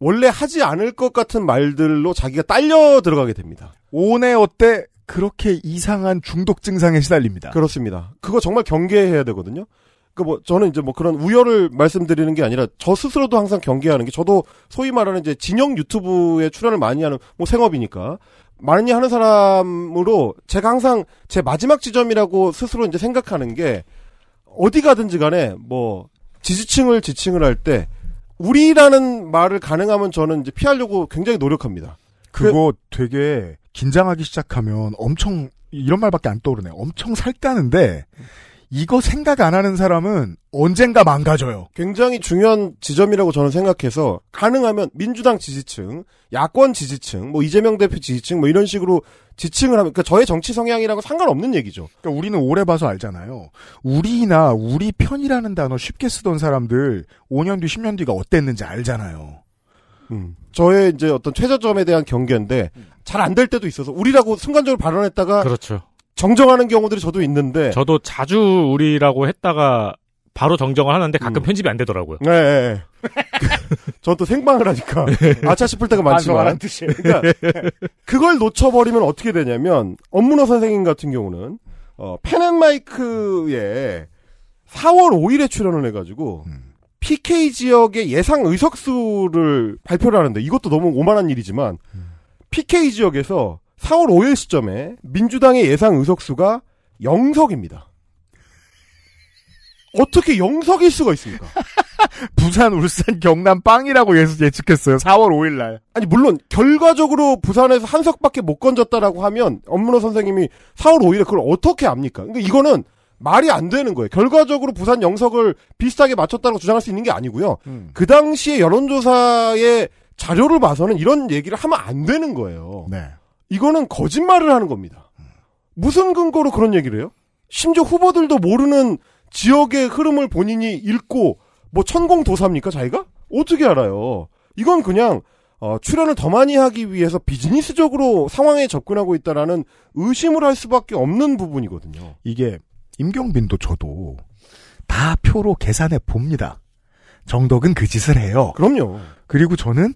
원래 하지 않을 것 같은 말들로 자기가 딸려 들어가게 됩니다. 오네 어때 그렇게 이상한 중독 증상에 시달립니다. 그렇습니다. 그거 정말 경계해야 되거든요. 그뭐 그러니까 저는 이제 뭐 그런 우열을 말씀드리는 게 아니라 저 스스로도 항상 경계하는 게 저도 소위 말하는 이제 진영 유튜브에 출연을 많이 하는 뭐 생업이니까 많이 하는 사람으로 제가 항상 제 마지막 지점이라고 스스로 이제 생각하는 게 어디 가든지 간에 뭐 지지층을 지칭을 할 때 우리라는 말을 가능하면 저는 이제 피하려고 굉장히 노력합니다. 그거 그, 되게 긴장하기 시작하면 엄청 이런 말밖에 안 떠오르네요. 엄청 살까는데 이거 생각 안 하는 사람은 언젠가 망가져요. 굉장히 중요한 지점이라고 저는 생각해서 가능하면 민주당 지지층, 야권 지지층, 뭐 이재명 대표 지지층 뭐 이런 식으로 지칭을 하면 그러니까 저의 정치 성향이라고 상관없는 얘기죠. 그러니까 우리는 오래 봐서 알잖아요. 우리나 우리 편이라는 단어 쉽게 쓰던 사람들 5년 뒤 10년 뒤가 어땠는지 알잖아요. 음. 저의 이제 어떤 최저점에 대한 경계인데 음. 잘안 될 때도 있어서 우리라고 순간적으로 발언했다가 그렇죠. 정정하는 경우들이 저도 있는데
저도 자주 우리라고 했다가 바로 정정을 하는데 가끔 음. 편집이 안 되더라고요.
네. 네, 네. 저도 생방을 하니까 아차 싶을 때가 많지만 그러니까 네. 그걸 놓쳐버리면 어떻게 되냐면 업문호 선생님 같은 경우는 어, 펜앤마이크에 4월 5일에 출연을 해가지고 음. PK 지역의 예상 의석수를 발표를 하는데 이것도 너무 오만한 일이지만 음. PK 지역에서 4월 5일 시점에 민주당의 예상 의석수가 영석입니다. 어떻게 영석일 수가 있습니까? 부산, 울산, 경남 빵이라고 예측했어요. 4월 5일 날. 아니 물론 결과적으로 부산에서 한 석밖에 못 건졌다라고 하면 업무로 선생님이 4월 5일에 그걸 어떻게 압니까? 그러니까 이거는 말이 안 되는 거예요. 결과적으로 부산 영석을 비슷하게 맞췄다고 주장할 수 있는 게 아니고요. 음. 그 당시에 여론조사의 자료를 봐서는 이런 얘기를 하면 안 되는 거예요. 네. 이거는 거짓말을 하는 겁니다. 무슨 근거로 그런 얘기를 해요? 심지어 후보들도 모르는 지역의 흐름을 본인이 읽고 뭐 천공도사입니까 자기가? 어떻게 알아요? 이건 그냥 어, 출연을 더 많이 하기 위해서 비즈니스적으로 상황에 접근하고 있다라는 의심을 할 수밖에 없는 부분이거든요. 이게 임경빈도 저도 다 표로 계산해 봅니다.
정덕은 그 짓을 해요. 그럼요. 그리고 저는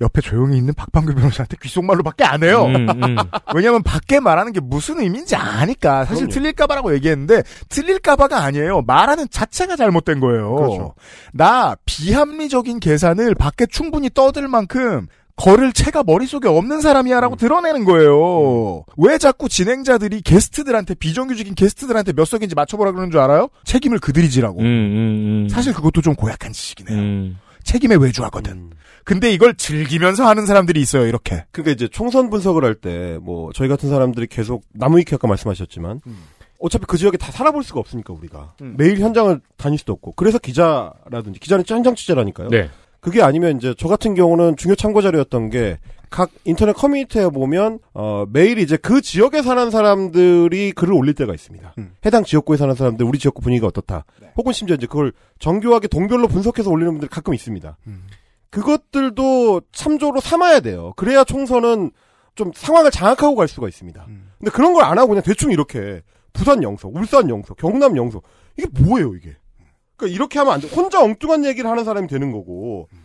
옆에 조용히 있는 박방규 변호사한테 귓속말로밖에 안 해요. 음, 음. 왜냐하면 밖에 말하는 게 무슨 의미인지 아니까 사실 그 틀릴까봐라고 얘기했는데 틀릴까봐가 아니에요. 말하는 자체가 잘못된 거예요. 그렇죠. 나 비합리적인 계산을 밖에 충분히 떠들 만큼 거를 채가 머릿속에 없는 사람이야라고 음. 드러내는 거예요. 음. 왜 자꾸 진행자들이 게스트들한테 비정규직인 게스트들한테 몇 석인지 맞춰보라 그러는 줄 알아요? 책임을 그들이 지라고. 음, 음, 사실 그것도 좀 고약한
지식이네요. 책임에 외주하거든. 음. 근데 이걸 즐기면서 하는 사람들이 있어요, 이렇게. 그게 그러니까 이제 총선 분석을 할 때, 뭐, 저희 같은 사람들이 계속, 나무위키 아까 말씀하셨지만, 음. 어차피 그 지역에 다 살아볼 수가 없으니까, 우리가. 음. 매일 현장을 다닐 수도 없고. 그래서 기자라든지, 기자는 현장 취재라니까요. 네. 그게 아니면 이제, 저 같은 경우는 중요 참고자료였던 게, 각 인터넷 커뮤니티에 보면 어, 매일 이제 그 지역에 사는 사람들이 글을 올릴 때가 있습니다. 음. 해당 지역구에 사는 사람들 우리 지역구 분위기가 어떻다. 네. 혹은 심지어 이제 그걸 정교하게 동별로 분석해서 올리는 분들이 가끔 있습니다. 음. 그것들도 참조로 삼아야 돼요. 그래야 총선은 좀 상황을 장악하고 갈 수가 있습니다. 음. 근데 그런 걸 안 하고 그냥 대충 이렇게 부산 영서, 울산 영서, 경남 영서 이게 뭐예요 이게? 그러니까 이렇게 하면 안 돼. 혼자 엉뚱한 얘기를 하는 사람이 되는 거고 음.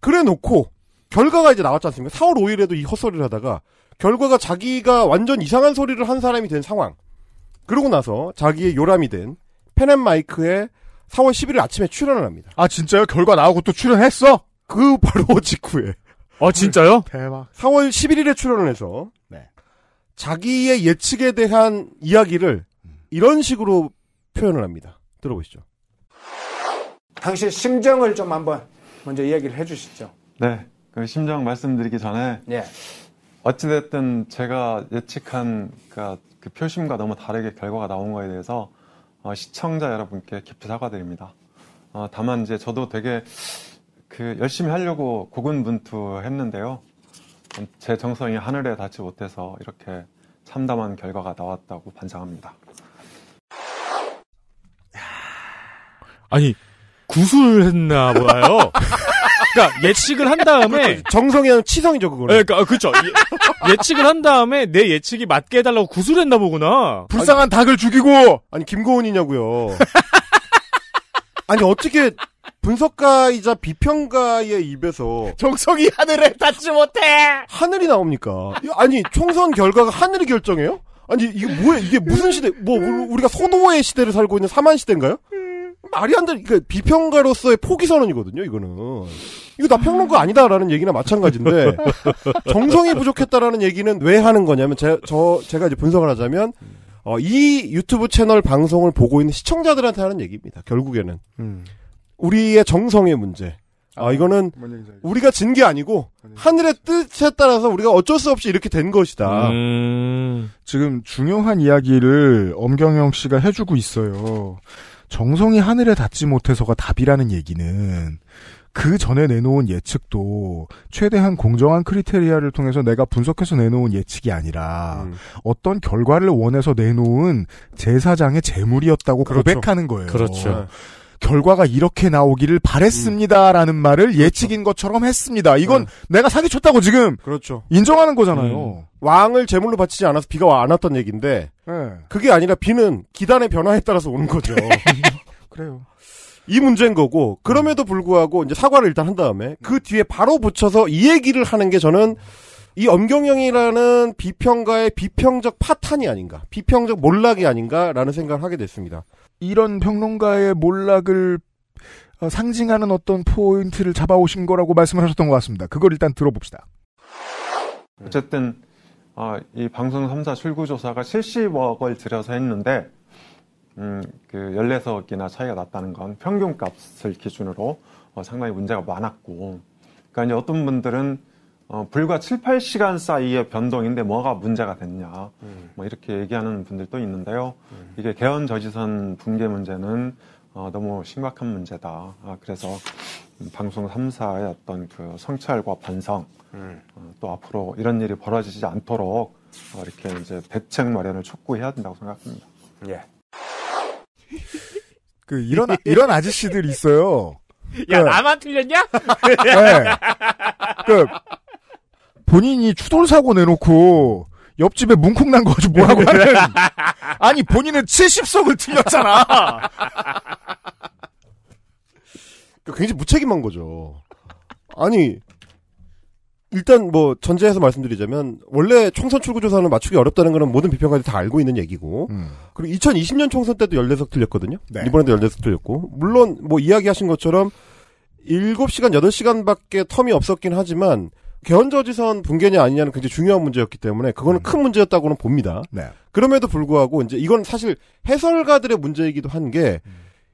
그래 놓고 결과가 이제 나왔지 않습니까? 4월 5일에도 이 헛소리를 하다가 결과가 자기가 완전 이상한 소리를 한 사람이 된 상황. 그러고 나서 자기의 요람이 된 펜앤마이크에 4월 11일 아침에 출연을 합니다. 아 진짜요? 결과 나오고 또 출연했어? 그 바로 직후에. 아 진짜요? 대박. 4월 11일에 출연을 해서 네. 자기의 예측에 대한 이야기를
이런 식으로 표현을 합니다. 들어보시죠.
당신 심정을
좀 한번 먼저 이야기를 해주시죠.
네. 그 심정 말씀드리기 전에 예. 어찌됐든 제가 예측한 그러니까 그 표심과 너무 다르게 결과가 나온 거에 대해서 어, 시청자 여러분께 깊이 사과드립니다. 어, 다만 이제 저도 되게 그 열심히 하려고 고군분투했는데요. 제 정성이 하늘에 닿지 못해서 이렇게 참담한 결과가 나왔다고 반성합니다.
아니 구술했나 봐요. 그러니까 예측을 한 다음에 그렇죠. 정성이 랑 치성이죠 그거. 네, 예, 그러니까 아, 그렇죠. 예, 측을한 다음에 내 예측이 맞게 해달라고 구슬했나 보구나. 불쌍한
아니, 닭을 죽이고 아니 김고은이냐고요. 아니 어떻게 분석가이자 비평가의 입에서 정성이 하늘을 닿지 못해 하늘이 나옵니까? 아니 총선 결과가 하늘이 결정해요? 아니 이게 뭐야 이게 무슨 시대? 뭐 우리가 선호의 시대를 살고 있는 사만 시대인가요? 말이 안 돼. 그러니까 비평가로서의 포기 선언이거든요 이거는. 이거 나 평론가 아니다라는 얘기나 마찬가지인데 정성이 부족했다라는 얘기는 왜 하는 거냐면 제, 저 제가 이제 분석을 하자면 어, 이 유튜브 채널 방송을 보고 있는 시청자들한테 하는 얘기입니다. 결국에는 음. 우리의 정성의 문제. 아, 아 이거는 우리가 진 게 아니고 하늘의 뜻에 따라서 우리가 어쩔 수 없이 이렇게 된 것이다.
음. 지금 중요한 이야기를 엄경영 씨가 해주고 있어요. 정성이 하늘에 닿지 못해서가 답이라는 얘기는 그 전에 내놓은 예측도 최대한 공정한 크리테리아를 통해서 내가 분석해서 내놓은 예측이 아니라 음. 어떤 결과를 원해서 내놓은 제사장의 재물이었다고 그렇죠. 고백하는 거예요. 그렇죠. 네. 결과가 이렇게 나오기를 바랬습니다라는 음. 말을 그렇죠. 예측인 것처럼 했습니다. 이건 음. 내가 사기쳤다고 지금 그렇죠. 인정하는
거잖아요. 음. 왕을 제물로 바치지 않아서 비가 안 왔던 얘기인데 네. 그게 아니라 비는 기단의 변화에 따라서 오는 거죠. 그래요. 이 문제인 거고 그럼에도 음. 불구하고 이제 사과를 일단 한 다음에 그 음. 뒤에 바로 붙여서 이 얘기를 하는 게 저는 이 엄경영이라는 비평가의 비평적 파탄이 아닌가, 비평적 몰락이 아닌가라는 생각을 하게 됐습니다. 이런 평론가의 몰락을 어, 상징하는
어떤 포인트를 잡아오신 거라고 말씀하셨던 것 같습니다. 그걸 일단 들어봅시다.
어쨌든 어, 이 방송 3사 출구조사가 70억을 들여서 했는데 음, 그 연례석이나 차이가 났다는 건 평균값을 기준으로 어, 상당히 문제가 많았고, 그러니까 이제 어떤 분들은 어, 불과 7, 8시간 사이의 변동인데 뭐가 문제가 됐냐, 음. 뭐 이렇게 얘기하는 분들도 있는데요. 음. 이게 개헌 저지선 붕괴 문제는 어, 너무 심각한 문제다. 아, 그래서 방송 3사의 어떤 그 성찰과 반성, 음. 어, 또 앞으로 이런 일이 벌어지지 않도록 어, 이렇게 이제 대책 마련을 촉구해야 된다고 생각합니다. 예. 그 이런 이런 아저씨들 있어요.
야 그, 나만
틀렸냐? 네.
그 본인이 추돌 사고 내놓고 옆집에 뭉콩 난거 가지고 뭐라고 하는 아니 본인은 70석을 틀렸잖아.
그 굉장히 무책임한 거죠. 아니 일단 뭐 전제해서 말씀드리자면 원래 총선 출구조사는 맞추기 어렵다는 거는 모든 비평가들이 다 알고 있는 얘기고 음. 그리고 2020년 총선 때도 14석 틀렸거든요. 네. 이번에도 14석 틀렸고 물론 뭐 이야기하신 것처럼 7시간 8시간밖에 텀이 없었긴 하지만 개헌저지선 붕괴냐 아니냐는 굉장히 중요한 문제였기 때문에 그거는 음. 큰 문제였다고는 봅니다. 네. 그럼에도 불구하고 이제 이건 사실 해설가들의 문제이기도 한 게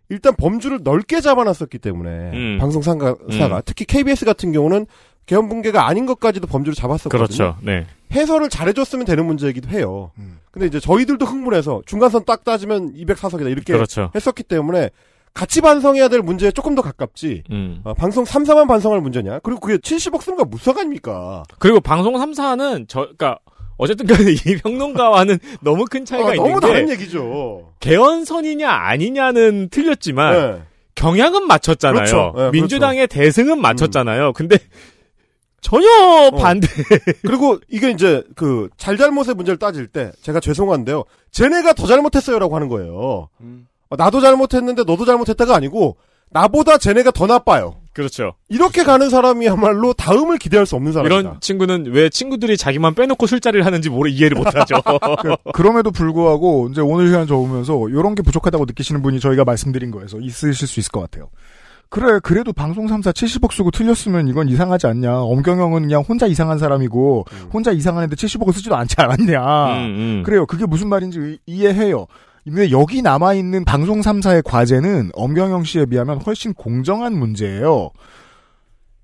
일단 범주를 넓게 잡아놨었기 때문에 음. 방송 음. 사가 특히 KBS 같은 경우는 개헌 붕괴가 아닌 것까지도 범죄로 잡았었거든요. 그렇죠. 네. 해설을 잘해줬으면 되는 문제이기도 해요. 음. 근데 이제 저희들도 흥분해서 중간선 딱 따지면 204석이다 이렇게 그렇죠. 했었기 때문에 같이 반성해야 될 문제에 조금 더 가깝지. 음. 어, 방송 3사만 반성할 문제냐? 그리고 그게 70억 쓰는 거 무슨 상관입니까? 그리고 방송 3사는
저 그러니까 어쨌든 간에 그 이 평론가와는 너무 큰 차이가 아, 있는 너 너무 다른
얘기죠.
개헌선이냐 아니냐는 틀렸지만 네. 경향은 맞췄잖아요. 그렇죠. 네, 그렇죠. 민주당의
그렇죠. 대승은 맞췄잖아요. 음. 근데 전혀 어. 반대. 어. 그리고 이게 이제 그 잘잘못의 문제를 따질 때 제가 죄송한데요. 쟤네가 더 잘못했어요라고 하는 거예요. 음. 어, 나도 잘못했는데 너도 잘못했다가 아니고 나보다 쟤네가 더 나빠요. 그렇죠. 이렇게 가는 사람이야말로 다음을 기대할 수 없는 사람이다.
이런 친구는 왜 친구들이 자기만 빼놓고 술자리를 하는지 모르 이해를 못하죠.
그럼에도 불구하고 이제 오늘 시간 접으면서
이런 게 부족하다고 느끼시는 분이 저희가 말씀드린 거에서 있으실 수 있을 것 같아요. 그래 그래도 방송 3사 70억 쓰고 틀렸으면 이건 이상하지 않냐 엄경영은 그냥 혼자 이상한 사람이고 음. 혼자 이상한 애들 70억을 쓰지도 않지 않았냐 음, 음, 그래요 그게 무슨 말인지 이해해요 근데 여기 남아있는 방송 3사의 과제는 엄경영 씨에 비하면 훨씬 공정한 문제예요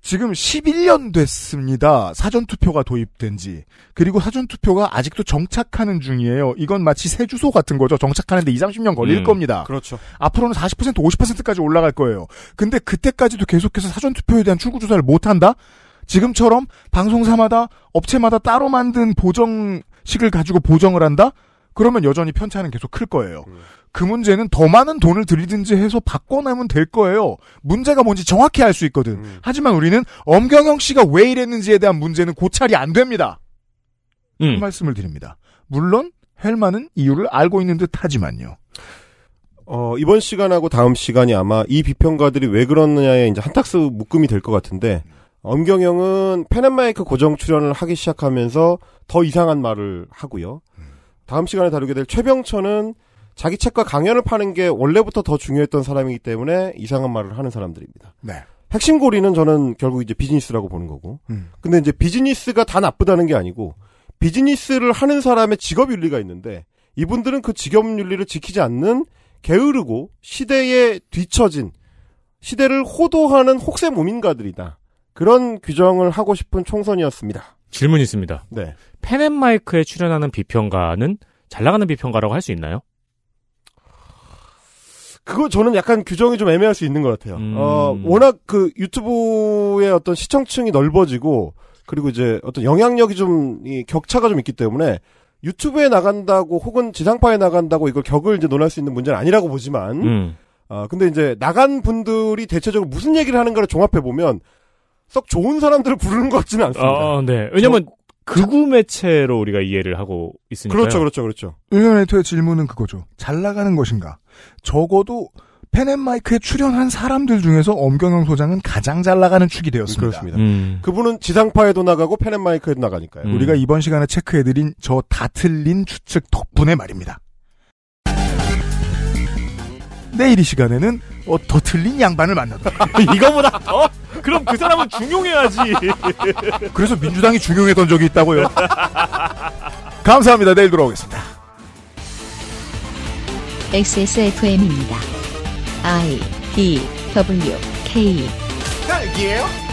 지금 11년 됐습니다. 사전투표가 도입된 지. 그리고 사전투표가 아직도 정착하는 중이에요. 이건 마치 새 주소 같은 거죠. 정착하는데 2 30년 걸릴 음, 겁니다. 그렇죠. 앞으로는 40%, 50%까지 올라갈 거예요. 근데 그때까지도 계속해서 사전투표에 대한 출구조사를 못한다? 지금처럼 방송사마다, 업체마다 따로 만든 보정식을 가지고 보정을 한다? 그러면 여전히 편차는 계속 클 거예요. 음. 그 문제는 더 많은 돈을 들이든지 해서 바꿔내면 될 거예요. 문제가 뭔지 정확히 알 수 있거든. 음. 하지만 우리는 엄경영 씨가 왜 이랬는지에 대한 문제는 고찰이 안 됩니다.
그 음. 그 말씀을 드립니다. 물론 헬마는 이유를 알고 있는 듯 하지만요. 어, 이번 시간하고 다음 시간이 아마 이 비평가들이 왜 그러느냐에 이제 한탁스 묶음이 될 것 같은데 엄경영은 페앤마이크 고정 출연을 하기 시작하면서 더 이상한 말을 하고요. 음. 다음 시간에 다루게 될 최병천은 자기 책과 강연을 파는 게 원래부터 더 중요했던 사람이기 때문에 이상한 말을 하는 사람들입니다. 네. 핵심 고리는 저는 결국 이제 비즈니스라고 보는 거고. 음. 근데 이제 비즈니스가 다 나쁘다는 게 아니고 비즈니스를 하는 사람의 직업 윤리가 있는데 이분들은 그 직업 윤리를 지키지 않는 게으르고 시대에 뒤처진 시대를 호도하는 혹세 무민가들이다. 그런 규정을 하고 싶은 총선이었습니다.
질문 있습니다. 네. 펜앤마이크에 출연하는 비평가는 잘 나가는 비평가라고 할 수 있나요?
그거 저는 약간 규정이 좀 애매할 수 있는 것 같아요. 음. 어, 워낙 그 유튜브의 어떤 시청층이 넓어지고 그리고 이제 어떤 영향력이 좀이 격차가 좀 있기 때문에 유튜브에 나간다고 혹은 지상파에 나간다고 이걸 격을 이제 논할 수 있는 문제는 아니라고 보지만 음. 어, 근데 이제 나간 분들이 대체적으로 무슨 얘기를 하는가를 종합해 보면 썩 좋은 사람들을 부르는 것 같지는 않습니다. 어, 네. 왜냐면 극우
그 매체로 우리가 이해를 하고 있으니까. 그렇죠, 그렇죠, 그렇죠.
의원의토의 질문은 그거죠. 잘
나가는 것인가? 적어도 펜앤마이크에 출연한 사람들 중에서 엄경영 소장은 가장 잘 나가는 축이 되었습니다. 그렇습니다.
음. 그분은 지상파에도 나가고 펜앤마이크에도 나가니까요. 음. 우리가
이번 시간에 체크해드린 저 다 틀린 추측 덕분에 말입니다. 내일 이 시간에는 어, 더틀린 양반을 만났다. 이거보다
더? 그럼 그 사람은 중용해야지.
그래서 민주당이 중용했던 적이 있다고요. 감사합니다. 내일 돌아오겠습니다. XSFM입니다. I D e W K.
딸기예요?